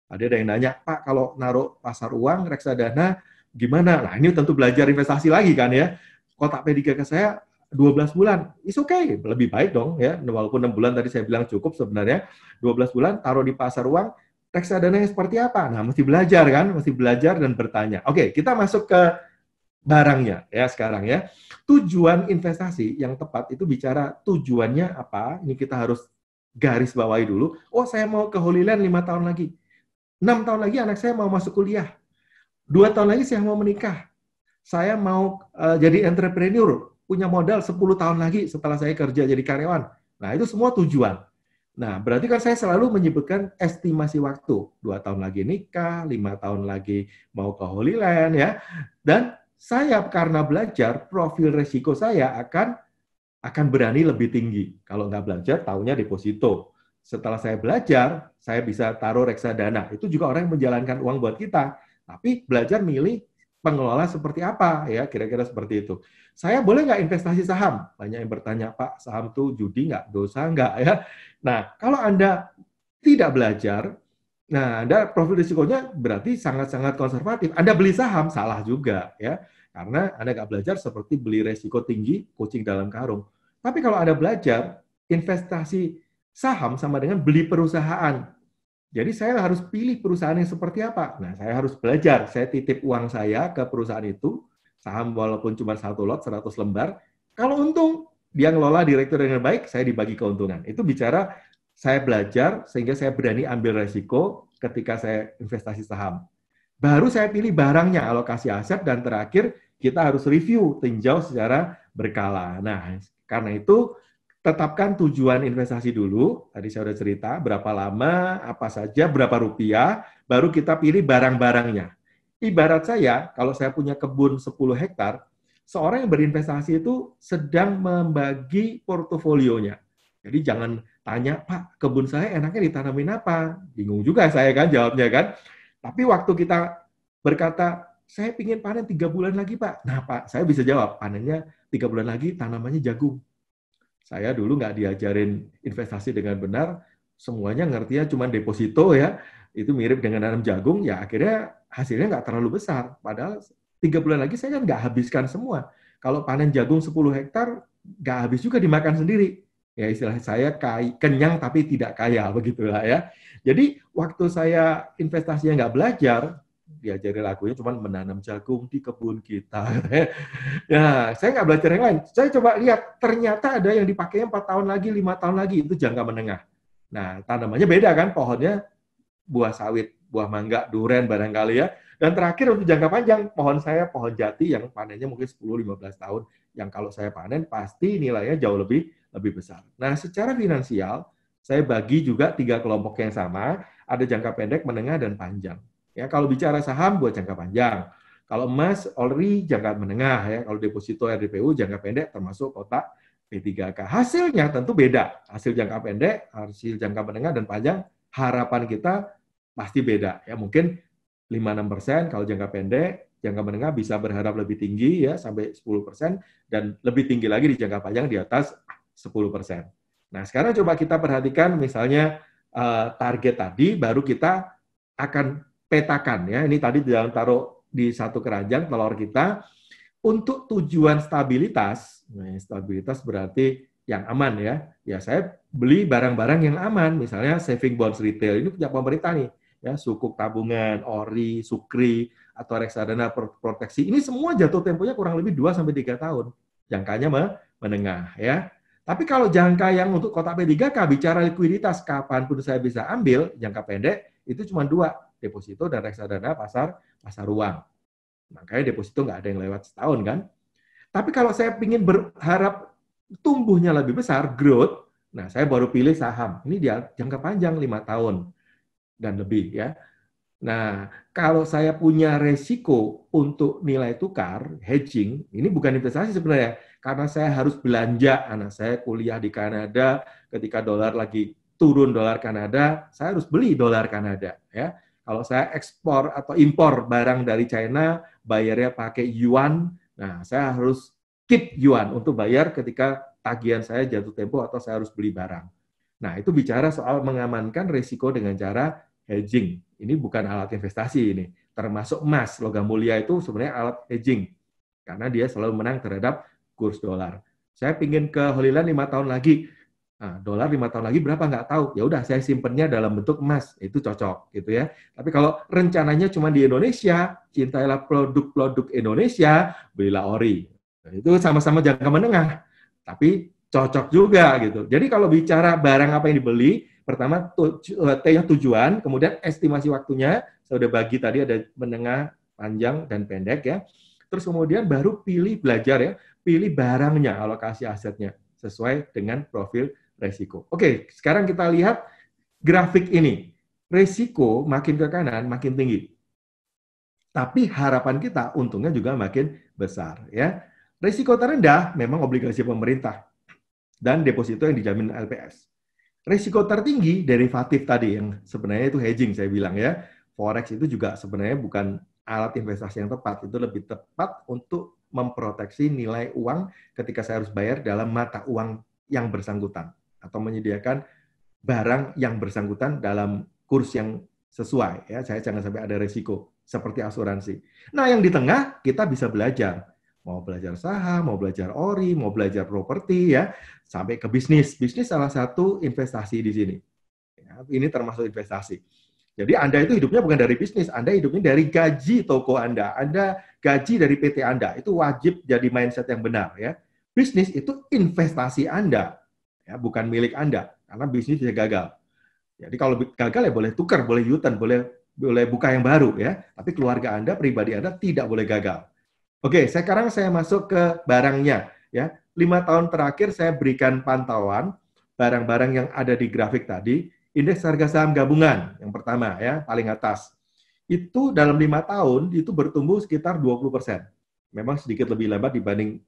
Ada yang nanya, Pak, kalau naruh pasar uang, reksadana, gimana? Nah, ini tentu belajar investasi lagi kan ya. Kotak P3 ke saya 12 bulan, is okay, lebih baik dong ya. Walaupun 6 bulan tadi saya bilang cukup sebenarnya, 12 bulan taruh di pasar uang, reksadana yang seperti apa? Nah, mesti belajar kan, mesti belajar dan bertanya. Oke, kita masuk ke barangnya ya sekarang ya. Tujuan investasi yang tepat itu bicara tujuannya apa? Ini kita harus garis bawahi dulu. Oh, saya mau ke Holy Land 5 tahun lagi. 6 tahun lagi anak saya mau masuk kuliah. 2 tahun lagi saya mau menikah. Saya mau uh, jadi entrepreneur, punya modal 10 tahun lagi setelah saya kerja jadi karyawan. Nah, itu semua tujuan. Nah, berarti kan saya selalu menyebutkan estimasi waktu. Dua tahun lagi nikah, lima tahun lagi mau ke Holy Land, ya. Dan saya karena belajar, profil resiko saya akan akan berani lebih tinggi. Kalau nggak belajar, tahunya deposito. Setelah saya belajar, saya bisa taruh reksadana. Itu juga orang yang menjalankan uang buat kita. Tapi belajar milih pengelola seperti apa ya kira-kira seperti itu. Saya boleh nggak investasi saham? Banyak yang bertanya Pak saham tuh judi nggak dosa nggak ya? Nah kalau anda tidak belajar, nah anda profil risikonya berarti sangat-sangat konservatif. Anda beli saham salah juga ya karena anda nggak belajar seperti beli risiko tinggi kucing dalam karung. Tapi kalau anda belajar investasi saham sama dengan beli perusahaan jadi saya harus pilih perusahaan yang seperti apa. Nah, saya harus belajar. Saya titip uang saya ke perusahaan itu, saham walaupun cuma satu lot, 100 lembar. Kalau untung, dia ngelola direktur dengan baik, saya dibagi keuntungan. Itu bicara saya belajar sehingga saya berani ambil resiko ketika saya investasi saham. Baru saya pilih barangnya, alokasi aset, dan terakhir kita harus review, tinjau secara berkala. Nah, karena itu tetapkan tujuan investasi dulu. Tadi saya sudah cerita berapa lama, apa saja, berapa rupiah, baru kita pilih barang-barangnya. Ibarat saya, kalau saya punya kebun 10 hektar, seorang yang berinvestasi itu sedang membagi portofolionya. Jadi jangan tanya, Pak, kebun saya enaknya ditanamin apa? Bingung juga saya kan jawabnya kan. Tapi waktu kita berkata, saya ingin panen tiga bulan lagi, Pak. Nah, Pak, saya bisa jawab, panennya tiga bulan lagi tanamannya jagung saya dulu nggak diajarin investasi dengan benar, semuanya ngertinya cuma deposito ya, itu mirip dengan nanam jagung, ya akhirnya hasilnya nggak terlalu besar. Padahal tiga bulan lagi saya kan nggak habiskan semua. Kalau panen jagung 10 hektar, nggak habis juga dimakan sendiri. Ya istilah saya kaya, kenyang tapi tidak kaya, <laughs> begitulah ya. Jadi waktu saya investasinya nggak belajar, diajari lagunya cuman menanam jagung di kebun kita. <laughs> ya, saya nggak belajar yang lain. Saya coba lihat, ternyata ada yang dipakai 4 tahun lagi, lima tahun lagi, itu jangka menengah. Nah, tanamannya beda kan, pohonnya buah sawit, buah mangga, duren barangkali ya. Dan terakhir untuk jangka panjang, pohon saya pohon jati yang panennya mungkin 10-15 tahun, yang kalau saya panen pasti nilainya jauh lebih lebih besar. Nah, secara finansial, saya bagi juga tiga kelompok yang sama, ada jangka pendek, menengah, dan panjang. Ya, kalau bicara saham buat jangka panjang. Kalau emas, ori jangka menengah ya. Kalau deposito RDPU jangka pendek termasuk kotak P3K. Hasilnya tentu beda. Hasil jangka pendek, hasil jangka menengah dan panjang harapan kita pasti beda ya. Mungkin 5-6% kalau jangka pendek, jangka menengah bisa berharap lebih tinggi ya sampai 10% dan lebih tinggi lagi di jangka panjang di atas 10%. Nah, sekarang coba kita perhatikan misalnya eh, target tadi baru kita akan petakan ya. Ini tadi jangan taruh di satu keranjang telur kita untuk tujuan stabilitas. Nah, stabilitas berarti yang aman ya. Ya saya beli barang-barang yang aman, misalnya saving bonds retail ini punya pemerintah nih, ya sukuk tabungan, ori, sukri atau reksadana proteksi. Ini semua jatuh temponya kurang lebih 2 sampai tiga tahun. Jangkanya menengah ya. Tapi kalau jangka yang untuk kotak P3K bicara likuiditas kapanpun saya bisa ambil jangka pendek itu cuma dua deposito dan reksadana pasar pasar uang. Makanya deposito nggak ada yang lewat setahun kan. Tapi kalau saya ingin berharap tumbuhnya lebih besar, growth, nah saya baru pilih saham. Ini dia jangka panjang lima tahun dan lebih ya. Nah, kalau saya punya resiko untuk nilai tukar, hedging, ini bukan investasi sebenarnya. Karena saya harus belanja, anak saya kuliah di Kanada, ketika dolar lagi turun dolar Kanada, saya harus beli dolar Kanada. ya kalau saya ekspor atau impor barang dari China, bayarnya pakai yuan. Nah, saya harus keep yuan untuk bayar ketika tagihan saya jatuh tempo atau saya harus beli barang. Nah, itu bicara soal mengamankan risiko dengan cara hedging. Ini bukan alat investasi ini. Termasuk emas, logam mulia itu sebenarnya alat hedging. Karena dia selalu menang terhadap kurs dolar. Saya pingin ke Holiland lima tahun lagi Nah, dolar lima tahun lagi berapa nggak tahu. Ya udah saya simpennya dalam bentuk emas, itu cocok gitu ya. Tapi kalau rencananya cuma di Indonesia, cintailah produk-produk Indonesia, belilah ori. Nah, itu sama-sama jangka menengah, tapi cocok juga gitu. Jadi kalau bicara barang apa yang dibeli, pertama T-nya eh, tujuan, kemudian estimasi waktunya, saya udah bagi tadi ada menengah, panjang, dan pendek ya. Terus kemudian baru pilih belajar ya, pilih barangnya, alokasi asetnya sesuai dengan profil resiko. Oke, sekarang kita lihat grafik ini. Resiko makin ke kanan makin tinggi. Tapi harapan kita untungnya juga makin besar ya. Resiko terendah memang obligasi pemerintah dan deposito yang dijamin LPS. Resiko tertinggi derivatif tadi yang sebenarnya itu hedging saya bilang ya. Forex itu juga sebenarnya bukan alat investasi yang tepat, itu lebih tepat untuk memproteksi nilai uang ketika saya harus bayar dalam mata uang yang bersangkutan atau menyediakan barang yang bersangkutan dalam kurs yang sesuai ya saya jangan sampai ada resiko seperti asuransi. Nah, yang di tengah kita bisa belajar mau belajar saham, mau belajar ori, mau belajar properti ya, sampai ke bisnis. Bisnis salah satu investasi di sini. Ya, ini termasuk investasi. Jadi Anda itu hidupnya bukan dari bisnis, Anda hidupnya dari gaji toko Anda, Anda gaji dari PT Anda. Itu wajib jadi mindset yang benar ya. Bisnis itu investasi Anda ya, bukan milik Anda karena bisnis bisa gagal. Jadi kalau gagal ya boleh tukar, boleh yutan, boleh boleh buka yang baru ya. Tapi keluarga Anda, pribadi Anda tidak boleh gagal. Oke, sekarang saya masuk ke barangnya ya. Lima tahun terakhir saya berikan pantauan barang-barang yang ada di grafik tadi, indeks harga saham gabungan yang pertama ya, paling atas. Itu dalam lima tahun itu bertumbuh sekitar 20 persen. Memang sedikit lebih lambat dibanding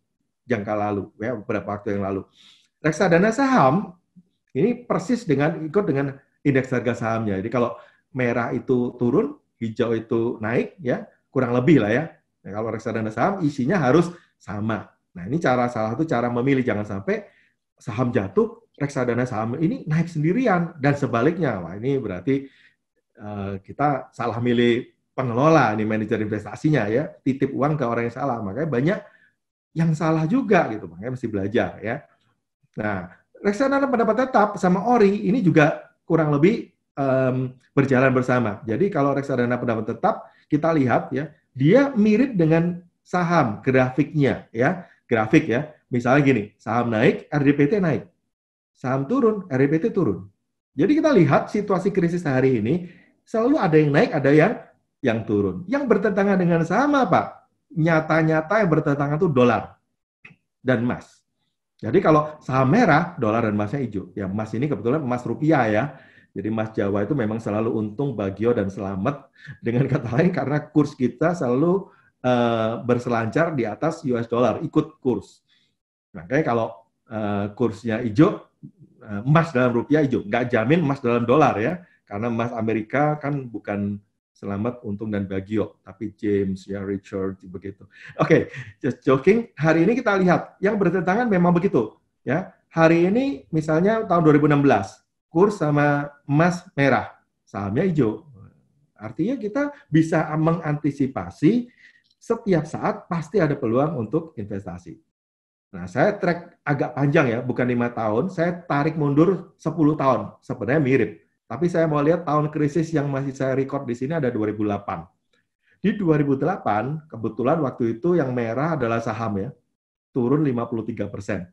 jangka lalu, ya beberapa waktu yang lalu reksadana saham ini persis dengan ikut dengan indeks harga sahamnya. Jadi kalau merah itu turun, hijau itu naik, ya kurang lebih lah ya. Nah, kalau reksadana saham isinya harus sama. Nah ini cara salah satu cara memilih jangan sampai saham jatuh, reksadana saham ini naik sendirian dan sebaliknya. Wah ini berarti uh, kita salah milih pengelola nih manajer investasinya ya titip uang ke orang yang salah makanya banyak yang salah juga gitu makanya mesti belajar ya Nah, reksadana pendapat tetap sama ORI ini juga kurang lebih um, berjalan bersama. Jadi kalau reksadana pendapat tetap kita lihat ya, dia mirip dengan saham grafiknya ya, grafik ya. Misalnya gini, saham naik, RDPT naik. Saham turun, RDPT turun. Jadi kita lihat situasi krisis hari ini selalu ada yang naik, ada yang yang turun. Yang bertentangan dengan saham apa? Nyata-nyata yang bertentangan itu dolar dan emas. Jadi kalau saham merah, dolar dan emasnya hijau. Ya emas ini kebetulan emas rupiah ya. Jadi emas Jawa itu memang selalu untung, bagio, dan selamat. Dengan kata lain karena kurs kita selalu uh, berselancar di atas US dollar, ikut kurs. Makanya kalau uh, kursnya hijau, uh, emas dalam rupiah hijau. Nggak jamin emas dalam dolar ya. Karena emas Amerika kan bukan selamat, untung, dan bagio. Tapi James, ya Richard, begitu. Oke, okay, just joking. Hari ini kita lihat, yang bertentangan memang begitu. ya. Hari ini misalnya tahun 2016, kurs sama emas merah, sahamnya hijau. Artinya kita bisa mengantisipasi setiap saat pasti ada peluang untuk investasi. Nah, saya track agak panjang ya, bukan lima tahun, saya tarik mundur 10 tahun. Sebenarnya mirip tapi saya mau lihat tahun krisis yang masih saya record di sini ada 2008. Di 2008, kebetulan waktu itu yang merah adalah saham ya, turun 53 persen.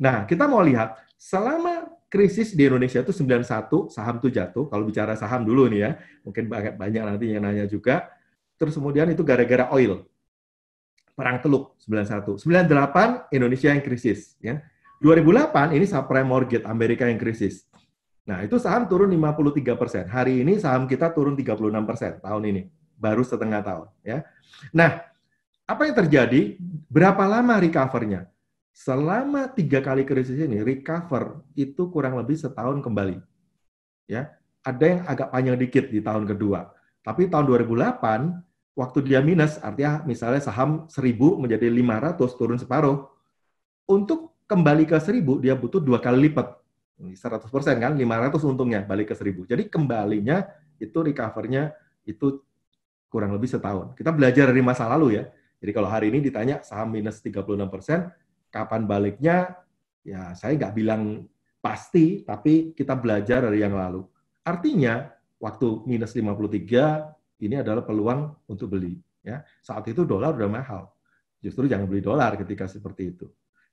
Nah, kita mau lihat, selama krisis di Indonesia itu 91, saham itu jatuh, kalau bicara saham dulu nih ya, mungkin banyak, banyak nanti yang nanya juga, terus kemudian itu gara-gara oil, Perang Teluk 91. 98 Indonesia yang krisis ya. 2008 ini subprime mortgage Amerika yang krisis. Nah, itu saham turun 53 persen. Hari ini saham kita turun 36 persen tahun ini. Baru setengah tahun. ya. Nah, apa yang terjadi? Berapa lama recovernya? Selama tiga kali krisis ini, recover itu kurang lebih setahun kembali. Ya, ada yang agak panjang dikit di tahun kedua. Tapi tahun 2008, waktu dia minus, artinya misalnya saham 1000 menjadi 500, turun separuh. Untuk kembali ke 1000, dia butuh dua kali lipat 100% kan, 500 untungnya balik ke 1000. Jadi kembalinya itu recovernya itu kurang lebih setahun. Kita belajar dari masa lalu ya. Jadi kalau hari ini ditanya saham minus 36 persen, kapan baliknya? Ya saya nggak bilang pasti, tapi kita belajar dari yang lalu. Artinya waktu minus 53 ini adalah peluang untuk beli. Ya saat itu dolar udah mahal. Justru jangan beli dolar ketika seperti itu.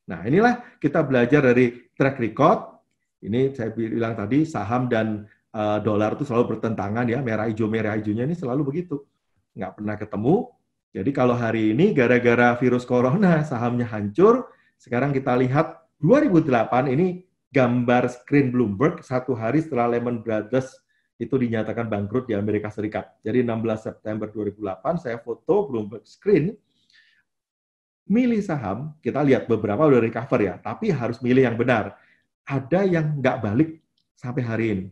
Nah inilah kita belajar dari track record ini saya bilang tadi saham dan uh, dolar itu selalu bertentangan ya, merah hijau merah hijaunya ini selalu begitu. Nggak pernah ketemu. Jadi kalau hari ini gara-gara virus corona sahamnya hancur, sekarang kita lihat 2008 ini gambar screen Bloomberg satu hari setelah Lehman Brothers itu dinyatakan bangkrut di Amerika Serikat. Jadi 16 September 2008 saya foto Bloomberg screen milih saham, kita lihat beberapa udah recover ya, tapi harus milih yang benar ada yang nggak balik sampai hari ini.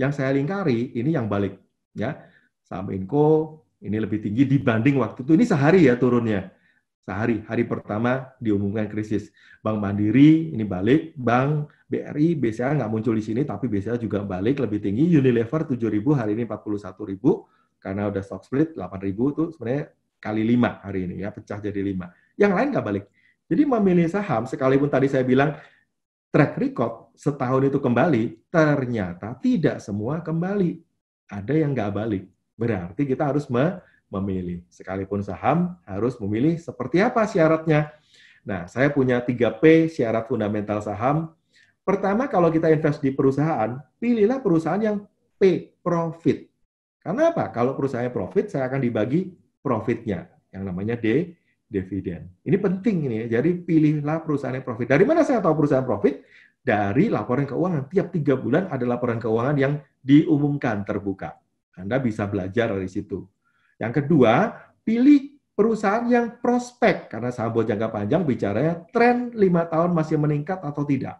Yang saya lingkari ini yang balik, ya. Saham Inco ini lebih tinggi dibanding waktu itu. Ini sehari ya turunnya. Sehari, hari pertama diumumkan krisis. Bank Mandiri ini balik, Bank BRI, BCA nggak muncul di sini, tapi BCA juga balik lebih tinggi. Unilever 7.000, hari ini 41.000, karena udah stock split 8.000 itu sebenarnya kali lima hari ini ya, pecah jadi lima. Yang lain nggak balik. Jadi memilih saham, sekalipun tadi saya bilang track record setahun itu kembali, ternyata tidak semua kembali. Ada yang nggak balik. Berarti kita harus memilih. Sekalipun saham, harus memilih seperti apa syaratnya. Nah, saya punya 3P syarat fundamental saham. Pertama, kalau kita invest di perusahaan, pilihlah perusahaan yang P, profit. Karena apa? Kalau perusahaannya profit, saya akan dibagi profitnya. Yang namanya D, dividen. Ini penting ini ya. Jadi pilihlah perusahaan yang profit. Dari mana saya tahu perusahaan profit? Dari laporan keuangan. Tiap tiga bulan ada laporan keuangan yang diumumkan terbuka. Anda bisa belajar dari situ. Yang kedua, pilih perusahaan yang prospek. Karena saham buat jangka panjang bicaranya tren lima tahun masih meningkat atau tidak.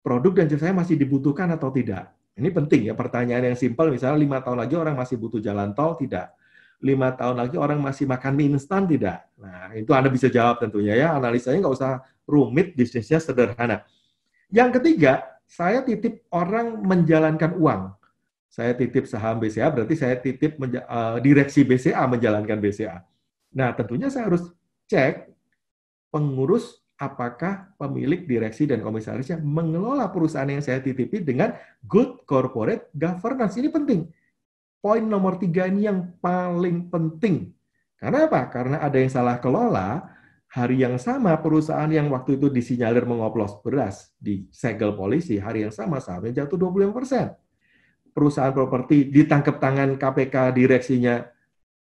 Produk dan jasanya masih dibutuhkan atau tidak. Ini penting ya pertanyaan yang simpel. Misalnya lima tahun lagi orang masih butuh jalan tol, tidak lima tahun lagi orang masih makan mie instan tidak? Nah, itu Anda bisa jawab tentunya ya. Analisanya nggak usah rumit, bisnisnya sederhana. Yang ketiga, saya titip orang menjalankan uang. Saya titip saham BCA, berarti saya titip uh, direksi BCA menjalankan BCA. Nah, tentunya saya harus cek pengurus apakah pemilik direksi dan komisarisnya mengelola perusahaan yang saya titipi dengan good corporate governance. Ini penting poin nomor tiga ini yang paling penting. Karena apa? Karena ada yang salah kelola, hari yang sama perusahaan yang waktu itu disinyalir mengoplos beras di segel polisi, hari yang sama sahamnya jatuh 25 persen. Perusahaan properti ditangkap tangan KPK direksinya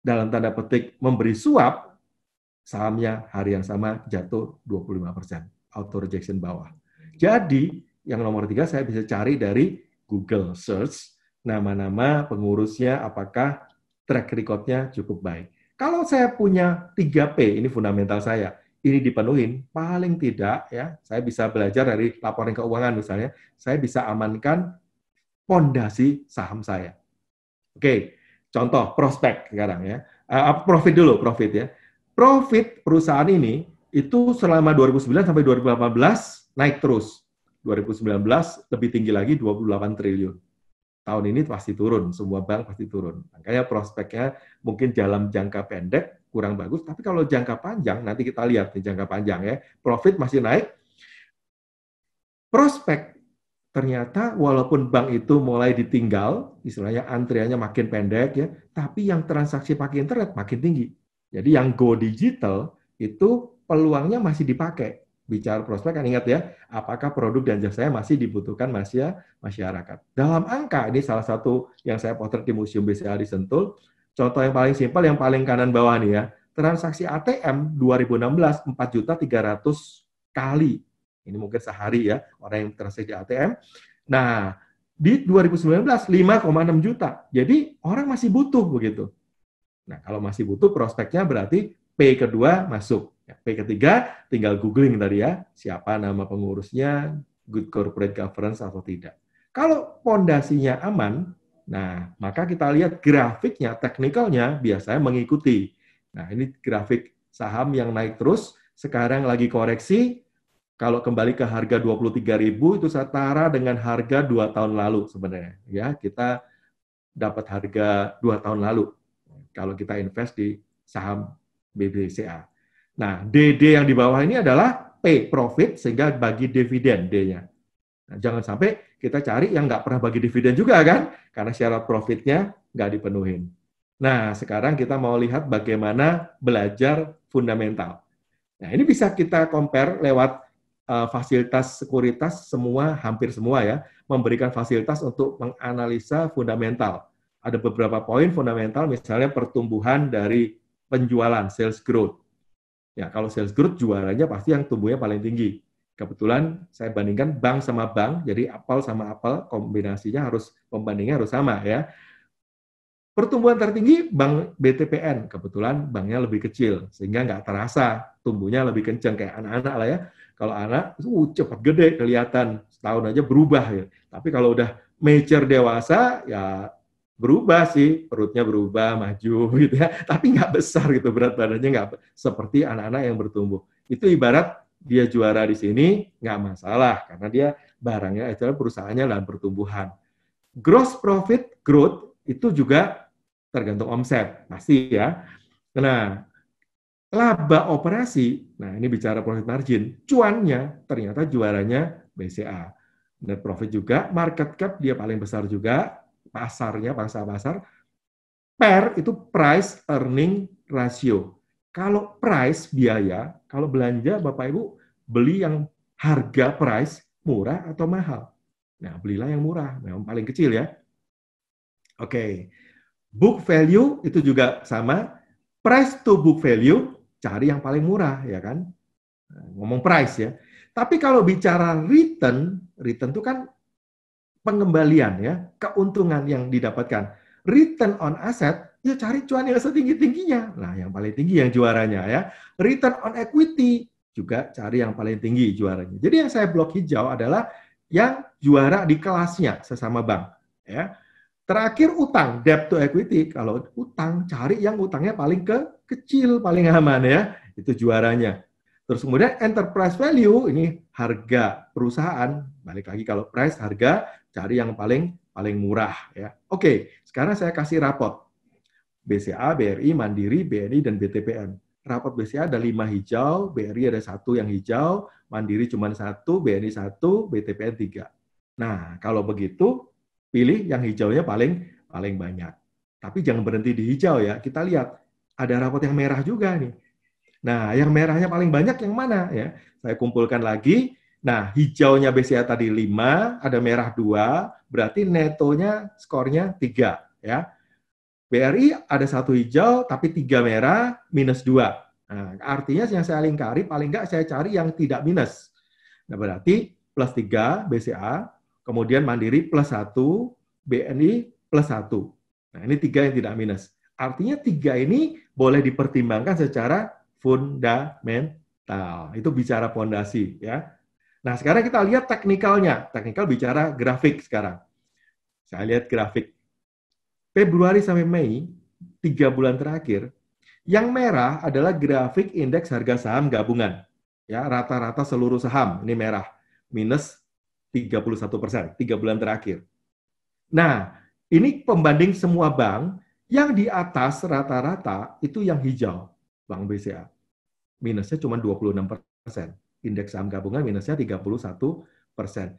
dalam tanda petik memberi suap, sahamnya hari yang sama jatuh 25 persen. Auto rejection bawah. Jadi, yang nomor tiga saya bisa cari dari Google Search nama-nama pengurusnya, apakah track recordnya cukup baik. Kalau saya punya 3P, ini fundamental saya, ini dipenuhin, paling tidak ya, saya bisa belajar dari laporan keuangan misalnya, saya bisa amankan pondasi saham saya. Oke, contoh prospek sekarang ya. Uh, profit dulu, profit ya. Profit perusahaan ini itu selama 2009 sampai 2018 naik terus. 2019 lebih tinggi lagi 28 triliun tahun ini pasti turun, semua bank pasti turun. Makanya prospeknya mungkin dalam jangka pendek kurang bagus, tapi kalau jangka panjang, nanti kita lihat di jangka panjang ya, profit masih naik, prospek ternyata walaupun bank itu mulai ditinggal, istilahnya antriannya makin pendek ya, tapi yang transaksi pakai internet makin tinggi. Jadi yang go digital itu peluangnya masih dipakai bicara prospek kan ingat ya, apakah produk dan jasa saya masih dibutuhkan masih masyarakat. Dalam angka ini salah satu yang saya potret di Museum BCA di Sentul, contoh yang paling simpel yang paling kanan bawah nih ya, transaksi ATM 2016 4 juta 300 kali. Ini mungkin sehari ya orang yang transaksi ATM. Nah, di 2019 5,6 juta. Jadi orang masih butuh begitu. Nah, kalau masih butuh prospeknya berarti P kedua masuk. Ya, P ketiga, tinggal googling tadi ya, siapa nama pengurusnya, good corporate governance atau tidak. Kalau pondasinya aman, nah maka kita lihat grafiknya, teknikalnya biasanya mengikuti. Nah ini grafik saham yang naik terus, sekarang lagi koreksi, kalau kembali ke harga 23.000 itu setara dengan harga dua tahun lalu sebenarnya. Ya, kita dapat harga dua tahun lalu kalau kita invest di saham BBCA. Nah, DD yang di bawah ini adalah P, profit, sehingga bagi dividen D-nya. Nah, jangan sampai kita cari yang nggak pernah bagi dividen juga kan, karena syarat profitnya nggak dipenuhin. Nah, sekarang kita mau lihat bagaimana belajar fundamental. Nah, ini bisa kita compare lewat uh, fasilitas sekuritas semua, hampir semua ya, memberikan fasilitas untuk menganalisa fundamental. Ada beberapa poin fundamental, misalnya pertumbuhan dari penjualan, sales growth Ya, kalau sales growth juaranya pasti yang tumbuhnya paling tinggi. Kebetulan saya bandingkan bank sama bank, jadi apel sama apel kombinasinya harus pembandingnya harus sama ya. Pertumbuhan tertinggi bank BTPN, kebetulan banknya lebih kecil, sehingga nggak terasa tumbuhnya lebih kencang kayak anak-anak lah ya. Kalau anak, uh, cepat gede kelihatan, setahun aja berubah ya. Tapi kalau udah mature dewasa, ya berubah sih perutnya berubah maju <laughs> gitu ya tapi nggak besar gitu berat badannya nggak seperti anak-anak yang bertumbuh itu ibarat dia juara di sini nggak masalah karena dia barangnya itu eh, perusahaannya dalam pertumbuhan gross profit growth itu juga tergantung omset pasti ya nah laba operasi nah ini bicara profit margin cuannya ternyata juaranya BCA net profit juga market cap dia paling besar juga pasarnya, bangsa pasar. Per itu price earning ratio. Kalau price biaya, kalau belanja Bapak Ibu beli yang harga price murah atau mahal. Nah, belilah yang murah, memang paling kecil ya. Oke. Okay. Book value itu juga sama. Price to book value, cari yang paling murah ya kan. Ngomong price ya. Tapi kalau bicara return, return itu kan pengembalian ya, keuntungan yang didapatkan. Return on asset, ya cari cuan yang setinggi-tingginya. Nah, yang paling tinggi yang juaranya ya. Return on equity, juga cari yang paling tinggi juaranya. Jadi yang saya blok hijau adalah yang juara di kelasnya sesama bank. Ya. Terakhir utang, debt to equity. Kalau utang, cari yang utangnya paling ke kecil, paling aman ya. Itu juaranya. Terus kemudian enterprise value, ini harga perusahaan. Balik lagi kalau price, harga cari yang paling paling murah ya. Oke, sekarang saya kasih rapot. BCA, BRI, Mandiri, BNI dan BTPN. Rapot BCA ada lima hijau, BRI ada satu yang hijau, Mandiri cuma satu, BNI satu, BTPN tiga. Nah, kalau begitu pilih yang hijaunya paling paling banyak. Tapi jangan berhenti di hijau ya. Kita lihat ada rapot yang merah juga nih. Nah, yang merahnya paling banyak yang mana ya? Saya kumpulkan lagi, Nah, hijaunya BCA tadi 5, ada merah 2, berarti netonya skornya 3 ya. BRI ada satu hijau tapi tiga merah minus 2. Nah, artinya yang saya lingkari paling nggak saya cari yang tidak minus. Nah, berarti plus 3 BCA, kemudian Mandiri plus 1, BNI plus 1. Nah, ini tiga yang tidak minus. Artinya tiga ini boleh dipertimbangkan secara fundamental. Itu bicara pondasi ya Nah, sekarang kita lihat teknikalnya. Teknikal bicara grafik sekarang. Saya lihat grafik. Februari sampai Mei, tiga bulan terakhir, yang merah adalah grafik indeks harga saham gabungan. Ya, rata-rata seluruh saham, ini merah. Minus 31 persen, tiga bulan terakhir. Nah, ini pembanding semua bank, yang di atas rata-rata itu yang hijau, Bank BCA. Minusnya cuma 26 persen indeks saham gabungan minusnya 31 persen.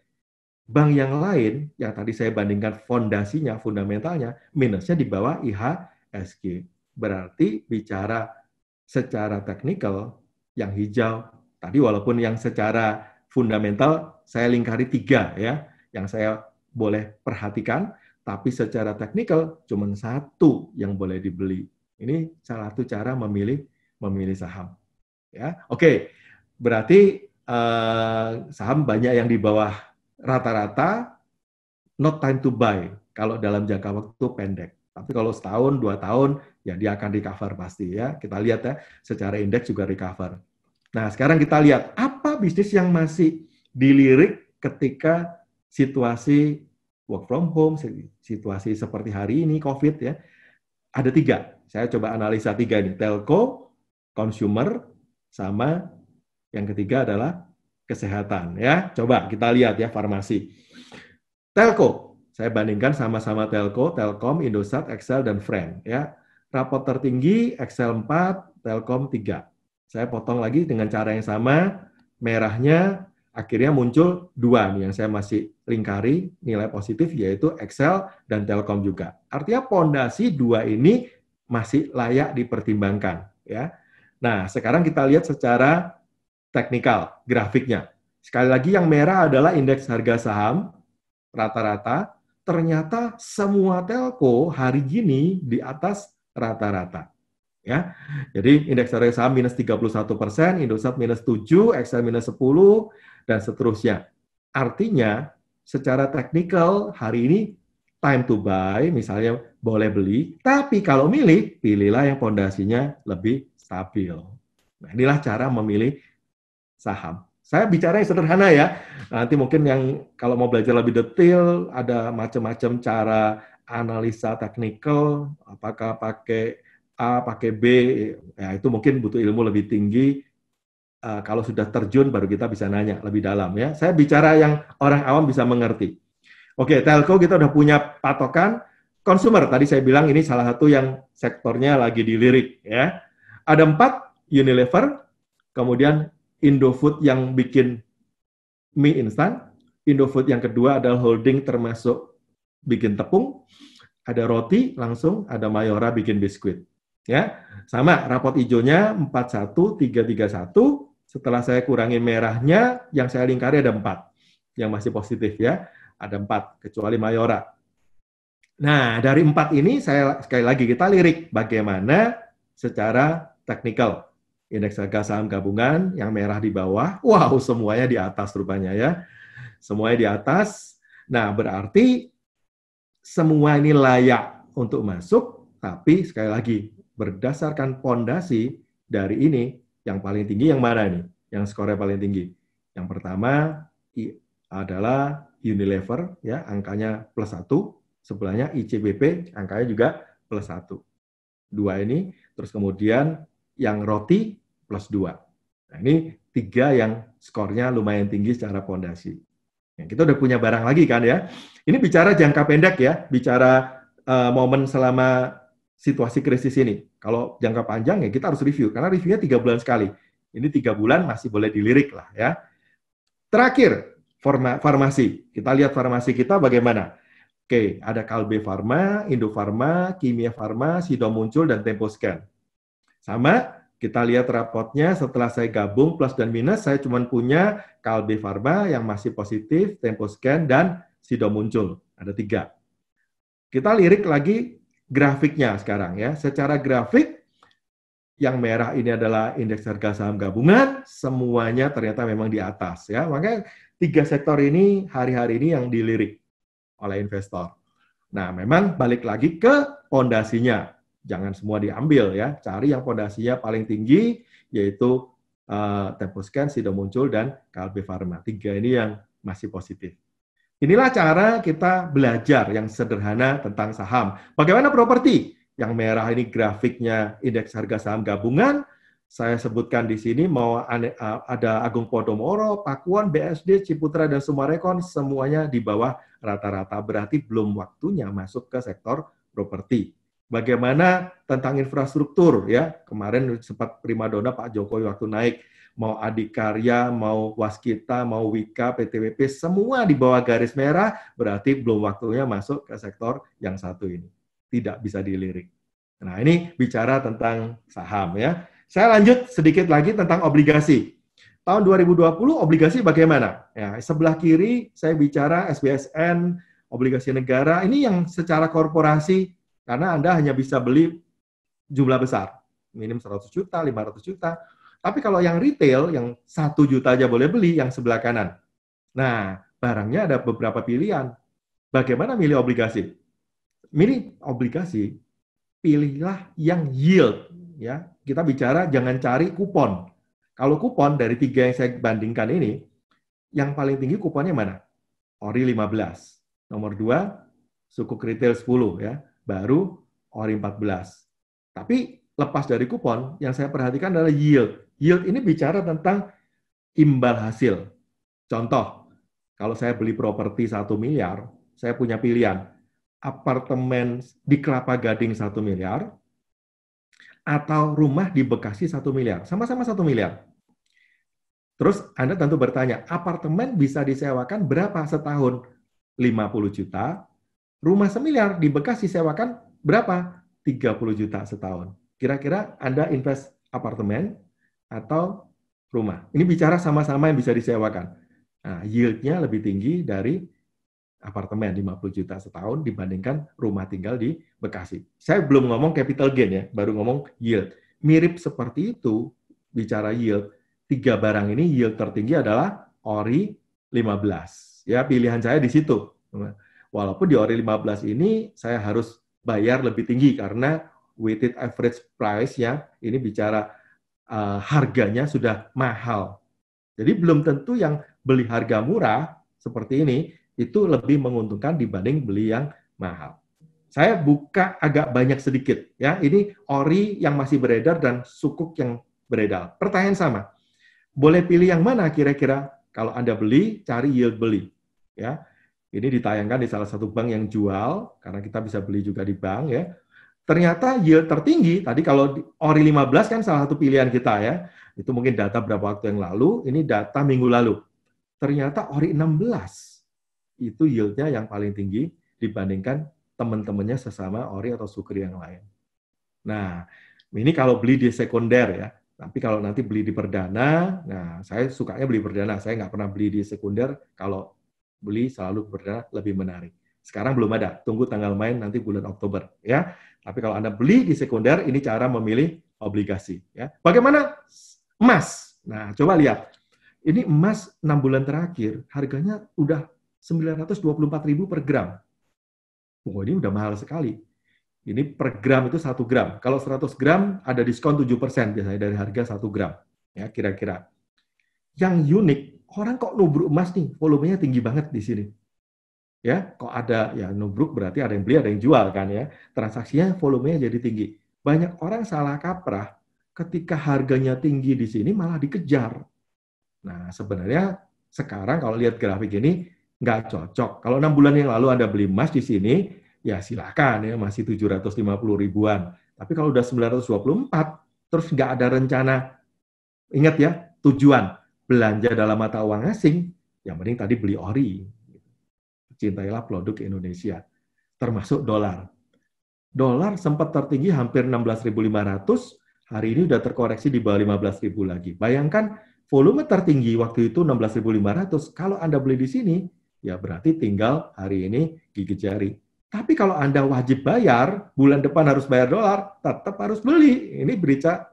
Bank yang lain yang tadi saya bandingkan fondasinya, fundamentalnya, minusnya di bawah IHSG. Berarti bicara secara teknikal yang hijau tadi walaupun yang secara fundamental saya lingkari tiga ya yang saya boleh perhatikan tapi secara teknikal cuma satu yang boleh dibeli ini salah satu cara memilih memilih saham ya oke Berarti eh, saham banyak yang di bawah rata-rata, not time to buy kalau dalam jangka waktu pendek. Tapi kalau setahun, dua tahun, ya dia akan recover pasti ya. Kita lihat ya, secara indeks juga recover. Nah, sekarang kita lihat apa bisnis yang masih dilirik ketika situasi work from home, situasi seperti hari ini, COVID ya. Ada tiga. Saya coba analisa tiga ini. Telco, consumer, sama yang ketiga adalah kesehatan ya. Coba kita lihat ya farmasi. Telco, saya bandingkan sama-sama Telco, Telkom, Indosat, Excel dan Friend ya. Rapot tertinggi Excel 4, Telkom 3. Saya potong lagi dengan cara yang sama, merahnya akhirnya muncul dua nih yang saya masih lingkari nilai positif yaitu Excel dan Telkom juga. Artinya pondasi dua ini masih layak dipertimbangkan ya. Nah, sekarang kita lihat secara teknikal grafiknya. Sekali lagi yang merah adalah indeks harga saham rata-rata. Ternyata semua telco hari ini di atas rata-rata. Ya. Jadi indeks harga saham minus 31 persen, Indosat minus 7, Excel minus 10, dan seterusnya. Artinya secara teknikal hari ini time to buy, misalnya boleh beli, tapi kalau milih, pilihlah yang pondasinya lebih stabil. Nah, inilah cara memilih saham. Saya bicara yang sederhana ya. Nanti mungkin yang kalau mau belajar lebih detail ada macam-macam cara analisa teknikal, apakah pakai A, pakai B, ya itu mungkin butuh ilmu lebih tinggi. Uh, kalau sudah terjun baru kita bisa nanya lebih dalam ya. Saya bicara yang orang awam bisa mengerti. Oke, telco kita udah punya patokan. Consumer tadi saya bilang ini salah satu yang sektornya lagi dilirik ya. Ada empat Unilever, kemudian Indofood yang bikin mie instan, Indofood yang kedua adalah holding termasuk bikin tepung, ada roti langsung, ada Mayora bikin biskuit. Ya, sama rapot hijaunya 41331, setelah saya kurangi merahnya, yang saya lingkari ada empat yang masih positif ya. Ada empat kecuali Mayora. Nah, dari empat ini saya sekali lagi kita lirik bagaimana secara teknikal indeks harga saham gabungan, yang merah di bawah. Wow, semuanya di atas rupanya ya. Semuanya di atas. Nah, berarti semua ini layak untuk masuk, tapi sekali lagi berdasarkan pondasi dari ini yang paling tinggi yang mana nih? Yang skornya paling tinggi. Yang pertama adalah Unilever ya, angkanya plus satu. Sebelahnya ICBP, angkanya juga plus satu. Dua ini, terus kemudian yang roti plus 2. Nah, ini tiga yang skornya lumayan tinggi secara fondasi. Nah, ya, kita udah punya barang lagi kan ya. Ini bicara jangka pendek ya, bicara uh, momen selama situasi krisis ini. Kalau jangka panjang ya kita harus review, karena reviewnya tiga bulan sekali. Ini tiga bulan masih boleh dilirik lah ya. Terakhir, forma, farmasi. Kita lihat farmasi kita bagaimana. Oke, ada Kalbe Farma, Indo Farma, Kimia Farma, Sido Muncul, dan Tempo Scan. Sama, kita lihat rapotnya setelah saya gabung plus dan minus, saya cuma punya Kalbe Farba yang masih positif, Tempo Scan, dan Sido Muncul. Ada tiga. Kita lirik lagi grafiknya sekarang ya. Secara grafik, yang merah ini adalah indeks harga saham gabungan, semuanya ternyata memang di atas ya. Makanya tiga sektor ini hari-hari ini yang dilirik oleh investor. Nah, memang balik lagi ke pondasinya jangan semua diambil ya. Cari yang fondasinya paling tinggi yaitu uh, eh, Temposcan, Sido Muncul dan KLB Pharma. Tiga ini yang masih positif. Inilah cara kita belajar yang sederhana tentang saham. Bagaimana properti? Yang merah ini grafiknya indeks harga saham gabungan. Saya sebutkan di sini mau ada Agung Podomoro, Pakuan, BSD, Ciputra, dan Sumarekon, semuanya di bawah rata-rata. Berarti belum waktunya masuk ke sektor properti. Bagaimana tentang infrastruktur ya kemarin sempat primadona Pak Jokowi waktu naik mau Adikarya, mau Waskita, mau Wika, PTWP, semua di bawah garis merah, berarti belum waktunya masuk ke sektor yang satu ini. Tidak bisa dilirik. Nah, ini bicara tentang saham ya. Saya lanjut sedikit lagi tentang obligasi. Tahun 2020 obligasi bagaimana? Ya, sebelah kiri saya bicara SBSN, obligasi negara. Ini yang secara korporasi karena Anda hanya bisa beli jumlah besar, minim 100 juta, 500 juta. Tapi kalau yang retail, yang satu juta aja boleh beli, yang sebelah kanan. Nah, barangnya ada beberapa pilihan. Bagaimana milih obligasi? Milih obligasi, pilihlah yang yield. Ya, kita bicara jangan cari kupon. Kalau kupon dari tiga yang saya bandingkan ini, yang paling tinggi kuponnya mana? Ori 15. Nomor 2, suku retail 10 ya baru ori 14. Tapi lepas dari kupon, yang saya perhatikan adalah yield. Yield ini bicara tentang imbal hasil. Contoh, kalau saya beli properti 1 miliar, saya punya pilihan apartemen di Kelapa Gading 1 miliar atau rumah di Bekasi 1 miliar. Sama-sama 1 miliar. Terus Anda tentu bertanya, apartemen bisa disewakan berapa setahun? 50 juta, Rumah semiliar di Bekasi sewakan berapa? 30 juta setahun. Kira-kira Anda invest apartemen atau rumah. Ini bicara sama-sama yang bisa disewakan. Nah, yield lebih tinggi dari apartemen 50 juta setahun dibandingkan rumah tinggal di Bekasi. Saya belum ngomong capital gain ya, baru ngomong yield. Mirip seperti itu bicara yield. Tiga barang ini yield tertinggi adalah ORI 15. Ya, pilihan saya di situ. Walaupun di ori 15 ini saya harus bayar lebih tinggi karena weighted average price ya, ini bicara uh, harganya sudah mahal. Jadi belum tentu yang beli harga murah seperti ini itu lebih menguntungkan dibanding beli yang mahal. Saya buka agak banyak sedikit ya. Ini ori yang masih beredar dan sukuk yang beredar. Pertanyaan sama. Boleh pilih yang mana kira-kira kalau Anda beli cari yield beli ya. Ini ditayangkan di salah satu bank yang jual karena kita bisa beli juga di bank ya. Ternyata yield tertinggi tadi kalau ori 15 kan salah satu pilihan kita ya. Itu mungkin data berapa waktu yang lalu, ini data minggu lalu. Ternyata ori 16 itu yieldnya yang paling tinggi dibandingkan teman-temannya sesama ori atau sukri yang lain. Nah, ini kalau beli di sekunder ya. Tapi kalau nanti beli di perdana, nah saya sukanya beli perdana. Saya nggak pernah beli di sekunder kalau beli selalu bergerak lebih menarik. Sekarang belum ada, tunggu tanggal main nanti bulan Oktober ya. Tapi kalau Anda beli di sekunder ini cara memilih obligasi ya. Bagaimana emas? Nah, coba lihat. Ini emas 6 bulan terakhir harganya udah 924.000 per gram. Oh, ini udah mahal sekali. Ini per gram itu 1 gram. Kalau 100 gram ada diskon 7% biasanya dari harga 1 gram. Ya, kira-kira. Yang unik orang kok nubruk emas nih, volumenya tinggi banget di sini. Ya, kok ada ya nubruk berarti ada yang beli, ada yang jual kan ya. Transaksinya volumenya jadi tinggi. Banyak orang salah kaprah ketika harganya tinggi di sini malah dikejar. Nah, sebenarnya sekarang kalau lihat grafik ini nggak cocok. Kalau enam bulan yang lalu Anda beli emas di sini, ya silakan ya masih 750 ribuan. Tapi kalau udah 924, terus nggak ada rencana, ingat ya, tujuan belanja dalam mata uang asing, yang penting tadi beli ori. Cintailah produk Indonesia, termasuk dolar. Dolar sempat tertinggi hampir 16.500, hari ini sudah terkoreksi di bawah 15.000 lagi. Bayangkan volume tertinggi waktu itu 16.500. Kalau Anda beli di sini, ya berarti tinggal hari ini gigi jari. Tapi kalau Anda wajib bayar, bulan depan harus bayar dolar, tetap harus beli. Ini berica,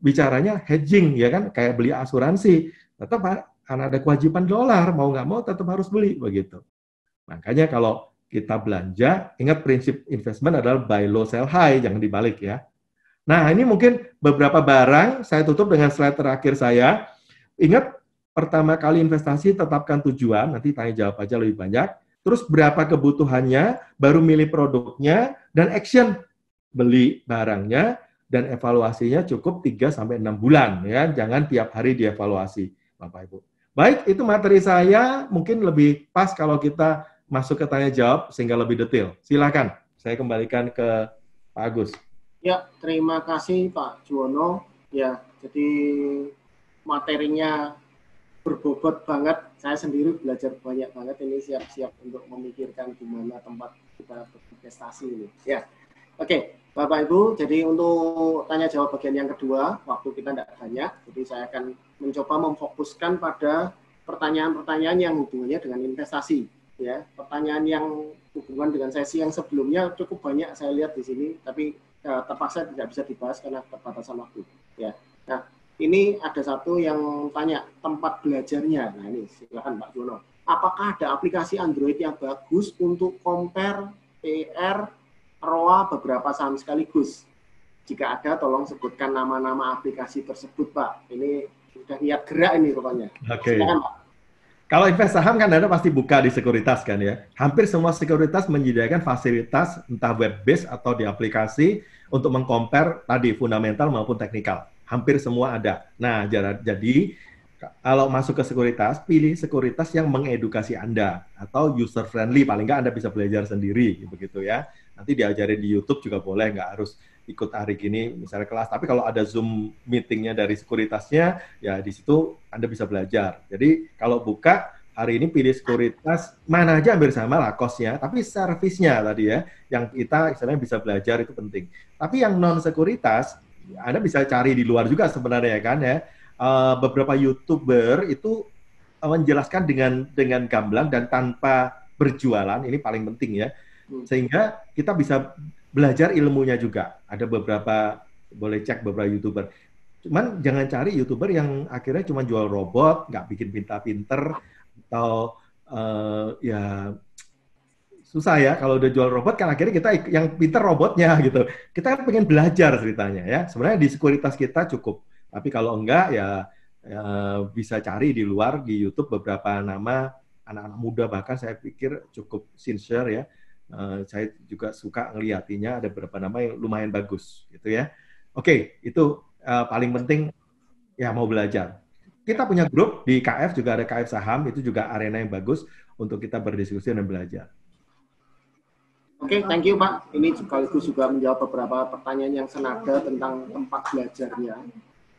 bicaranya hedging, ya kan? Kayak beli asuransi tetap karena ada kewajiban dolar, mau nggak mau tetap harus beli begitu. Makanya kalau kita belanja, ingat prinsip investment adalah buy low sell high, jangan dibalik ya. Nah, ini mungkin beberapa barang saya tutup dengan slide terakhir saya. Ingat pertama kali investasi tetapkan tujuan, nanti tanya jawab aja lebih banyak. Terus berapa kebutuhannya, baru milih produknya dan action beli barangnya dan evaluasinya cukup 3 sampai enam bulan ya. Jangan tiap hari dievaluasi. Bapak Ibu. Baik, itu materi saya. Mungkin lebih pas kalau kita masuk ke tanya jawab sehingga lebih detail. Silakan, saya kembalikan ke Pak Agus. Ya, terima kasih Pak Juwono. Ya, jadi materinya berbobot banget. Saya sendiri belajar banyak banget ini siap-siap untuk memikirkan gimana tempat kita berinvestasi ini. Ya, oke. Okay. Bapak Ibu, jadi untuk tanya jawab bagian yang kedua, waktu kita tidak banyak, jadi saya akan mencoba memfokuskan pada pertanyaan-pertanyaan yang hubungannya dengan investasi ya pertanyaan yang hubungan dengan sesi yang sebelumnya cukup banyak saya lihat di sini tapi eh, terpaksa tidak bisa dibahas karena keterbatasan waktu ya nah ini ada satu yang tanya tempat belajarnya nah ini silakan Pak Jono apakah ada aplikasi Android yang bagus untuk compare PR ROA beberapa saham sekaligus jika ada tolong sebutkan nama-nama aplikasi tersebut Pak ini sudah niat gerak ini rupanya. Oke. Okay. Kalau invest saham kan Anda pasti buka di sekuritas kan ya. Hampir semua sekuritas menyediakan fasilitas entah web-based atau di aplikasi untuk mengkompar tadi fundamental maupun teknikal. Hampir semua ada. Nah, jadi kalau masuk ke sekuritas, pilih sekuritas yang mengedukasi Anda atau user friendly. Paling nggak Anda bisa belajar sendiri begitu ya. Nanti diajarin di YouTube juga boleh, nggak harus ikut hari gini misalnya kelas. Tapi kalau ada Zoom meetingnya dari sekuritasnya, ya di situ Anda bisa belajar. Jadi kalau buka hari ini pilih sekuritas mana aja hampir sama lah kosnya, tapi servisnya tadi ya yang kita misalnya bisa belajar itu penting. Tapi yang non sekuritas Anda bisa cari di luar juga sebenarnya kan ya. Eh, beberapa youtuber itu eh, menjelaskan dengan dengan gamblang dan tanpa berjualan ini paling penting ya hmm. sehingga kita bisa belajar ilmunya juga. Ada beberapa boleh cek beberapa youtuber. Cuman jangan cari youtuber yang akhirnya cuma jual robot, nggak bikin pinta-pinter atau uh, ya susah ya kalau udah jual robot kan akhirnya kita yang pinter robotnya <laughs> gitu. Kita kan pengen belajar ceritanya ya. Sebenarnya di sekuritas kita cukup, tapi kalau enggak ya, ya bisa cari di luar di YouTube beberapa nama anak-anak muda bahkan saya pikir cukup sincere ya Uh, saya juga suka ngeliatinya ada beberapa nama yang lumayan bagus gitu ya. Oke, okay, itu uh, paling penting ya mau belajar. Kita punya grup di KF juga ada KF saham itu juga arena yang bagus untuk kita berdiskusi dan belajar. Oke, okay, thank you Pak. Ini sekaligus juga menjawab beberapa pertanyaan yang senada tentang tempat belajarnya.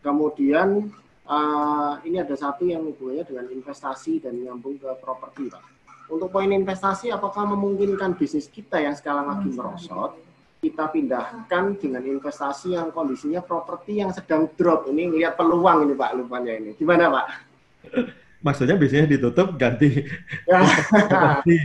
Kemudian uh, ini ada satu yang hubungannya dengan investasi dan nyambung ke properti Pak untuk poin investasi, apakah memungkinkan bisnis kita yang sekarang lagi merosot, kita pindahkan dengan investasi yang kondisinya properti yang sedang drop. Ini lihat peluang ini Pak Lupannya ini. Gimana Pak? Maksudnya bisnisnya ditutup ya. ganti.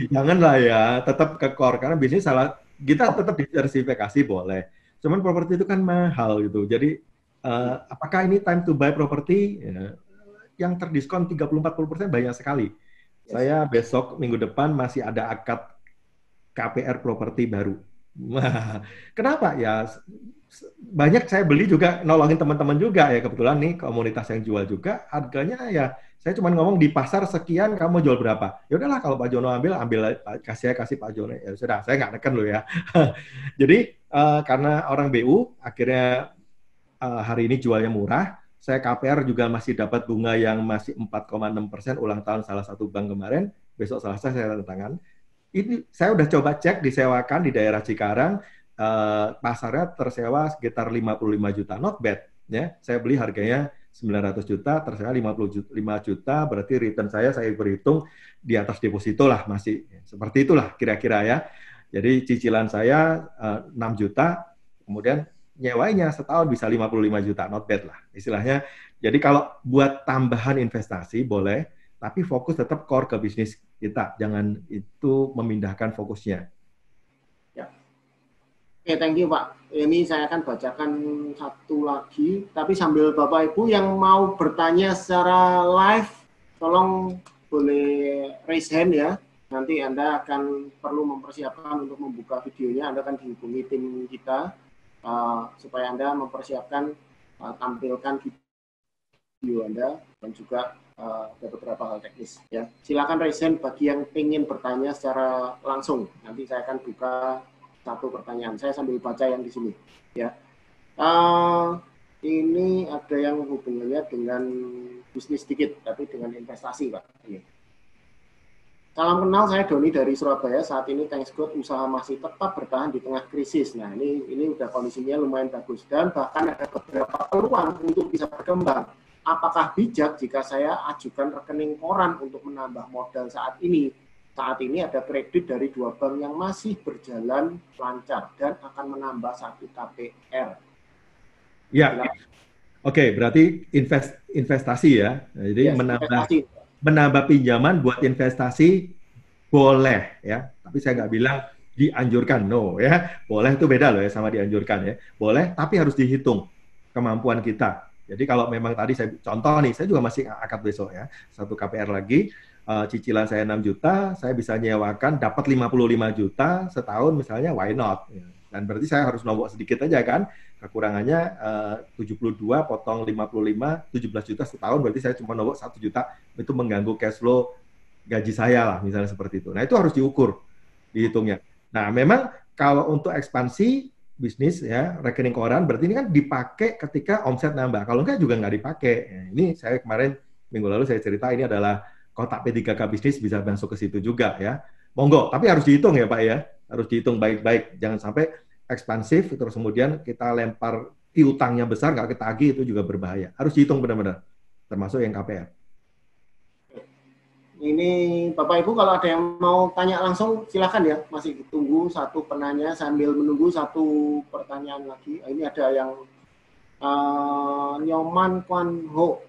Janganlah ya, tetap ke core karena bisnis salah kita tetap diversifikasi boleh. Cuman properti itu kan mahal gitu. Jadi uh, apakah ini time to buy properti ya, yang terdiskon 30-40% banyak sekali saya besok minggu depan masih ada akad KPR properti baru. kenapa ya? Banyak saya beli juga nolongin teman-teman juga ya kebetulan nih komunitas yang jual juga harganya ya saya cuma ngomong di pasar sekian kamu jual berapa ya udahlah kalau Pak Jono ambil ambil kasih saya kasih Pak Jono ya sudah saya nggak neken lo ya <laughs> jadi eh, karena orang BU akhirnya eh, hari ini jualnya murah saya KPR juga masih dapat bunga yang masih 4,6 persen ulang tahun salah satu bank kemarin, besok Selasa saya tanda tangan. Ini saya udah coba cek disewakan di daerah Cikarang, eh, pasarnya tersewa sekitar 55 juta, not bad. Ya, saya beli harganya 900 juta, tersewa 55 juta, berarti return saya saya berhitung di atas deposito lah masih. Seperti itulah kira-kira ya. Jadi cicilan saya eh, 6 juta, kemudian nyewanya setahun bisa 55 juta, not bad lah istilahnya. Jadi kalau buat tambahan investasi boleh, tapi fokus tetap core ke bisnis kita. Jangan itu memindahkan fokusnya. Ya. Oke, okay, thank you Pak. Ini saya akan bacakan satu lagi, tapi sambil Bapak Ibu yang mau bertanya secara live, tolong boleh raise hand ya nanti Anda akan perlu mempersiapkan untuk membuka videonya, Anda akan dihubungi tim kita. Eh, supaya Anda mempersiapkan uh, tampilkan video Anda dan juga uh, beberapa hal teknis ya. Silakan raise bagi yang ingin bertanya secara langsung. Nanti saya akan buka satu pertanyaan. Saya sambil baca yang di sini ya. Uh, ini ada yang hubungannya dengan bisnis sedikit tapi dengan investasi Pak. Ini. Iya. Salam kenal, saya Doni dari Surabaya. Saat ini Thanks God usaha masih tetap bertahan di tengah krisis. Nah, ini ini udah kondisinya lumayan bagus dan bahkan ada beberapa peluang untuk bisa berkembang. Apakah bijak jika saya ajukan rekening koran untuk menambah modal saat ini? Saat ini ada kredit dari dua bank yang masih berjalan lancar dan akan menambah satu KPR. Ya. Oke, okay, berarti invest, investasi ya. Jadi yes, menambah investasi menambah pinjaman buat investasi boleh ya, tapi saya nggak bilang dianjurkan no ya. Boleh itu beda loh ya sama dianjurkan ya. Boleh tapi harus dihitung kemampuan kita. Jadi kalau memang tadi saya contoh nih, saya juga masih akad besok ya, satu KPR lagi, uh, cicilan saya 6 juta, saya bisa nyewakan dapat 55 juta setahun misalnya, why not? Ya dan berarti saya harus nombok sedikit aja kan, kekurangannya eh, uh, 72 potong 55, 17 juta setahun, berarti saya cuma nombok 1 juta, itu mengganggu cash flow gaji saya lah, misalnya seperti itu. Nah itu harus diukur, dihitungnya. Nah memang kalau untuk ekspansi bisnis ya rekening koran berarti ini kan dipakai ketika omset nambah kalau enggak juga nggak dipakai ya, ini saya kemarin minggu lalu saya cerita ini adalah kotak P3K bisnis bisa masuk ke situ juga ya monggo tapi harus dihitung ya Pak ya harus dihitung baik-baik. Jangan sampai ekspansif terus kemudian kita lempar piutangnya besar nggak ketagih itu juga berbahaya. Harus dihitung benar-benar, termasuk yang KPR. Ini Bapak Ibu kalau ada yang mau tanya langsung silakan ya. Masih tunggu satu penanya sambil menunggu satu pertanyaan lagi. Ini ada yang uh, Nyoman Kwan Ho.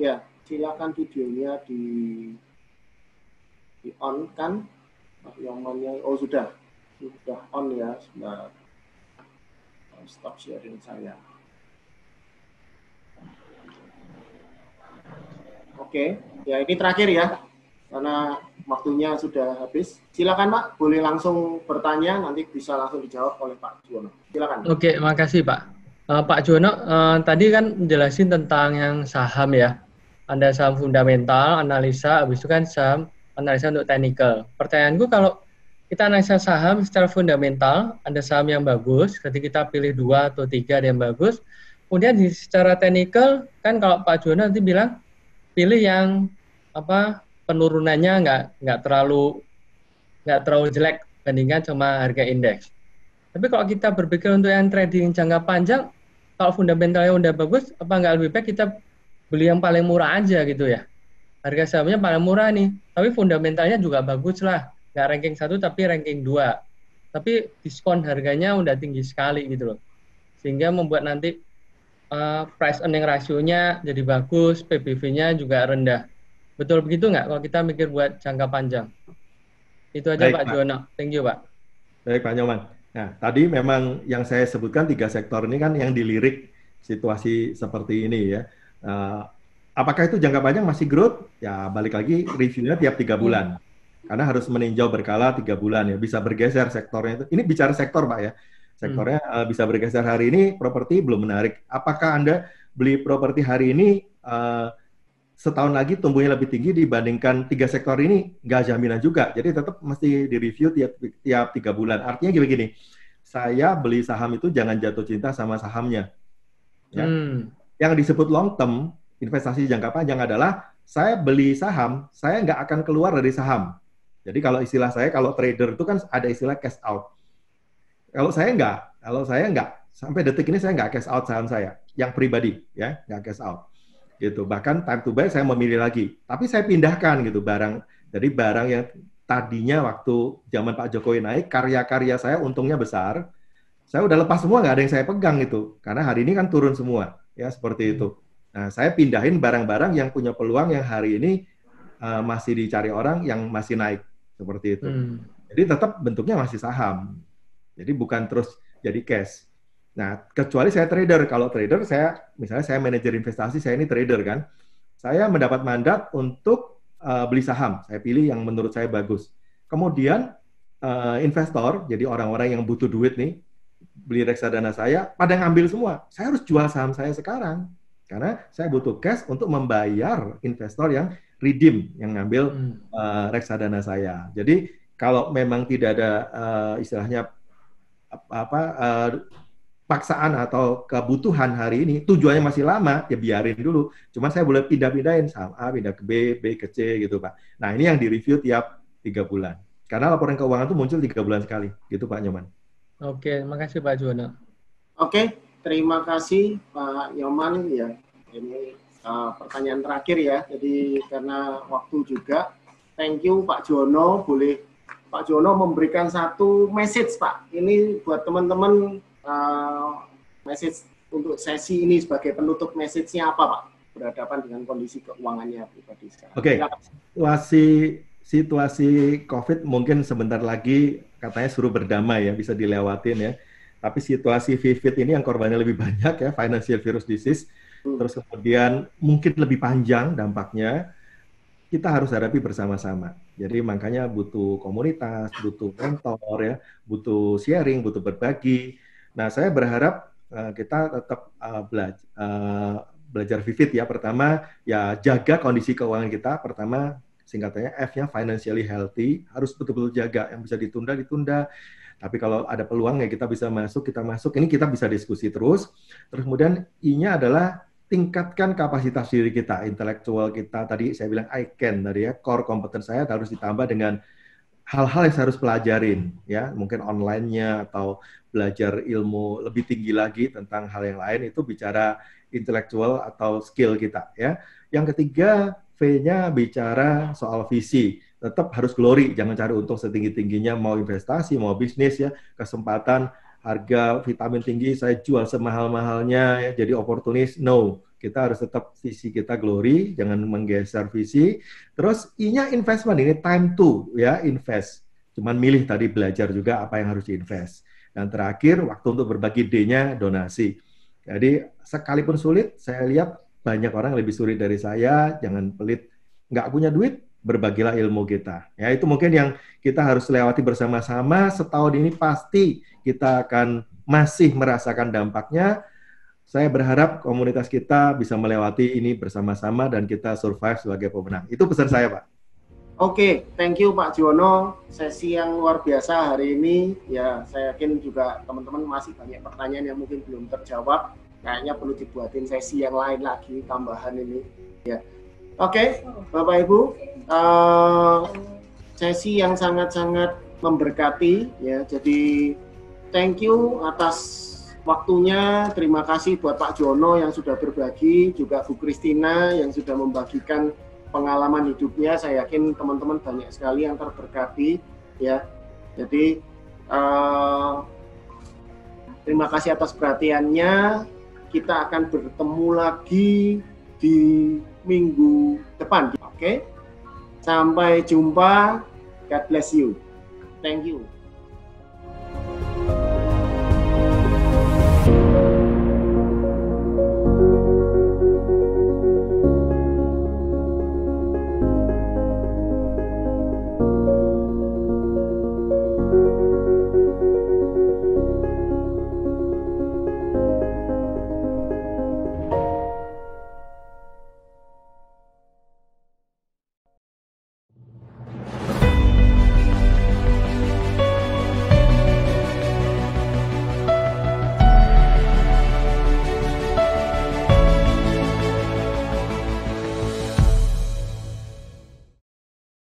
Ya, silakan videonya di di on kan. Nyomannya oh sudah sudah on ya sudah stop sharing saya oke okay. ya ini terakhir ya karena waktunya sudah habis silakan pak boleh langsung bertanya nanti bisa langsung dijawab oleh pak Juwono silakan oke okay, makasih pak uh, Pak Juno, uh, eh, tadi kan menjelaskan tentang yang saham ya anda saham fundamental analisa habis itu kan saham analisa untuk technical pertanyaanku kalau kita analisa saham secara fundamental, ada saham yang bagus, ketika kita pilih dua atau tiga ada yang bagus. Kemudian di, secara teknikal, kan kalau Pak Jono nanti bilang, pilih yang apa penurunannya nggak nggak terlalu nggak terlalu jelek bandingkan cuma harga indeks. Tapi kalau kita berpikir untuk yang trading jangka panjang, kalau fundamentalnya udah bagus, apa nggak lebih baik kita beli yang paling murah aja gitu ya? Harga sahamnya paling murah nih, tapi fundamentalnya juga bagus lah nggak ranking satu tapi ranking dua tapi diskon harganya udah tinggi sekali gitu loh sehingga membuat nanti uh, price earning rasionya jadi bagus PBV-nya juga rendah betul begitu nggak kalau kita mikir buat jangka panjang itu aja Baik, Pak, Jono thank you Pak Baik Pak Nyoman nah tadi memang yang saya sebutkan tiga sektor ini kan yang dilirik situasi seperti ini ya uh, apakah itu jangka panjang masih growth? Ya balik lagi reviewnya tiap tiga hmm. bulan karena harus meninjau berkala tiga bulan ya bisa bergeser sektornya itu ini bicara sektor pak ya sektornya hmm. uh, bisa bergeser hari ini properti belum menarik apakah anda beli properti hari ini uh, setahun lagi tumbuhnya lebih tinggi dibandingkan tiga sektor ini nggak jaminan juga jadi tetap mesti direview tiap tiap tiga bulan artinya gini gini saya beli saham itu jangan jatuh cinta sama sahamnya ya. hmm. yang disebut long term investasi jangka panjang adalah saya beli saham saya nggak akan keluar dari saham jadi kalau istilah saya, kalau trader itu kan ada istilah cash out. Kalau saya nggak, kalau saya nggak, sampai detik ini saya nggak cash out saham saya, yang pribadi ya, nggak cash out. Gitu. Bahkan time to buy saya memilih lagi. Tapi saya pindahkan gitu barang. Jadi barang yang tadinya waktu zaman Pak Jokowi naik, karya-karya saya untungnya besar, saya udah lepas semua nggak ada yang saya pegang gitu. karena hari ini kan turun semua ya seperti itu hmm. nah saya pindahin barang-barang yang punya peluang yang hari ini uh, masih dicari orang yang masih naik seperti itu. Hmm. Jadi tetap bentuknya masih saham. Jadi bukan terus jadi cash. Nah, kecuali saya trader. Kalau trader saya misalnya saya manajer investasi, saya ini trader kan. Saya mendapat mandat untuk uh, beli saham. Saya pilih yang menurut saya bagus. Kemudian uh, investor, jadi orang-orang yang butuh duit nih, beli reksadana saya, pada ngambil semua. Saya harus jual saham saya sekarang. Karena saya butuh cash untuk membayar investor yang redeem yang ngambil hmm. uh, reksadana saya. Jadi kalau memang tidak ada uh, istilahnya apa uh, paksaan atau kebutuhan hari ini tujuannya masih lama ya biarin dulu cuma saya boleh pindah-pindahin sama A pindah ke B B ke C gitu pak nah ini yang direview tiap tiga bulan karena laporan keuangan itu muncul tiga bulan sekali gitu pak Nyoman oke terima kasih pak Juwana oke terima kasih pak Nyoman ya ini Ah, pertanyaan terakhir ya. Jadi karena waktu juga, thank you Pak Jono. Boleh Pak Jono memberikan satu message Pak. Ini buat teman-teman uh, message untuk sesi ini sebagai penutup message-nya apa Pak? Berhadapan dengan kondisi keuangannya pribadi sekarang. Oke, okay. situasi situasi COVID mungkin sebentar lagi katanya suruh berdamai ya, bisa dilewatin ya. Tapi situasi vivid ini yang korbannya lebih <laughs> banyak ya, financial virus disease Hmm. terus kemudian mungkin lebih panjang dampaknya kita harus hadapi bersama-sama. Jadi makanya butuh komunitas, butuh mentor ya, butuh sharing, butuh berbagi. Nah, saya berharap uh, kita tetap uh, eh, belajar uh, eh, belajar vivid ya. Pertama, ya jaga kondisi keuangan kita. Pertama, singkatnya F-nya financially healthy, harus betul-betul jaga. Yang bisa ditunda ditunda. Tapi kalau ada peluang ya kita bisa masuk, kita masuk. Ini kita bisa diskusi terus. Terus kemudian I-nya adalah tingkatkan kapasitas diri kita, intelektual kita. Tadi saya bilang I can tadi ya, core kompeten saya harus ditambah dengan hal-hal yang saya harus pelajarin ya, mungkin online-nya atau belajar ilmu lebih tinggi lagi tentang hal yang lain itu bicara intelektual atau skill kita ya. Yang ketiga, V-nya bicara soal visi. Tetap harus glory, jangan cari untung setinggi-tingginya mau investasi, mau bisnis ya, kesempatan harga vitamin tinggi saya jual semahal-mahalnya ya jadi oportunis no kita harus tetap visi kita glory jangan menggeser visi terus i-nya investment ini time to ya invest cuman milih tadi belajar juga apa yang harus diinvest dan terakhir waktu untuk berbagi D-nya donasi jadi sekalipun sulit saya lihat banyak orang lebih sulit dari saya jangan pelit nggak punya duit berbagilah ilmu kita. Ya, itu mungkin yang kita harus lewati bersama-sama. Setahun ini pasti kita akan masih merasakan dampaknya. Saya berharap komunitas kita bisa melewati ini bersama-sama dan kita survive sebagai pemenang. Itu pesan saya, Pak. Oke, okay, thank you Pak Jono. Sesi yang luar biasa hari ini. Ya, saya yakin juga teman-teman masih banyak pertanyaan yang mungkin belum terjawab. Kayaknya perlu dibuatin sesi yang lain lagi tambahan ini. Ya, Oke, okay, Bapak Ibu, uh, sesi yang sangat-sangat memberkati ya. Jadi thank you atas waktunya. Terima kasih buat Pak Jono yang sudah berbagi, juga Bu Kristina yang sudah membagikan pengalaman hidupnya. Saya yakin teman-teman banyak sekali yang terberkati ya. Jadi uh, terima kasih atas perhatiannya. Kita akan bertemu lagi di minggu depan. Oke, okay? sampai jumpa. God bless you. Thank you.